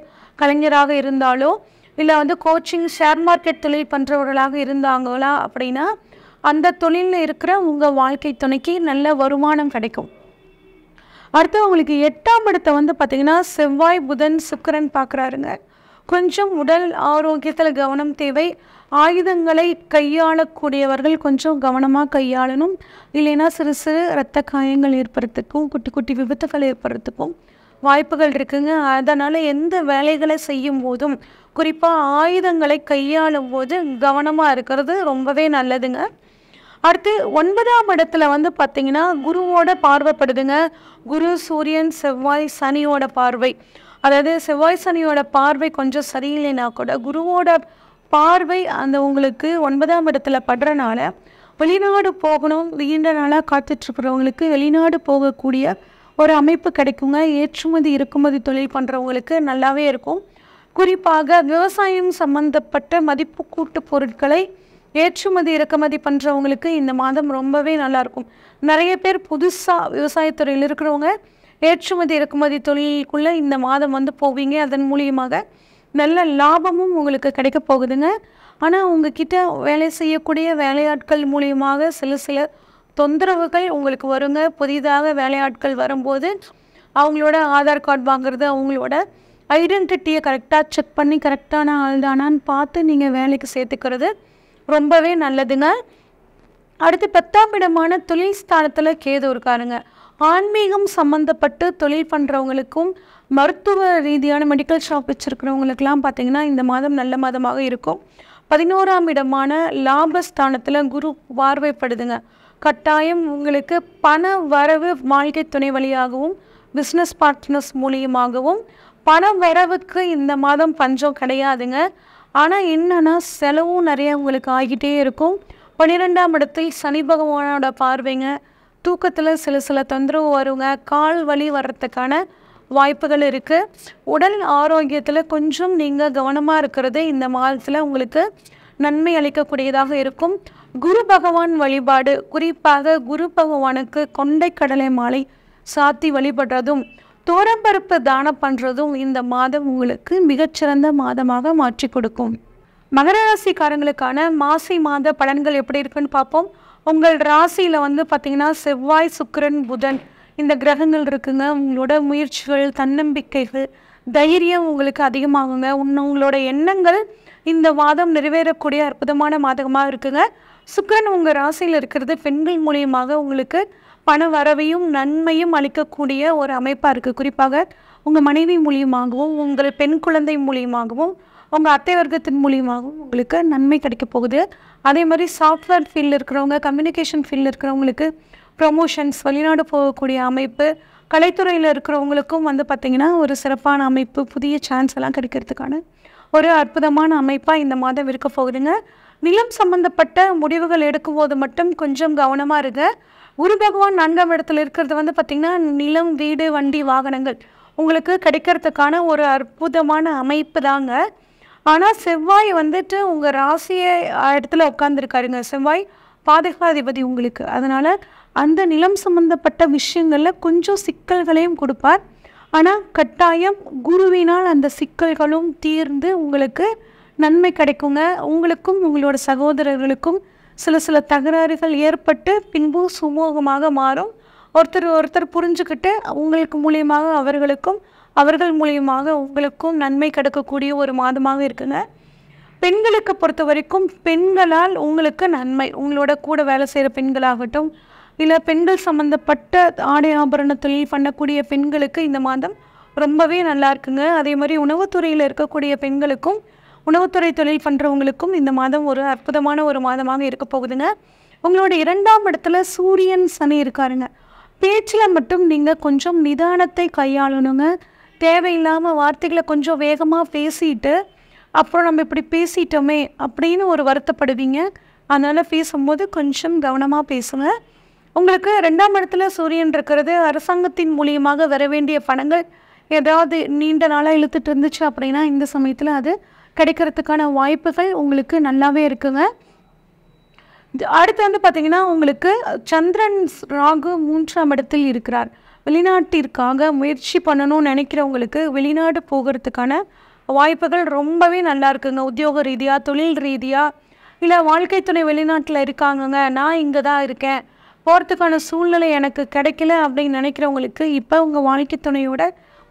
கலைஞராக இருந்தாலோ இல்லை வந்து கோச்சிங் ஷேர் மார்க்கெட் தொழில் பண்ணுறவர்களாக இருந்தாங்களா அப்படின்னா அந்த தொழிலில் இருக்கிற உங்கள் வாழ்க்கை துணைக்கு நல்ல வருமானம் கிடைக்கும் அடுத்து உங்களுக்கு எட்டாம் இடத்தை வந்து பார்த்திங்கன்னா செவ்வாய் புதன் சுக்கரன் பார்க்குறாருங்க கொஞ்சம் உடல் ஆரோக்கியத்தில் கவனம் தேவை ஆயுதங்களை கையாளக்கூடியவர்கள் கொஞ்சம் கவனமாக கையாளணும் இல்லைன்னா சிறு சிறு இரத்த காயங்கள் ஏற்படுறதுக்கும் குட்டி குட்டி விபத்துகள் ஏற்படுறதுக்கும் வாய்ப்புகள் இருக்குங்க அதனால் எந்த வேலைகளை செய்யும் போதும் குறிப்பாக ஆயுதங்களை கையாளும் போது கவனமாக இருக்கிறது ரொம்பவே நல்லதுங்க அடுத்து ஒன்பதாம் இடத்துல வந்து பார்த்திங்கன்னா குருவோட பார்வைப்படுதுங்க குரு சூரியன் செவ்வாய் சனியோட பார்வை அதாவது செவ்வாய் சனியோட பார்வை கொஞ்சம் சரியில்லைனா கூட குருவோட பார்வை அந்த உங்களுக்கு ஒன்பதாம் இடத்துல படுறனால வெளிநாடு போகணும் நீண்ட நாளாக காத்துட்ருக்கிறவங்களுக்கு வெளிநாடு போகக்கூடிய ஒரு அமைப்பு கிடைக்குங்க ஏற்றுமதி இறக்குமதி தொழில் பண்ணுறவங்களுக்கு நல்லாவே இருக்கும் குறிப்பாக விவசாயம் சம்பந்தப்பட்ட மதிப்பு கூட்டு பொருட்களை ஏற்றுமதி இறக்குமதி பண்ணுறவங்களுக்கு இந்த மாதம் ரொம்பவே நல்லாயிருக்கும் நிறைய பேர் புதுசாக விவசாயத்துறையில் இருக்கிறவங்க ஏற்றுமதி இறக்குமதி தொழிலுக்குள்ளே இந்த மாதம் வந்து போவீங்க அதன் மூலியமாக நல்ல லாபமும் உங்களுக்கு கிடைக்க போகுதுங்க ஆனால் உங்ககிட்ட வேலை செய்யக்கூடிய வேலையாட்கள் மூலியமாக சில சில தொந்தரவுகள் உங்களுக்கு வருங்க புதிதாக வேலையாட்கள் வரும்போது அவங்களோட ஆதார் கார்டு வாங்குறது அவங்களோட ஐடென்டிட்டியை கரெக்டாக செக் பண்ணி கரெக்டான ஆள் தானான்னு பார்த்து நீங்கள் வேலைக்கு சேர்த்துக்கிறது ரொம்பவே நல்லதுங்க அடுத்து பத்தாம் இடமான தொழில் ஸ்தானத்தில் கேது இருக்காருங்க ஆன்மீகம் சம்மந்தப்பட்டு தொழில் பண்ணுறவங்களுக்கும் மருத்துவ ரீதியான மெடிக்கல் ஷாப் வச்சுருக்கிறவங்களுக்கெல்லாம் பார்த்திங்கன்னா இந்த மாதம் நல்ல மாதமாக இருக்கும் பதினோராம் இடமான லாபஸ்தானத்தில் குரு பார்வைப்படுதுங்க கட்டாயம் உங்களுக்கு பண வரவு வாழ்க்கை துணை வழியாகவும் பிஸ்னஸ் பார்ட்னர்ஸ் மூலியமாகவும் பண வரவுக்கு இந்த மாதம் பஞ்சம் கிடையாதுங்க ஆனால் என்னென்னா செலவும் நிறையா உங்களுக்கு ஆகிட்டே இருக்கும் பன்னிரெண்டாம் இடத்தில் சனி பகவானோட பார்வைங்க தூக்கத்தில் சில சில தொந்தரவு வருங்க கால் வலி வர்றதுக்கான வாய்ப்புகள் இருக்குது உடல் ஆரோக்கியத்தில் கொஞ்சம் நீங்கள் கவனமாக இருக்கிறது இந்த மாதத்தில் உங்களுக்கு நன்மை அளிக்கக்கூடியதாக இருக்கும் குரு பகவான் வழிபாடு குறிப்பாக குரு பகவானுக்கு கொண்டை கடலை மாலை சாத்தி வழிபடுறதும் தோரம்பருப்பு தானம் பண்ணுறதும் இந்த மாதம் உங்களுக்கு மிகச்சிறந்த மாதமாக மாற்றி கொடுக்கும் மகர ராசிக்காரங்களுக்கான மாசி மாத பலன்கள் எப்படி இருக்குன்னு பார்ப்போம் உங்கள் ராசியில் வந்து பார்த்திங்கன்னா செவ்வாய் சுக்கரன் புதன் இந்த கிரகங்கள் இருக்குங்க உங்களோட முயற்சிகள் தன்னம்பிக்கைகள் தைரியம் உங்களுக்கு அதிகமாகுங்க உங்களோட எண்ணங்கள் இந்த மாதம் நிறைவேறக்கூடிய அற்புதமான மாதமாக இருக்குங்க சுக்கரன் உங்கள் ராசியில் இருக்கிறது பெண்கள் மூலியமாக உங்களுக்கு பண வரவையும் நன்மையும் அளிக்கக்கூடிய ஒரு அமைப்பாக இருக்குது குறிப்பாக உங்கள் மனைவி மூலியமாகவும் உங்கள் பெண் குழந்தை மூலியமாகவும் உங்கள் அத்தை வர்க்கத்தின் மூலியமாகவும் உங்களுக்கு நன்மை கிடைக்க போகுது அதே மாதிரி சாஃப்ட்வேர் ஃபீல்டில் இருக்கிறவங்க கம்யூனிகேஷன் ஃபீல்டில் இருக்கிறவங்களுக்கு ப்ரொமோஷன்ஸ் வெளிநாடு போகக்கூடிய அமைப்பு கலைத்துறையில் இருக்கிறவங்களுக்கும் வந்து பார்த்திங்கன்னா ஒரு சிறப்பான அமைப்பு புதிய சான்ஸ் எல்லாம் கிடைக்கிறதுக்கான ஒரு அற்புதமான அமைப்பாக இந்த மாதம் இருக்க போகுதுங்க நிலம் சம்பந்தப்பட்ட முடிவுகள் எடுக்கும் போது மட்டும் கொஞ்சம் கவனமாக இருங்க குரு பகவான் நான்காம் இடத்துல இருக்கிறது வந்து பார்த்திங்கன்னா நிலம் வீடு வண்டி வாகனங்கள் உங்களுக்கு கிடைக்கிறதுக்கான ஒரு அற்புதமான அமைப்பு தாங்க ஆனால் செவ்வாய் வந்துட்டு உங்கள் ராசியை இடத்துல உட்காந்துருக்காருங்க செவ்வாய் பாதகாதிபதி உங்களுக்கு அதனால் அந்த நிலம் சம்மந்தப்பட்ட விஷயங்களில் கொஞ்சம் சிக்கல்களையும் கொடுப்பார் ஆனால் கட்டாயம் குருவினால் அந்த சிக்கல்களும் தீர்ந்து உங்களுக்கு நன்மை கிடைக்குங்க உங்களுக்கும் உங்களோட சகோதரர்களுக்கும் சில சில தகராறுகள் ஏற்பட்டு பின்பு சுமூகமாக மாறும் ஒருத்தர் ஒருத்தர் புரிஞ்சுக்கிட்டு உங்களுக்கு மூலியமாக அவர்களுக்கும் அவர்கள் மூலியமாக உங்களுக்கும் நன்மை கிடைக்கக்கூடிய ஒரு மாதமாக இருக்குங்க பெண்களுக்கு பொறுத்த வரைக்கும் பெண்களால் உங்களுக்கு நன்மை உங்களோட கூட வேலை செய்கிற பெண்களாகட்டும் இல்லை பெண்கள் சம்மந்தப்பட்ட ஆடை ஆபரண தொழில் பண்ணக்கூடிய பெண்களுக்கு இந்த மாதம் ரொம்பவே நல்லா இருக்குங்க அதே மாதிரி உணவுத்துறையில் இருக்கக்கூடிய பெண்களுக்கும் உணவுத்துறை தொழில் பண்ணுறவங்களுக்கும் இந்த மாதம் ஒரு அற்புதமான ஒரு மாதமாக இருக்க போகுதுங்க உங்களோட இரண்டாம் இடத்துல சூரியன் சனி இருக்காருங்க பேச்சில் மட்டும் நீங்கள் கொஞ்சம் நிதானத்தை கையாளணுங்க தேவையில்லாமல் வார்த்தைகளை கொஞ்சம் வேகமாக பேசிட்டு அப்புறம் நம்ம இப்படி பேசிட்டோமே அப்படின்னு ஒரு வருத்தப்படுவீங்க அதனால் பேசும்போது கொஞ்சம் கவனமாக பேசுவேன் உங்களுக்கு ரெண்டாம் இடத்துல சூரியன் இருக்கிறது அரசாங்கத்தின் மூலியமாக வர வேண்டிய பணங்கள் ஏதாவது நீண்ட நாளாக இழுத்துட்டு இருந்துச்சு அப்படின்னா இந்த சமயத்தில் அது கிடைக்கிறதுக்கான வாய்ப்புகள் உங்களுக்கு நல்லாவே இருக்குங்க அடுத்து வந்து பார்த்திங்கன்னா உங்களுக்கு சந்திரன் ராகு மூன்றாம் இடத்தில் இருக்கிறார் வெளிநாட்டிற்காக முயற்சி பண்ணணும்னு நினைக்கிறவங்களுக்கு வெளிநாடு போகிறதுக்கான வாய்ப்புகள் ரொம்பவே நல்லா இருக்குங்க உத்தியோக ரீதியாக தொழில் ரீதியாக இல்லை வாழ்க்கை துணை வெளிநாட்டில் இருக்காங்கங்க நான் இங்கே தான் இருக்கேன் போகிறதுக்கான சூழ்நிலை எனக்கு கிடைக்கல அப்படின்னு நினைக்கிறவங்களுக்கு இப்போ உங்கள் வாழ்க்கை துணையோட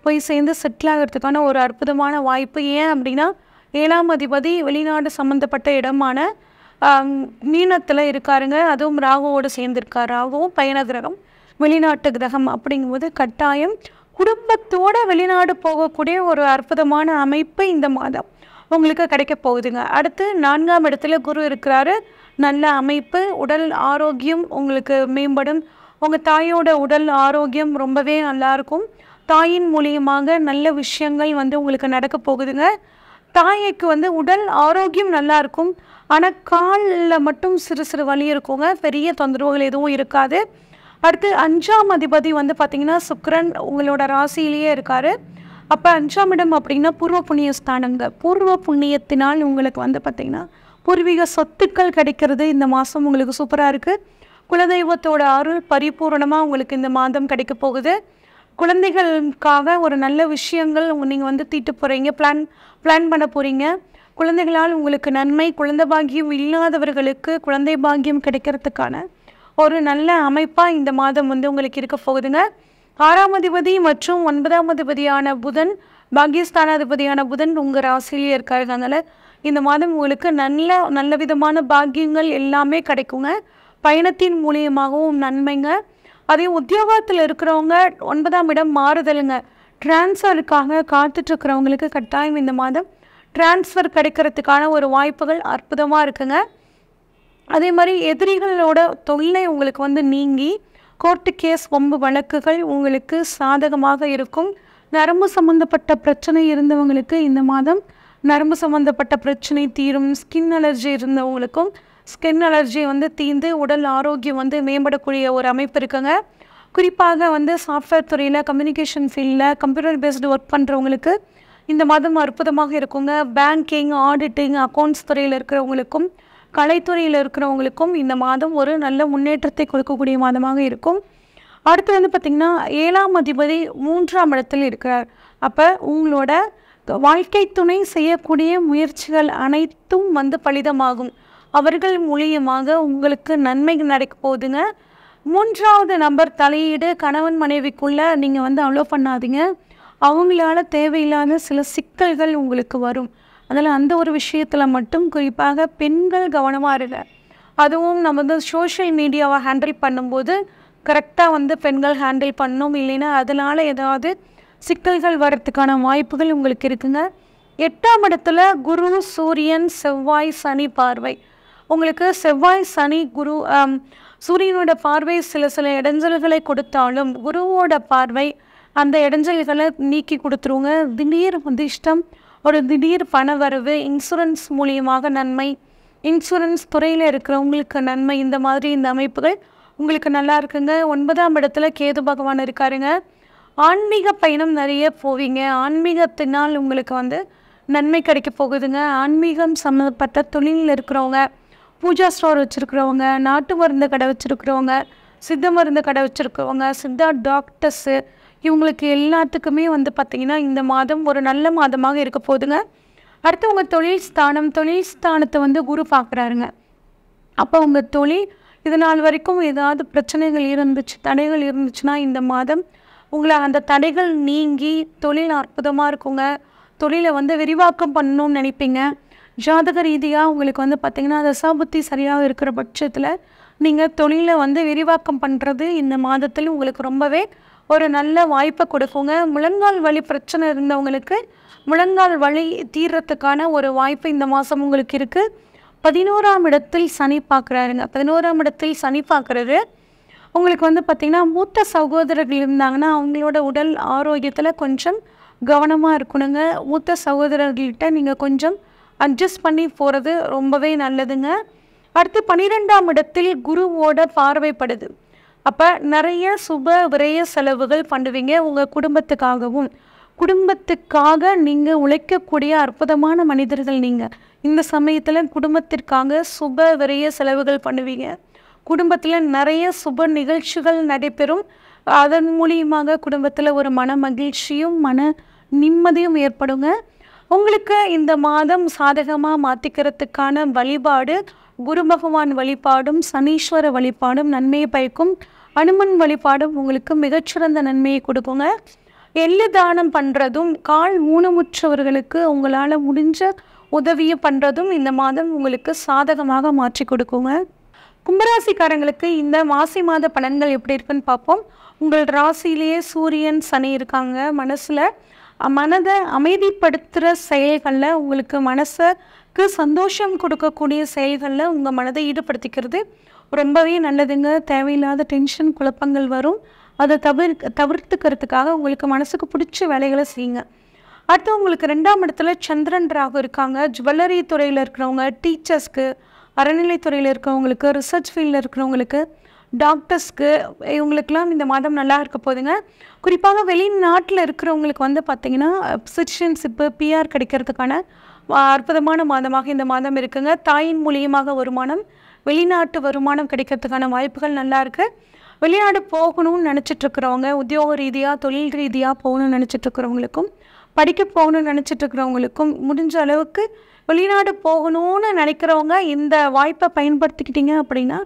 போய் சேர்ந்து செட்டில் ஆகிறதுக்கான ஒரு அற்புதமான வாய்ப்பு ஏன் அப்படின்னா ஏழாம் அதிபதி வெளிநாடு சம்மந்தப்பட்ட இடமான மீனத்தில் இருக்காருங்க அதுவும் ராகுவோடு சேர்ந்திருக்கார் ராகுவும் பயண கிரகம் வெளிநாட்டு கிரகம் அப்படிங்கும்போது கட்டாயம் குடும்பத்தோடு வெளிநாடு போகக்கூடிய ஒரு அற்புதமான அமைப்பு இந்த மாதம் உங்களுக்கு கிடைக்க போகுதுங்க அடுத்து நான்காம் இடத்துல குரு இருக்கிறாரு நல்ல அமைப்பு உடல் ஆரோக்கியம் உங்களுக்கு மேம்படும் உங்கள் தாயோட உடல் ஆரோக்கியம் ரொம்பவே நல்லாயிருக்கும் தாயின் மூலியமாக நல்ல விஷயங்கள் வந்து உங்களுக்கு நடக்க போகுதுங்க தாய்க்கு வந்து உடல் ஆரோக்கியம் நல்லாயிருக்கும் ஆனால் காலில் மட்டும் சிறு சிறு வலி இருக்குங்க பெரிய தொந்தரவுகள் எதுவும் இருக்காது அடுத்து அஞ்சாம் அதிபதி வந்து பார்த்திங்கன்னா சுக்கரன் உங்களோட ராசியிலேயே இருக்கார் அப்போ அஞ்சாம் இடம் அப்படின்னா பூர்வ புண்ணிய ஸ்தானங்க பூர்வ புண்ணியத்தினால் உங்களுக்கு வந்து பார்த்திங்கன்னா பூர்வீக சொத்துக்கள் கிடைக்கிறது இந்த மாதம் உங்களுக்கு சூப்பராக இருக்குது குலதெய்வத்தோட அருள் பரிபூர்ணமாக உங்களுக்கு இந்த மாதம் கிடைக்க போகுது குழந்தைகளுக்காக ஒரு நல்ல விஷயங்கள் நீங்கள் வந்து தீட்டு போகிறீங்க பிளான் பிளான் பண்ண போகிறீங்க குழந்தைகளால் உங்களுக்கு நன்மை குழந்தை பாகியம் இல்லாதவர்களுக்கு குழந்தை பாகியம் கிடைக்கிறதுக்கான ஒரு நல்ல அமைப்பாக இந்த மாதம் வந்து உங்களுக்கு இருக்க போகுதுங்க ஆறாம் அதிபதி மற்றும் ஒன்பதாம் அதிபதியான புதன் பாகிஸ்தானாதிபதியான புதன் உங்கள் ஆசிரியர் இருக்காரு அதனால் இந்த மாதம் உங்களுக்கு நல்ல நல்ல விதமான பாக்கியங்கள் எல்லாமே கிடைக்குங்க பயணத்தின் மூலியமாகவும் நன்மைங்க அதே உத்தியோகத்தில் இருக்கிறவங்க ஒன்பதாம் இடம் மாறுதலுங்க டிரான்ஸ்ஃபருக்காக காத்துட்ருக்கிறவங்களுக்கு கட்டாயம் இந்த மாதம் டிரான்ஸ்ஃபர் கிடைக்கிறதுக்கான ஒரு வாய்ப்புகள் அற்புதமாக இருக்குங்க அதே மாதிரி எதிரிகளோட தொல்லை உங்களுக்கு வந்து நீங்கி கோர்ட்டு கேஸ் ஒம்பு வழக்குகள் உங்களுக்கு சாதகமாக இருக்கும் நரம்பு சம்மந்தப்பட்ட பிரச்சனை இருந்தவங்களுக்கு இந்த மாதம் நரம்பு சம்மந்தப்பட்ட பிரச்சனை தீரும் ஸ்கின் அலர்ஜி இருந்தவங்களுக்கும் ஸ்கின் அலர்ஜி வந்து தீர்ந்து உடல் ஆரோக்கியம் வந்து மேம்படக்கூடிய ஒரு அமைப்பு இருக்குங்க குறிப்பாக வந்து சாஃப்ட்வேர் துறையில் கம்யூனிகேஷன் ஃபீல்டில் கம்ப்யூட்டர் பேஸ்டு ஒர்க் பண்ணுறவங்களுக்கு இந்த மாதம் அற்புதமாக இருக்குங்க பேங்கிங் ஆடிட்டிங் அக்கௌண்ட்ஸ் துறையில் இருக்கிறவங்களுக்கும் கலைத்துறையில் இருக்கிறவங்களுக்கும் இந்த மாதம் ஒரு நல்ல முன்னேற்றத்தை கொடுக்கக்கூடிய மாதமாக இருக்கும் அடுத்து வந்து பார்த்திங்கன்னா ஏழாம் அதிபதி மூன்றாம் இடத்தில் இருக்கிறார் அப்போ உங்களோட வாழ்க்கை துணை செய்யக்கூடிய முயற்சிகள் அனைத்தும் வந்து பலிதமாகும் அவர்கள் மூலியமாக உங்களுக்கு நன்மை நடக்க போகுதுங்க மூன்றாவது நம்பர் தலையீடு கணவன் மனைவிக்குள்ளே நீங்கள் வந்து அலோ பண்ணாதீங்க அவங்களால தேவையில்லாத சில சிக்கல்கள் உங்களுக்கு வரும் அதில் அந்த ஒரு விஷயத்தில் மட்டும் குறிப்பாக பெண்கள் கவனமாக இருக்க அதுவும் நம்ம வந்து சோஷியல் மீடியாவை ஹேண்டில் பண்ணும்போது கரெக்டாக வந்து பெண்கள் ஹேண்டில் பண்ணணும் இல்லைன்னா அதனால் ஏதாவது சிக்கல்கள் வர்றதுக்கான வாய்ப்புகள் உங்களுக்கு இருக்குங்க எட்டாம் இடத்துல குரு சூரியன் செவ்வாய் சனி பார்வை உங்களுக்கு செவ்வாய் சனி குரு சூரியனோட பார்வை சில சில இடைஞ்சல்களை கொடுத்தாலும் குருவோட பார்வை அந்த இடைஞ்சல்களை நீக்கி கொடுத்துருவோங்க திடீர் அதிர்ஷ்டம் ஒரு திடீர் பணவரவு இன்சூரன்ஸ் மூலியமாக நன்மை இன்சூரன்ஸ் துறையில் இருக்கிறவங்களுக்கு நன்மை இந்த மாதிரி இந்த அமைப்புகள் உங்களுக்கு நல்லா இருக்குங்க ஒன்பதாம் இடத்துல கேது பகவான் இருக்காருங்க ஆன்மீக பயணம் நிறைய போவீங்க ஆன்மீகத்தினால் உங்களுக்கு வந்து நன்மை கிடைக்க போகுதுங்க ஆன்மீகம் சம்மந்தப்பட்ட தொழிலில் இருக்கிறவங்க பூஜா ஸ்டோர் வச்சுருக்கிறவங்க நாட்டு மருந்து கடை வச்சுருக்கிறவங்க சித்த மருந்து கடை வச்சுருக்கிறவங்க சித்தா டாக்டர்ஸு இவங்களுக்கு எல்லாத்துக்குமே வந்து பார்த்திங்கன்னா இந்த மாதம் ஒரு நல்ல மாதமாக இருக்க போதுங்க அடுத்து உங்கள் தொழில் ஸ்தானம் தொழில் ஸ்தானத்தை வந்து குரு பார்க்குறாருங்க அப்போ உங்கள் தொழில் இது நாள் வரைக்கும் ஏதாவது பிரச்சனைகள் இருந்துச்சு தடைகள் இருந்துச்சுன்னா இந்த மாதம் உங்களை அந்த தடைகள் நீங்கி தொழில் அற்புதமாக இருக்குங்க தொழிலை வந்து விரிவாக்கம் பண்ணணும்னு நினைப்பீங்க ஜாதக ரீதியாக உங்களுக்கு வந்து பார்த்திங்கன்னா தசாபுத்தி சரியாக இருக்கிற பட்சத்தில் நீங்கள் தொழிலை வந்து விரிவாக்கம் பண்ணுறது இந்த மாதத்தில் உங்களுக்கு ரொம்பவே ஒரு நல்ல வாய்ப்பை கொடுக்குங்க முழங்கால் வலி பிரச்சனை இருந்தவங்களுக்கு முழங்கால் வலி தீர்றதுக்கான ஒரு வாய்ப்பு இந்த மாதம் உங்களுக்கு இருக்குது பதினோராம் இடத்தில் சனி பார்க்குறாருங்க பதினோராம் இடத்தில் சனி பார்க்குறது உங்களுக்கு வந்து பார்த்திங்கன்னா மூத்த சகோதரர்கள் இருந்தாங்கன்னா அவங்களோட உடல் ஆரோக்கியத்தில் கொஞ்சம் கவனமாக இருக்கணுங்க மூத்த சகோதரர்கள்கிட்ட நீங்கள் கொஞ்சம் அட்ஜஸ்ட் பண்ணி போகிறது ரொம்பவே நல்லதுங்க அடுத்து பன்னிரெண்டாம் இடத்தில் குருவோட பார்வைப்படுது அப்போ நிறைய சுப விரய செலவுகள் பண்ணுவீங்க உங்கள் குடும்பத்துக்காகவும் குடும்பத்துக்காக நீங்கள் உழைக்கக்கூடிய அற்புதமான மனிதர்கள் நீங்கள் இந்த சமயத்தில் குடும்பத்திற்காக சுப விரைய செலவுகள் பண்ணுவீங்க குடும்பத்தில் நிறைய சுப நிகழ்ச்சிகள் நடைபெறும் அதன் மூலியமாக குடும்பத்தில் ஒரு மன மகிழ்ச்சியும் மன நிம்மதியும் ஏற்படுங்க உங்களுக்கு இந்த மாதம் சாதகமாக மாற்றிக்கிறதுக்கான வழிபாடு குரு பகவான் வழிபாடும் சனீஸ்வர வழிபாடும் நன்மையை பயக்கும் அனுமன் வழிபாடும் உங்களுக்கு மிகச்சிறந்த நன்மையை கொடுக்குங்க எள்ளு தானம் பண்ணுறதும் கால் ஊனமுற்றவர்களுக்கு உங்களால் முடிஞ்ச உதவியை பண்ணுறதும் இந்த மாதம் உங்களுக்கு சாதகமாக மாற்றி கொடுக்குங்க கும்பராசிக்காரங்களுக்கு இந்த மாசி மாத பலன்கள் எப்படி இருக்குன்னு பார்ப்போம் உங்கள் ராசியிலேயே சூரியன் சனி இருக்காங்க மனசில் மனதை அமைதிப்படுத்துகிற செயல்களில் உங்களுக்கு மனசுக்கு சந்தோஷம் கொடுக்கக்கூடிய செயல்களில் உங்கள் மனதை ஈடுபடுத்திக்கிறது ரொம்பவே நல்லதுங்க தேவையில்லாத டென்ஷன் குழப்பங்கள் வரும் அதை தவிர தவிர்த்துக்கிறதுக்காக உங்களுக்கு மனசுக்கு பிடிச்ச வேலைகளை செய்யுங்க அடுத்து உங்களுக்கு ரெண்டாம் இடத்துல சந்திரன் ராகு இருக்காங்க ஜுவல்லரி துறையில் இருக்கிறவங்க டீச்சர்ஸ்க்கு அறநிலைத்துறையில் இருக்கிறவங்களுக்கு ரிசர்ச் ஃபீல்டில் இருக்கிறவங்களுக்கு டாக்டர்ஸ்க்கு இவங்களுக்கெல்லாம் இந்த மாதம் நல்லா இருக்க போதுங்க குறிப்பாக வெளிநாட்டில் இருக்கிறவங்களுக்கு வந்து பார்த்திங்கன்னா சிட்டிசன்ஷிப்பு பிஆர் கிடைக்கிறதுக்கான அற்புதமான மாதமாக இந்த மாதம் இருக்குங்க தாயின் மூலியமாக வருமானம் வெளிநாட்டு வருமானம் கிடைக்கிறதுக்கான வாய்ப்புகள் நல்லா இருக்குது வெளிநாடு போகணும்னு நினச்சிட்ருக்கிறவங்க உத்தியோக ரீதியாக தொழில் ரீதியாக போகணும்னு நினச்சிட்ருக்கிறவங்களுக்கும் படிக்க போகணும்னு நினச்சிட்ருக்கிறவங்களுக்கும் முடிஞ்ச அளவுக்கு வெளிநாடு போகணும்னு நினைக்கிறவங்க இந்த வாய்ப்பை பயன்படுத்திக்கிட்டிங்க அப்படின்னா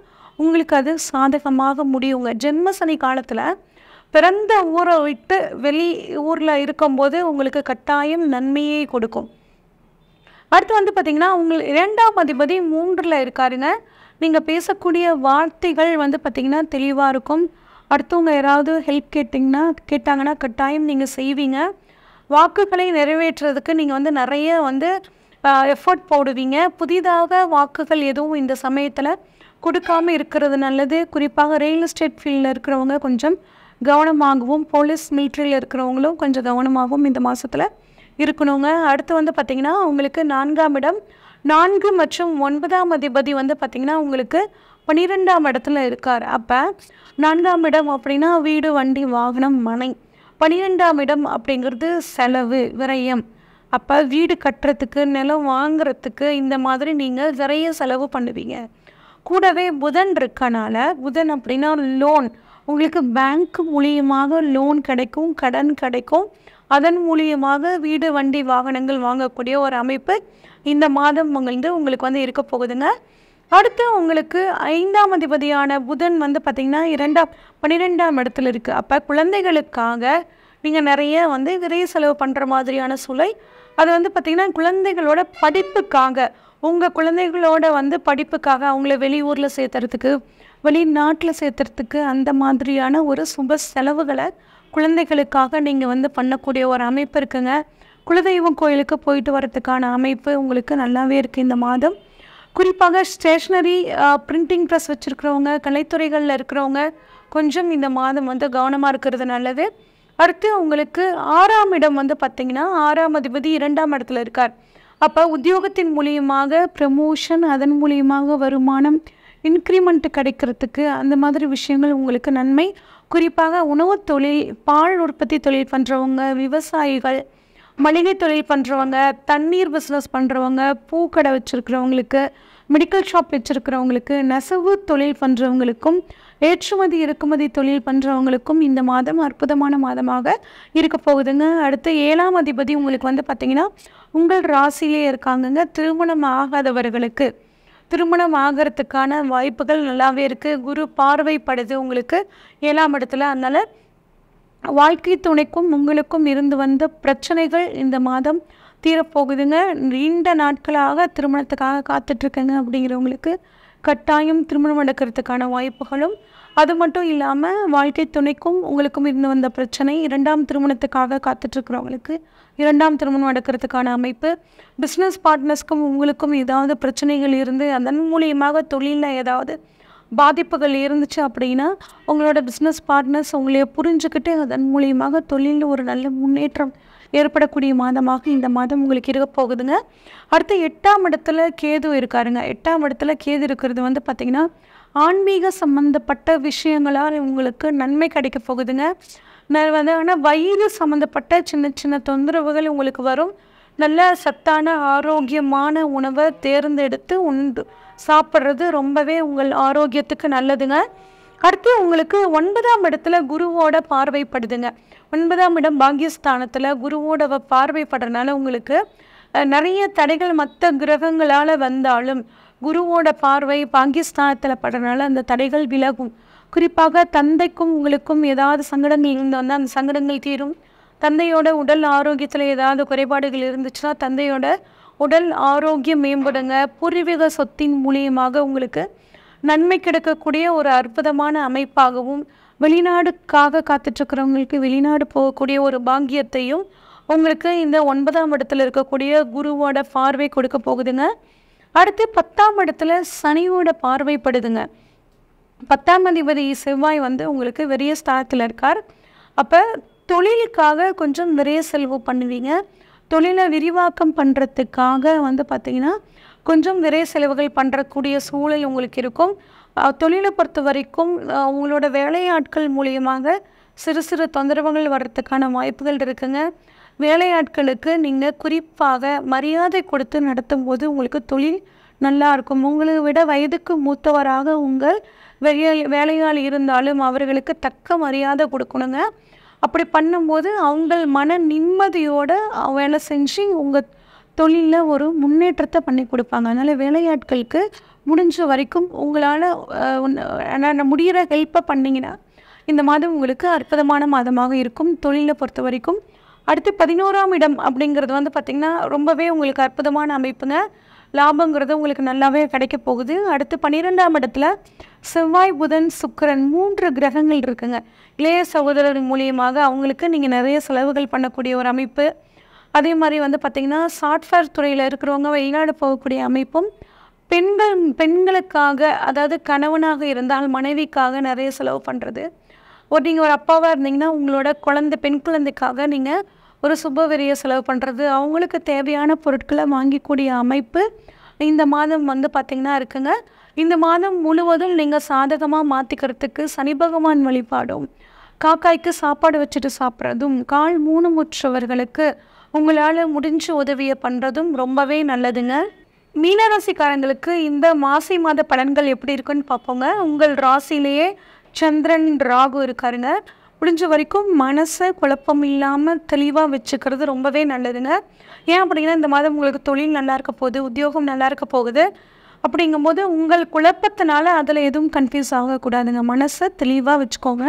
உங்களுக்கு அது சாதகமாக முடியுங்க ஜென்ம சனி காலத்தில் பிறந்த ஊரை விட்டு வெளி ஊரில் இருக்கும்போது உங்களுக்கு கட்டாயம் நன்மையே கொடுக்கும் அடுத்து வந்து பார்த்திங்கன்னா உங்களுக்கு இரண்டாம் அதிபதி மூன்றில் இருக்காருங்க நீங்கள் பேசக்கூடிய வார்த்தைகள் வந்து பார்த்திங்கன்னா தெளிவாக இருக்கும் அடுத்தவங்க யாராவது ஹெல்ப் கேட்டிங்கன்னா கேட்டாங்கன்னா கட்டாயம் நீங்கள் செய்வீங்க வாக்குகளை நிறைவேற்றுறதுக்கு நீங்கள் வந்து நிறைய வந்து எஃபர்ட் போடுவீங்க புதிதாக வாக்குகள் எதுவும் இந்த சமயத்தில் கொடுக்காம இருக்கிறது நல்லது குறிப்பாக ரியல் எஸ்டேட் ஃபீல்டில் இருக்கிறவங்க கொஞ்சம் கவனமாகவும் போலீஸ் மிலிட்ரியில் இருக்கிறவங்களும் கொஞ்சம் கவனமாகவும் இந்த மாதத்தில் இருக்கணுங்க அடுத்து வந்து பார்த்திங்கன்னா உங்களுக்கு நான்காம் இடம் நான்கு மற்றும் ஒன்பதாம் அதிபதி வந்து பார்த்திங்கன்னா உங்களுக்கு பன்னிரெண்டாம் இடத்துல இருக்கார் அப்போ நான்காம் இடம் அப்படின்னா வீடு வண்டி வாகனம் மனை பன்னிரெண்டாம் இடம் அப்படிங்கிறது செலவு விரயம் அப்போ வீடு கட்டுறதுக்கு நிலம் வாங்குறதுக்கு இந்த மாதிரி நீங்கள் நிறைய செலவு பண்ணுவீங்க கூடவே புதன் இருக்கனால புதன் அப்படின்னா லோன் உங்களுக்கு பேங்க் மூலியமாக லோன் கிடைக்கும் கடன் கிடைக்கும் அதன் மூலியமாக வீடு வண்டி வாகனங்கள் வாங்கக்கூடிய ஒரு அமைப்பு இந்த மாதம் வந்து உங்களுக்கு வந்து இருக்க போகுதுங்க அடுத்து உங்களுக்கு ஐந்தாம் அதிபதியான புதன் வந்து பார்த்திங்கன்னா இரண்டாம் பன்னிரெண்டாம் இடத்துல இருக்குது அப்போ குழந்தைகளுக்காக நீங்கள் நிறைய வந்து விரை செலவு பண்ணுற மாதிரியான சூழல் அது வந்து பார்த்திங்கன்னா குழந்தைகளோட படிப்புக்காக உங்கள் குழந்தைகளோட வந்து படிப்புக்காக அவங்கள வெளியூரில் சேர்த்துறதுக்கு வெளிநாட்டில் சேர்த்துறதுக்கு அந்த மாதிரியான ஒரு சுப செலவுகளை குழந்தைகளுக்காக நீங்கள் வந்து பண்ணக்கூடிய ஒரு அமைப்பு இருக்குங்க குலதெய்வம் கோயிலுக்கு போயிட்டு வரத்துக்கான அமைப்பு உங்களுக்கு நல்லாவே இருக்குது இந்த மாதம் குறிப்பாக ஸ்டேஷ்னரி பிரிண்டிங் ப்ரெஸ் வச்சுருக்கிறவங்க கலைத்துறைகளில் இருக்கிறவங்க கொஞ்சம் இந்த மாதம் வந்து கவனமாக இருக்கிறது நல்லது அடுத்து அவங்களுக்கு ஆறாம் இடம் வந்து பார்த்திங்கன்னா ஆறாம் அதிபதி இரண்டாம் இடத்துல இருக்கார் அப்போ உத்தியோகத்தின் மூலியமாக ப்ரமோஷன் அதன் மூலியமாக வருமானம் இன்க்ரிமெண்ட் கிடைக்கிறதுக்கு அந்த மாதிரி விஷயங்கள் உங்களுக்கு நன்மை குறிப்பாக உணவு தொழில் பால் உற்பத்தி தொழில் பண்ணுறவங்க விவசாயிகள் மளிகை தொழில் பண்ணுறவங்க தண்ணீர் பிஸ்னஸ் பண்ணுறவங்க பூக்கடை வச்சுருக்கிறவங்களுக்கு மெடிக்கல் ஷாப் வச்சுருக்கிறவங்களுக்கு நெசவு தொழில் பண்ணுறவங்களுக்கும் ஏற்றுமதி இறக்குமதி தொழில் பண்ணுறவங்களுக்கும் இந்த மாதம் அற்புதமான மாதமாக இருக்க போகுதுங்க அடுத்து ஏழாம் அதிபதி உங்களுக்கு வந்து பார்த்திங்கன்னா உங்கள் ராசியிலே இருக்காங்கங்க திருமணம் ஆகாதவர்களுக்கு திருமணம் ஆகிறதுக்கான வாய்ப்புகள் நல்லாவே இருக்குது குரு பார்வைப்படுது உங்களுக்கு ஏழாம் இடத்துல அதனால் வாழ்க்கை துணைக்கும் உங்களுக்கும் இருந்து வந்த பிரச்சனைகள் இந்த மாதம் தீரப்போகுதுங்க நீண்ட நாட்களாக திருமணத்துக்காக காத்துட்ருக்கேங்க அப்படிங்கிறவங்களுக்கு கட்டாயம் திருமணம் நடக்கிறதுக்கான வாய்ப்புகளும் அது மட்டும் இல்லாமல் வாழ்க்கை துணைக்கும் உங்களுக்கும் இருந்து வந்த பிரச்சனை இரண்டாம் திருமணத்துக்காக காத்துட்ருக்குறவங்களுக்கு இரண்டாம் திருமணம் நடக்கிறதுக்கான அமைப்பு பிஸ்னஸ் பார்ட்னர்ஸ்க்கும் உங்களுக்கும் ஏதாவது பிரச்சனைகள் இருந்து அதன் மூலியமாக தொழிலில் ஏதாவது பாதிப்புகள் இருந்துச்சு அப்படின்னா உங்களோட பிஸ்னஸ் பார்ட்னர்ஸ் உங்களைய புரிஞ்சுக்கிட்டு அதன் மூலியமாக தொழிலில் ஒரு நல்ல முன்னேற்றம் ஏற்படக்கூடிய மாதமாக இந்த மாதம் உங்களுக்கு இருக்க போகுதுங்க அடுத்து எட்டாம் இடத்துல கேது இருக்காருங்க எட்டாம் இடத்துல கேது இருக்கிறது வந்து பார்த்திங்கன்னா ஆன்மீக சம்மந்தப்பட்ட விஷயங்களால் உங்களுக்கு நன்மை கிடைக்க போகுதுங்க நான் வந்து ஆனால் வயிறு சம்மந்தப்பட்ட சின்ன சின்ன தொந்தரவுகள் உங்களுக்கு வரும் நல்ல சத்தான ஆரோக்கியமான உணவை தேர்ந்தெடுத்து உண்டு சாப்பிட்றது ரொம்பவே உங்கள் ஆரோக்கியத்துக்கு நல்லதுங்க அடுத்து உங்களுக்கு ஒன்பதாம் இடத்துல குருவோட பார்வைப்படுதுங்க ஒன்பதாம் இடம் பாக்யஸ்தானத்தில் குருவோட பார்வைப்படுறதுனால உங்களுக்கு நிறைய தடைகள் மற்ற கிரகங்களால் வந்தாலும் குருவோட பார்வை பாகிஸ்தானத்தில் படுறனால அந்த தடைகள் விலகும் குறிப்பாக தந்தைக்கும் உங்களுக்கும் ஏதாவது சங்கடங்கள் இருந்து வந்தால் அந்த சங்கடங்கள் தீரும் தந்தையோட உடல் ஆரோக்கியத்தில் ஏதாவது குறைபாடுகள் இருந்துச்சுன்னா தந்தையோட உடல் ஆரோக்கியம் மேம்படுங்க பூர்வீக சொத்தின் மூலியமாக உங்களுக்கு நன்மை கிடைக்கக்கூடிய ஒரு அற்புதமான அமைப்பாகவும் வெளிநாடுக்காக காத்துட்ருக்கிறவங்களுக்கு வெளிநாடு போகக்கூடிய ஒரு பாங்கியத்தையும் உங்களுக்கு இந்த ஒன்பதாம் இடத்துல இருக்கக்கூடிய குருவோட பார்வை கொடுக்க போகுதுங்க அடுத்து பத்தாம் இடத்துல சனியோட பார்வைப்படுதுங்க பத்தாம் அதிபதி செவ்வாய் வந்து உங்களுக்கு வெறிய ஸ்தானத்தில் இருக்கார் அப்போ தொழிலுக்காக கொஞ்சம் நிறைய செலவு பண்ணுவீங்க தொழிலை விரிவாக்கம் பண்ணுறதுக்காக வந்து பார்த்திங்கன்னா கொஞ்சம் நிறைய செலவுகள் பண்ணுறக்கூடிய சூழல் உங்களுக்கு இருக்கும் தொழிலை பொறுத்த வரைக்கும் உங்களோட வேலையாட்கள் மூலியமாக சிறு சிறு தொந்தரவுகள் வர்றதுக்கான வாய்ப்புகள் இருக்குங்க வேலையாட்களுக்கு நீங்கள் குறிப்பாக மரியாதை கொடுத்து நடத்தும் போது உங்களுக்கு தொழில் நல்லா இருக்கும் உங்களை விட வயதுக்கு மூத்தவராக உங்கள் வெளியே வேலையால் இருந்தாலும் அவர்களுக்கு தக்க மரியாதை கொடுக்கணுங்க அப்படி பண்ணும்போது அவங்கள் மன நிம்மதியோடு வேலை செஞ்சு உங்கள் தொழிலில் ஒரு முன்னேற்றத்தை பண்ணி கொடுப்பாங்க அதனால் வேலையாட்களுக்கு முடிஞ்ச வரைக்கும் உங்களால் முடிகிற ஹெல்ப்பை பண்ணிங்கன்னா இந்த மாதம் உங்களுக்கு அற்புதமான மாதமாக இருக்கும் தொழிலை பொறுத்த வரைக்கும் அடுத்து பதினோராம் இடம் அப்படிங்கிறது வந்து பார்த்திங்கன்னா ரொம்பவே உங்களுக்கு அற்புதமான அமைப்புங்க லாபங்கிறது உங்களுக்கு நல்லாவே கிடைக்க போகுது அடுத்து பன்னிரெண்டாம் இடத்துல செவ்வாய் புதன் சுக்கரன் மூன்று கிரகங்கள் இருக்குங்க இளைய சகோதரர் மூலியமாக அவங்களுக்கு நீங்கள் நிறைய செலவுகள் பண்ணக்கூடிய ஒரு அமைப்பு அதே மாதிரி வந்து பார்த்திங்கன்னா சாஃப்ட்வேர் துறையில் இருக்கிறவங்க வெளிநாடு போகக்கூடிய அமைப்பும் பெண்கள் பெண்களுக்காக அதாவது கணவனாக இருந்தால் மனைவிக்காக நிறைய செலவு பண்ணுறது ஒரு நீங்கள் ஒரு அப்பாவாக இருந்தீங்கன்னா உங்களோட குழந்தை பெண் குழந்தைக்காக நீங்கள் ஒரு சுப செலவு பண்ணுறது அவங்களுக்கு தேவையான பொருட்களை வாங்கிக்கூடிய அமைப்பு இந்த மாதம் வந்து பார்த்திங்கன்னா இருக்குங்க இந்த மாதம் முழுவதும் நீங்கள் சாதகமாக மாற்றிக்கிறதுக்கு சனி பகவான் வழிபாடும் காக்காய்க்கு சாப்பாடு வச்சுட்டு சாப்பிட்றதும் கால் மூணு முற்றவர்களுக்கு உங்களால் முடிஞ்ச உதவியை பண்ணுறதும் ரொம்பவே நல்லதுங்க மீனராசிக்காரங்களுக்கு இந்த மாசி மாத பலன்கள் எப்படி இருக்குன்னு பார்ப்போங்க உங்கள் ராசிலேயே சந்திரன் ராகு இருக்காருங்க முடிஞ்ச வரைக்கும் மனசை குழப்பம் இல்லாமல் தெளிவாக வச்சுக்கிறது ரொம்பவே நல்லதுங்க ஏன் அப்படின்னா இந்த மாதம் உங்களுக்கு தொழில் நல்லா இருக்க போகுது உத்தியோகம் நல்லா இருக்க போகுது அப்படிங்கும்போது உங்கள் குழப்பத்தினால அதில் எதுவும் கன்ஃபியூஸ் ஆகக்கூடாதுங்க மனசை தெளிவாக வச்சுக்கோங்க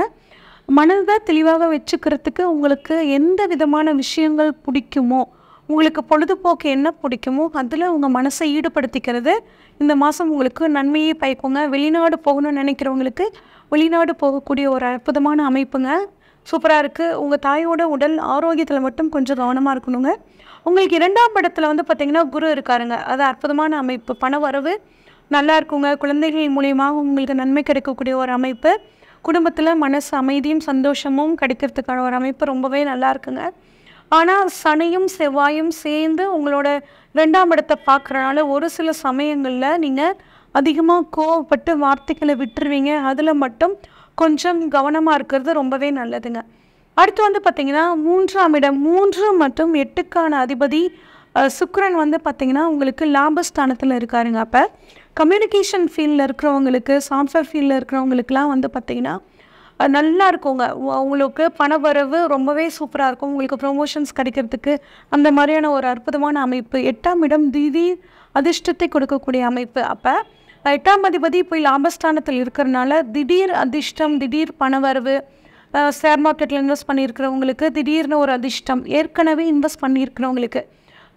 மனதை தெளிவாக வச்சுக்கிறதுக்கு உங்களுக்கு எந்த விதமான விஷயங்கள் பிடிக்குமோ உங்களுக்கு பொழுதுபோக்கு என்ன பிடிக்குமோ அதில் உங்கள் மனசை ஈடுபடுத்திக்கிறது இந்த மாதம் உங்களுக்கு நன்மையை பயக்குங்க வெளிநாடு போகணும்னு நினைக்கிறவங்களுக்கு வெளிநாடு போகக்கூடிய ஒரு அற்புதமான அமைப்புங்க சூப்பராக இருக்குது உங்கள் தாயோட உடல் ஆரோக்கியத்தில் மட்டும் கொஞ்சம் கவனமாக இருக்கணுங்க உங்களுக்கு இரண்டாம் படத்தில் வந்து பார்த்திங்கன்னா குரு இருக்காருங்க அது அற்புதமான அமைப்பு பண வரவு நல்லா இருக்குங்க குழந்தைகள் மூலியமாக உங்களுக்கு நன்மை கிடைக்கக்கூடிய ஒரு அமைப்பு குடும்பத்தில் மனசு அமைதியும் சந்தோஷமும் கிடைக்கிறதுக்கான ஒரு அமைப்பு ரொம்பவே நல்லா இருக்குங்க ஆனால் சனையும் செவ்வாயும் சேர்ந்து உங்களோட ரெண்டாம் இடத்தை பார்க்குறனால ஒரு சில சமயங்களில் நீங்கள் அதிகமாக கோவப்பட்டு வார்த்தைகளை விட்டுருவீங்க அதில் மட்டும் கொஞ்சம் கவனமாக இருக்கிறது ரொம்பவே நல்லதுங்க அடுத்து வந்து பார்த்திங்கன்னா மூன்றாம் இடம் மூன்று மற்றும் எட்டுக்கான அதிபதி சுக்கரன் வந்து பார்த்திங்கன்னா உங்களுக்கு லாபஸ்தானத்தில் இருக்காருங்க அப்போ கம்யூனிகேஷன் ஃபீல்டில் இருக்கிறவங்களுக்கு சாஃப்ட்வேர் ஃபீல்டில் இருக்கிறவங்களுக்குலாம் வந்து பார்த்திங்கன்னா நல்லா இருக்குங்க உங்களுக்கு பணவரவு ரொம்பவே சூப்பராக இருக்கும் உங்களுக்கு ப்ரொமோஷன்ஸ் கிடைக்கிறதுக்கு அந்த மாதிரியான ஒரு அற்புதமான அமைப்பு எட்டாம் இடம் திடீர் அதிர்ஷ்டத்தை கொடுக்கக்கூடிய அமைப்பு அப்போ எட்டாம் அதிபதி இப்போ லாபஸ்தானத்தில் இருக்கிறனால திடீர் அதிர்ஷ்டம் திடீர் பணவரவு ஷேர் மார்க்கெட்டில் இன்வெஸ்ட் பண்ணியிருக்கிறவங்களுக்கு திடீர்னு ஒரு அதிர்ஷ்டம் ஏற்கனவே இன்வெஸ்ட் பண்ணியிருக்கிறவங்களுக்கு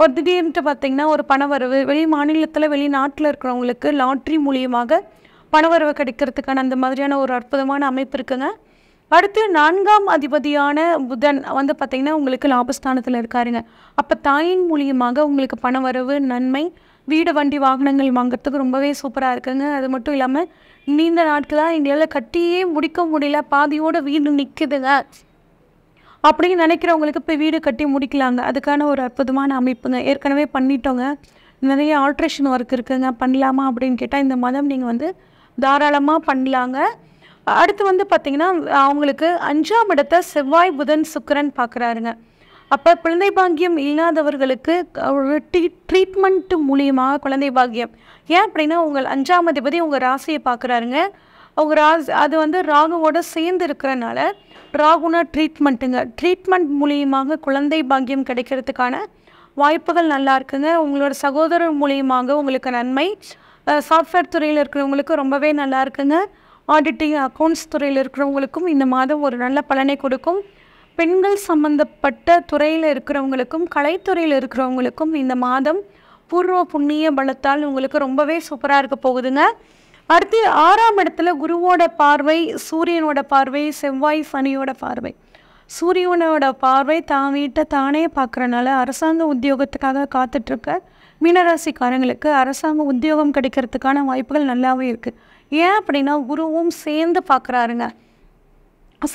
ஒரு திடீர்னுட்டு பார்த்திங்கன்னா ஒரு பணவரவு வெளி மாநிலத்தில் வெளிநாட்டில் இருக்கிறவங்களுக்கு லாட்ரி மூலியமாக பணவரவு கிடைக்கிறதுக்கான அந்த மாதிரியான ஒரு அற்புதமான அமைப்பு இருக்குங்க அடுத்து நான்காம் அதிபதியான புதன் வந்து பார்த்திங்கன்னா உங்களுக்கு லாபஸ்தானத்தில் இருக்காருங்க அப்போ தாயின் மூலியமாக உங்களுக்கு பணவரவு நன்மை வீடு வண்டி வாகனங்கள் வாங்குறதுக்கு ரொம்பவே சூப்பராக இருக்குங்க அது மட்டும் இல்லாமல் நீண்ட நாட்களாக இந்தியாவில் கட்டியே முடிக்க முடியல பாதியோடு வீடு நிற்குதுங்க அப்படின்னு நினைக்கிறவங்களுக்கு இப்போ வீடு கட்டி முடிக்கலாங்க அதுக்கான ஒரு அற்புதமான அமைப்புங்க ஏற்கனவே பண்ணிட்டோங்க நிறைய ஆல்ட்ரேஷன் ஒர்க் இருக்குங்க பண்ணலாமா அப்படின்னு கேட்டால் இந்த மதம் நீங்கள் வந்து தாராளமாக பண்ணலாங்க அடுத்து வந்து பார்த்திங்கன்னா அவங்களுக்கு அஞ்சாம் இடத்த செவ்வாய் புதன் சுக்கரன் பார்க்குறாருங்க அப்போ குழந்தை பாக்கியம் இல்லாதவர்களுக்கு ஒரு ட்ரீ ட்ரீட்மெண்ட் மூலியமாக குழந்தை பாக்கியம் ஏன் அப்படின்னா உங்கள் அஞ்சாம் அதிபதி உங்கள் ராசியை பார்க்குறாருங்க அவங்க ராஸ் அது வந்து ராகுவோட சேர்ந்து இருக்கிறனால ராகுனா ட்ரீட்மெண்ட்டுங்க ட்ரீட்மெண்ட் மூலியமாக குழந்தை பாக்கியம் கிடைக்கிறதுக்கான வாய்ப்புகள் நல்லா இருக்குங்க உங்களோட சகோதரர் மூலியமாக உங்களுக்கு நன்மை சாஃப்ட்வேர் துறையில் இருக்கிறவங்களுக்கு ரொம்பவே நல்லா இருக்குங்க ஆடிட்டிங் அக்கௌண்ட்ஸ் துறையில் இருக்கிறவங்களுக்கும் இந்த மாதம் ஒரு நல்ல பலனை கொடுக்கும் பெண்கள் சம்பந்தப்பட்ட துறையில் இருக்கிறவங்களுக்கும் கலைத்துறையில் இருக்கிறவங்களுக்கும் இந்த மாதம் பூர்வ புண்ணிய பலத்தால் உங்களுக்கு ரொம்பவே சூப்பராக இருக்க போகுதுங்க அடுத்து ஆறாம் இடத்துல குருவோட பார்வை சூரியனோட பார்வை செவ்வாய் சனியோட பார்வை சூரியனோட பார்வை தான் வீட்டை தானே பார்க்குறனால அரசாங்க உத்தியோகத்துக்காக காத்துட்ருக்க மீனராசிக்காரங்களுக்கு அரசாங்க உத்தியோகம் கிடைக்கிறதுக்கான வாய்ப்புகள் நல்லாவே இருக்குது ஏன் அப்படின்னா குருவும் சேர்ந்து பார்க்குறாருங்க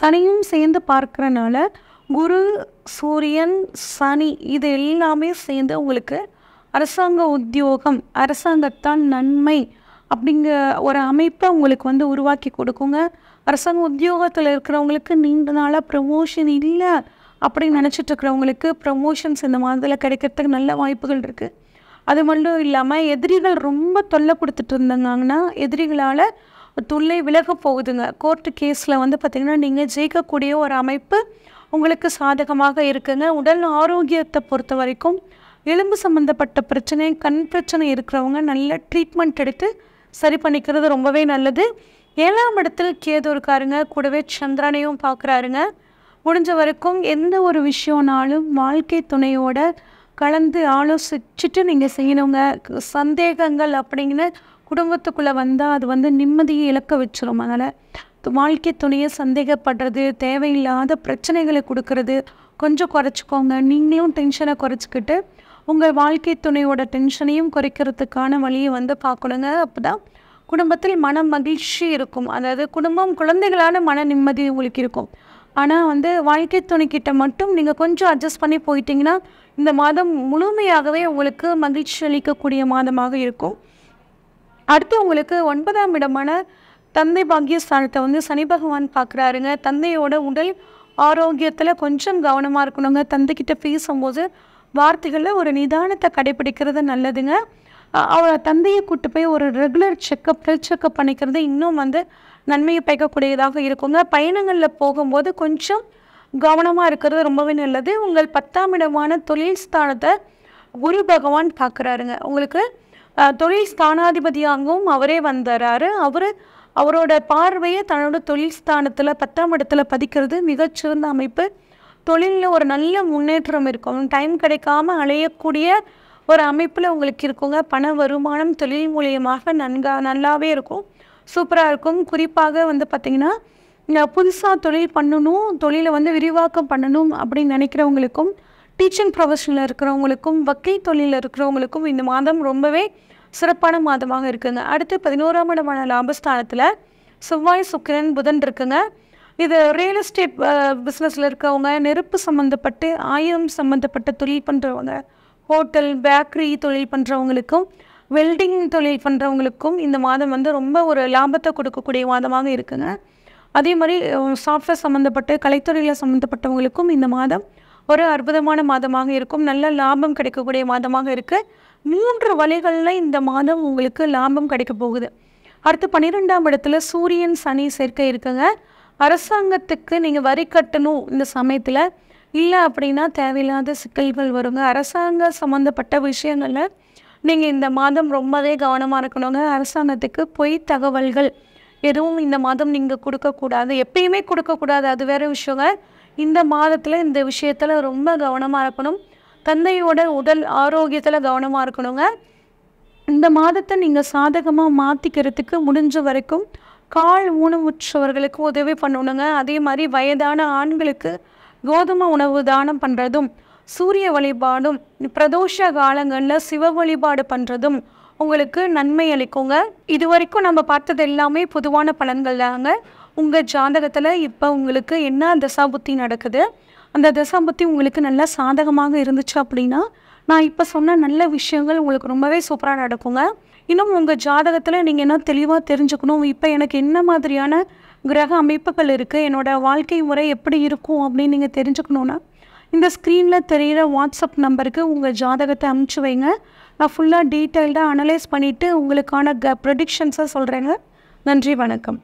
சனியும் சேர்ந்து பார்க்குறனால குரு சூரியன் சனி இது எல்லாமே சேர்ந்து உங்களுக்கு அரசாங்க உத்தியோகம் அரசாங்கத்தான் நன்மை அப்படிங்கிற ஒரு அமைப்பை உங்களுக்கு வந்து உருவாக்கி கொடுக்குங்க அரசாங்க உத்தியோகத்தில் இருக்கிறவங்களுக்கு நீண்ட நாளாக ப்ரமோஷன் இல்லை அப்படின்னு நினச்சிட்டு இருக்கிறவங்களுக்கு ப்ரமோஷன்ஸ் இந்த மாதிரி கிடைக்கிறதுக்கு நல்ல வாய்ப்புகள் இருக்குது அது மட்டும் இல்லாமல் எதிரிகள் ரொம்ப தொல்லை கொடுத்துட்டு இருந்தாங்கன்னா எதிரிகளால் துள்ளை விலகப் போகுதுங்க கோர்ட்டு கேஸில் வந்து பார்த்திங்கன்னா நீங்கள் ஜெயிக்கக்கூடிய ஒரு அமைப்பு உங்களுக்கு சாதகமாக இருக்குங்க உடல் ஆரோக்கியத்தை பொறுத்த வரைக்கும் எலும்பு சம்மந்தப்பட்ட பிரச்சனை கண் பிரச்சனை இருக்கிறவங்க நல்ல ட்ரீட்மெண்ட் எடுத்து சரி பண்ணிக்கிறது ரொம்பவே நல்லது ஏழாம் இடத்தில் கேது இருக்காருங்க கூடவே சந்திரனையும் பார்க்குறாருங்க முடிஞ்ச வரைக்கும் எந்த ஒரு விஷயம்னாலும் வாழ்க்கை துணையோட கலந்து ஆலோசிச்சுட்டு நீங்கள் செய்யணுங்க சந்தேகங்கள் அப்படிங்கிற குடும்பத்துக்குள்ளே வந்தால் அது வந்து நிம்மதியை இழக்க வச்சிரும் அதனால் வாழ்க்கை துணையை சந்தேகப்படுறது தேவையில்லாத பிரச்சனைகளை கொடுக்கறது கொஞ்சம் குறைச்சிக்கோங்க நீங்களும் டென்ஷனை குறைச்சிக்கிட்டு உங்கள் வாழ்க்கை துணையோட டென்ஷனையும் குறைக்கிறதுக்கான வழியை வந்து பார்க்கணுங்க அப்போ தான் குடும்பத்தில் மன மகிழ்ச்சி இருக்கும் அதாவது குடும்பம் குழந்தைகளான மன நிம்மதி உங்களுக்கு இருக்கும் ஆனால் வந்து வாழ்க்கை துணைக்கிட்ட மட்டும் நீங்கள் கொஞ்சம் அட்ஜஸ்ட் பண்ணி போயிட்டீங்கன்னா இந்த மாதம் முழுமையாகவே உங்களுக்கு மகிழ்ச்சி அளிக்கக்கூடிய மாதமாக இருக்கும் அடுத்து உங்களுக்கு ஒன்பதாம் இடமான தந்தை பாக்கியஸ்தானத்தை வந்து சனி பகவான் பார்க்குறாருங்க தந்தையோட உடல் ஆரோக்கியத்தில் கொஞ்சம் கவனமாக இருக்கணுங்க தந்தைக்கிட்ட பேசும்போது வார்த்தைகளில் ஒரு நிதானத்தை கடைபிடிக்கிறது நல்லதுங்க அவர் தந்தையை கூட்டு போய் ஒரு ரெகுலர் செக்கப் ஹெல்த் செக்கப் பண்ணிக்கிறது இன்னும் வந்து நன்மையை பயக்கக்கூடியதாக இருக்குங்க பயணங்களில் போகும்போது கொஞ்சம் கவனமாக இருக்கிறது ரொம்பவே நல்லது உங்கள் பத்தாம் இடமான தொழில் ஸ்தானத்தை குரு பகவான் பார்க்குறாருங்க உங்களுக்கு தொழில் ஸ்தானாதிபதியாகவும் அவரே வந்துடுறாரு அவர் அவரோட பார்வையை தன்னோட தொழில் ஸ்தானத்தில் பத்தாம் இடத்துல பதிக்கிறது மிகச்சிறந்த அமைப்பு தொழிலில் ஒரு நல்ல முன்னேற்றம் இருக்கும் டைம் கிடைக்காம அலையக்கூடிய ஒரு அமைப்பில் உங்களுக்கு இருக்குங்க பண வருமானம் தொழில் மூலியமாக நன்கா நல்லாவே இருக்கும் சூப்பராக இருக்கும் குறிப்பாக வந்து பார்த்திங்கன்னா புதுசாக தொழில் பண்ணணும் தொழிலை வந்து விரிவாக்கம் பண்ணணும் அப்படின்னு நினைக்கிறவங்களுக்கும் டீச்சிங் ப்ரொஃபஷனில் இருக்கிறவங்களுக்கும் வக்கீல் தொழிலில் இருக்கிறவங்களுக்கும் இந்த மாதம் ரொம்பவே சிறப்பான மாதமாக இருக்குங்க அடுத்து பதினோராம் இடமான லாபஸ்தானத்தில் செவ்வாய் சுக்கிரன் புதன் இருக்குங்க இது ரியல் எஸ்டேட் பிஸ்னஸில் இருக்கவங்க நெருப்பு சம்மந்தப்பட்டு ஆயுதம் சம்மந்தப்பட்ட தொழில் பண்ணுறவங்க ஹோட்டல் பேக்கரி தொழில் பண்ணுறவங்களுக்கும் வெல்டிங் தொழில் பண்ணுறவங்களுக்கும் இந்த மாதம் வந்து ரொம்ப ஒரு லாபத்தை கொடுக்கக்கூடிய மாதமாக இருக்குங்க அதே மாதிரி சாஃப்ட்வேர் சம்மந்தப்பட்டு கலைத்துறையில் சம்மந்தப்பட்டவங்களுக்கும் இந்த மாதம் ஒரு அற்புதமான மாதமாக இருக்கும் நல்ல லாபம் கிடைக்கக்கூடிய மாதமாக இருக்குது மூன்று வழிகளில் இந்த மாதம் உங்களுக்கு லாபம் கிடைக்க போகுது அடுத்து பன்னிரெண்டாம் இடத்துல சூரியன் சனி சேர்க்கை இருக்குங்க அரசாங்கத்துக்கு நீங்கள் வரி கட்டணும் இந்த சமயத்தில் இல்லை அப்படின்னா தேவையில்லாத சிக்கல்கள் வருங்க அரசாங்க சம்மந்தப்பட்ட விஷயங்களில் நீங்கள் இந்த மாதம் ரொம்பவே கவனமாக இருக்கணுங்க அரசாங்கத்துக்கு பொய் தகவல்கள் எதுவும் இந்த மாதம் நீங்கள் கொடுக்கக்கூடாது எப்பயுமே கொடுக்கக்கூடாது அது வேறு விஷயங்க இந்த மாதத்தில் இந்த விஷயத்தில் ரொம்ப கவனமாக இருக்கணும் தந்தையோட உடல் ஆரோக்கியத்தில் கவனமாக இருக்கணுங்க இந்த மாதத்தை நீங்கள் சாதகமாக மாற்றிக்கிறதுக்கு முடிஞ்ச வரைக்கும் கால் ஊனமுற்றவர்களுக்கு உதவி பண்ணணுங்க அதே மாதிரி வயதான ஆண்களுக்கு கோதுமை உணவு தானம் பண்ணுறதும் சூரிய வழிபாடும் பிரதோஷ காலங்களில் சிவ வழிபாடு பண்ணுறதும் உங்களுக்கு நன்மை அளிக்குங்க இது வரைக்கும் நம்ம பார்த்தது எல்லாமே பொதுவான பலன்கள் தாங்க உங்கள் ஜாதகத்தில் இப்போ உங்களுக்கு என்ன தசாபுத்தி நடக்குது அந்த தசாபுத்தி உங்களுக்கு நல்லா சாதகமாக இருந்துச்சு அப்படின்னா நான் இப்போ சொன்ன நல்ல விஷயங்கள் உங்களுக்கு ரொம்பவே சூப்பராக நடக்குங்க இன்னும் உங்கள் ஜாதகத்தில் நீங்கள் என்ன தெளிவாக தெரிஞ்சுக்கணும் இப்போ எனக்கு என்ன மாதிரியான கிரக அமைப்புகள் இருக்குது என்னோடய வாழ்க்கை முறை எப்படி இருக்கும் அப்படின்னு நீங்கள் தெரிஞ்சுக்கணுன்னா இந்த ஸ்க்ரீனில் தெரிகிற வாட்ஸ்அப் நம்பருக்கு உங்கள் ஜாதகத்தை அனுப்பிச்சி வைங்க நான் ஃபுல்லாக டீட்டெயில்டாக அனலைஸ் பண்ணிவிட்டு உங்களுக்கான க ப்ரொடிக்ஷன்ஸை சொல்கிறேங்க நன்றி வணக்கம்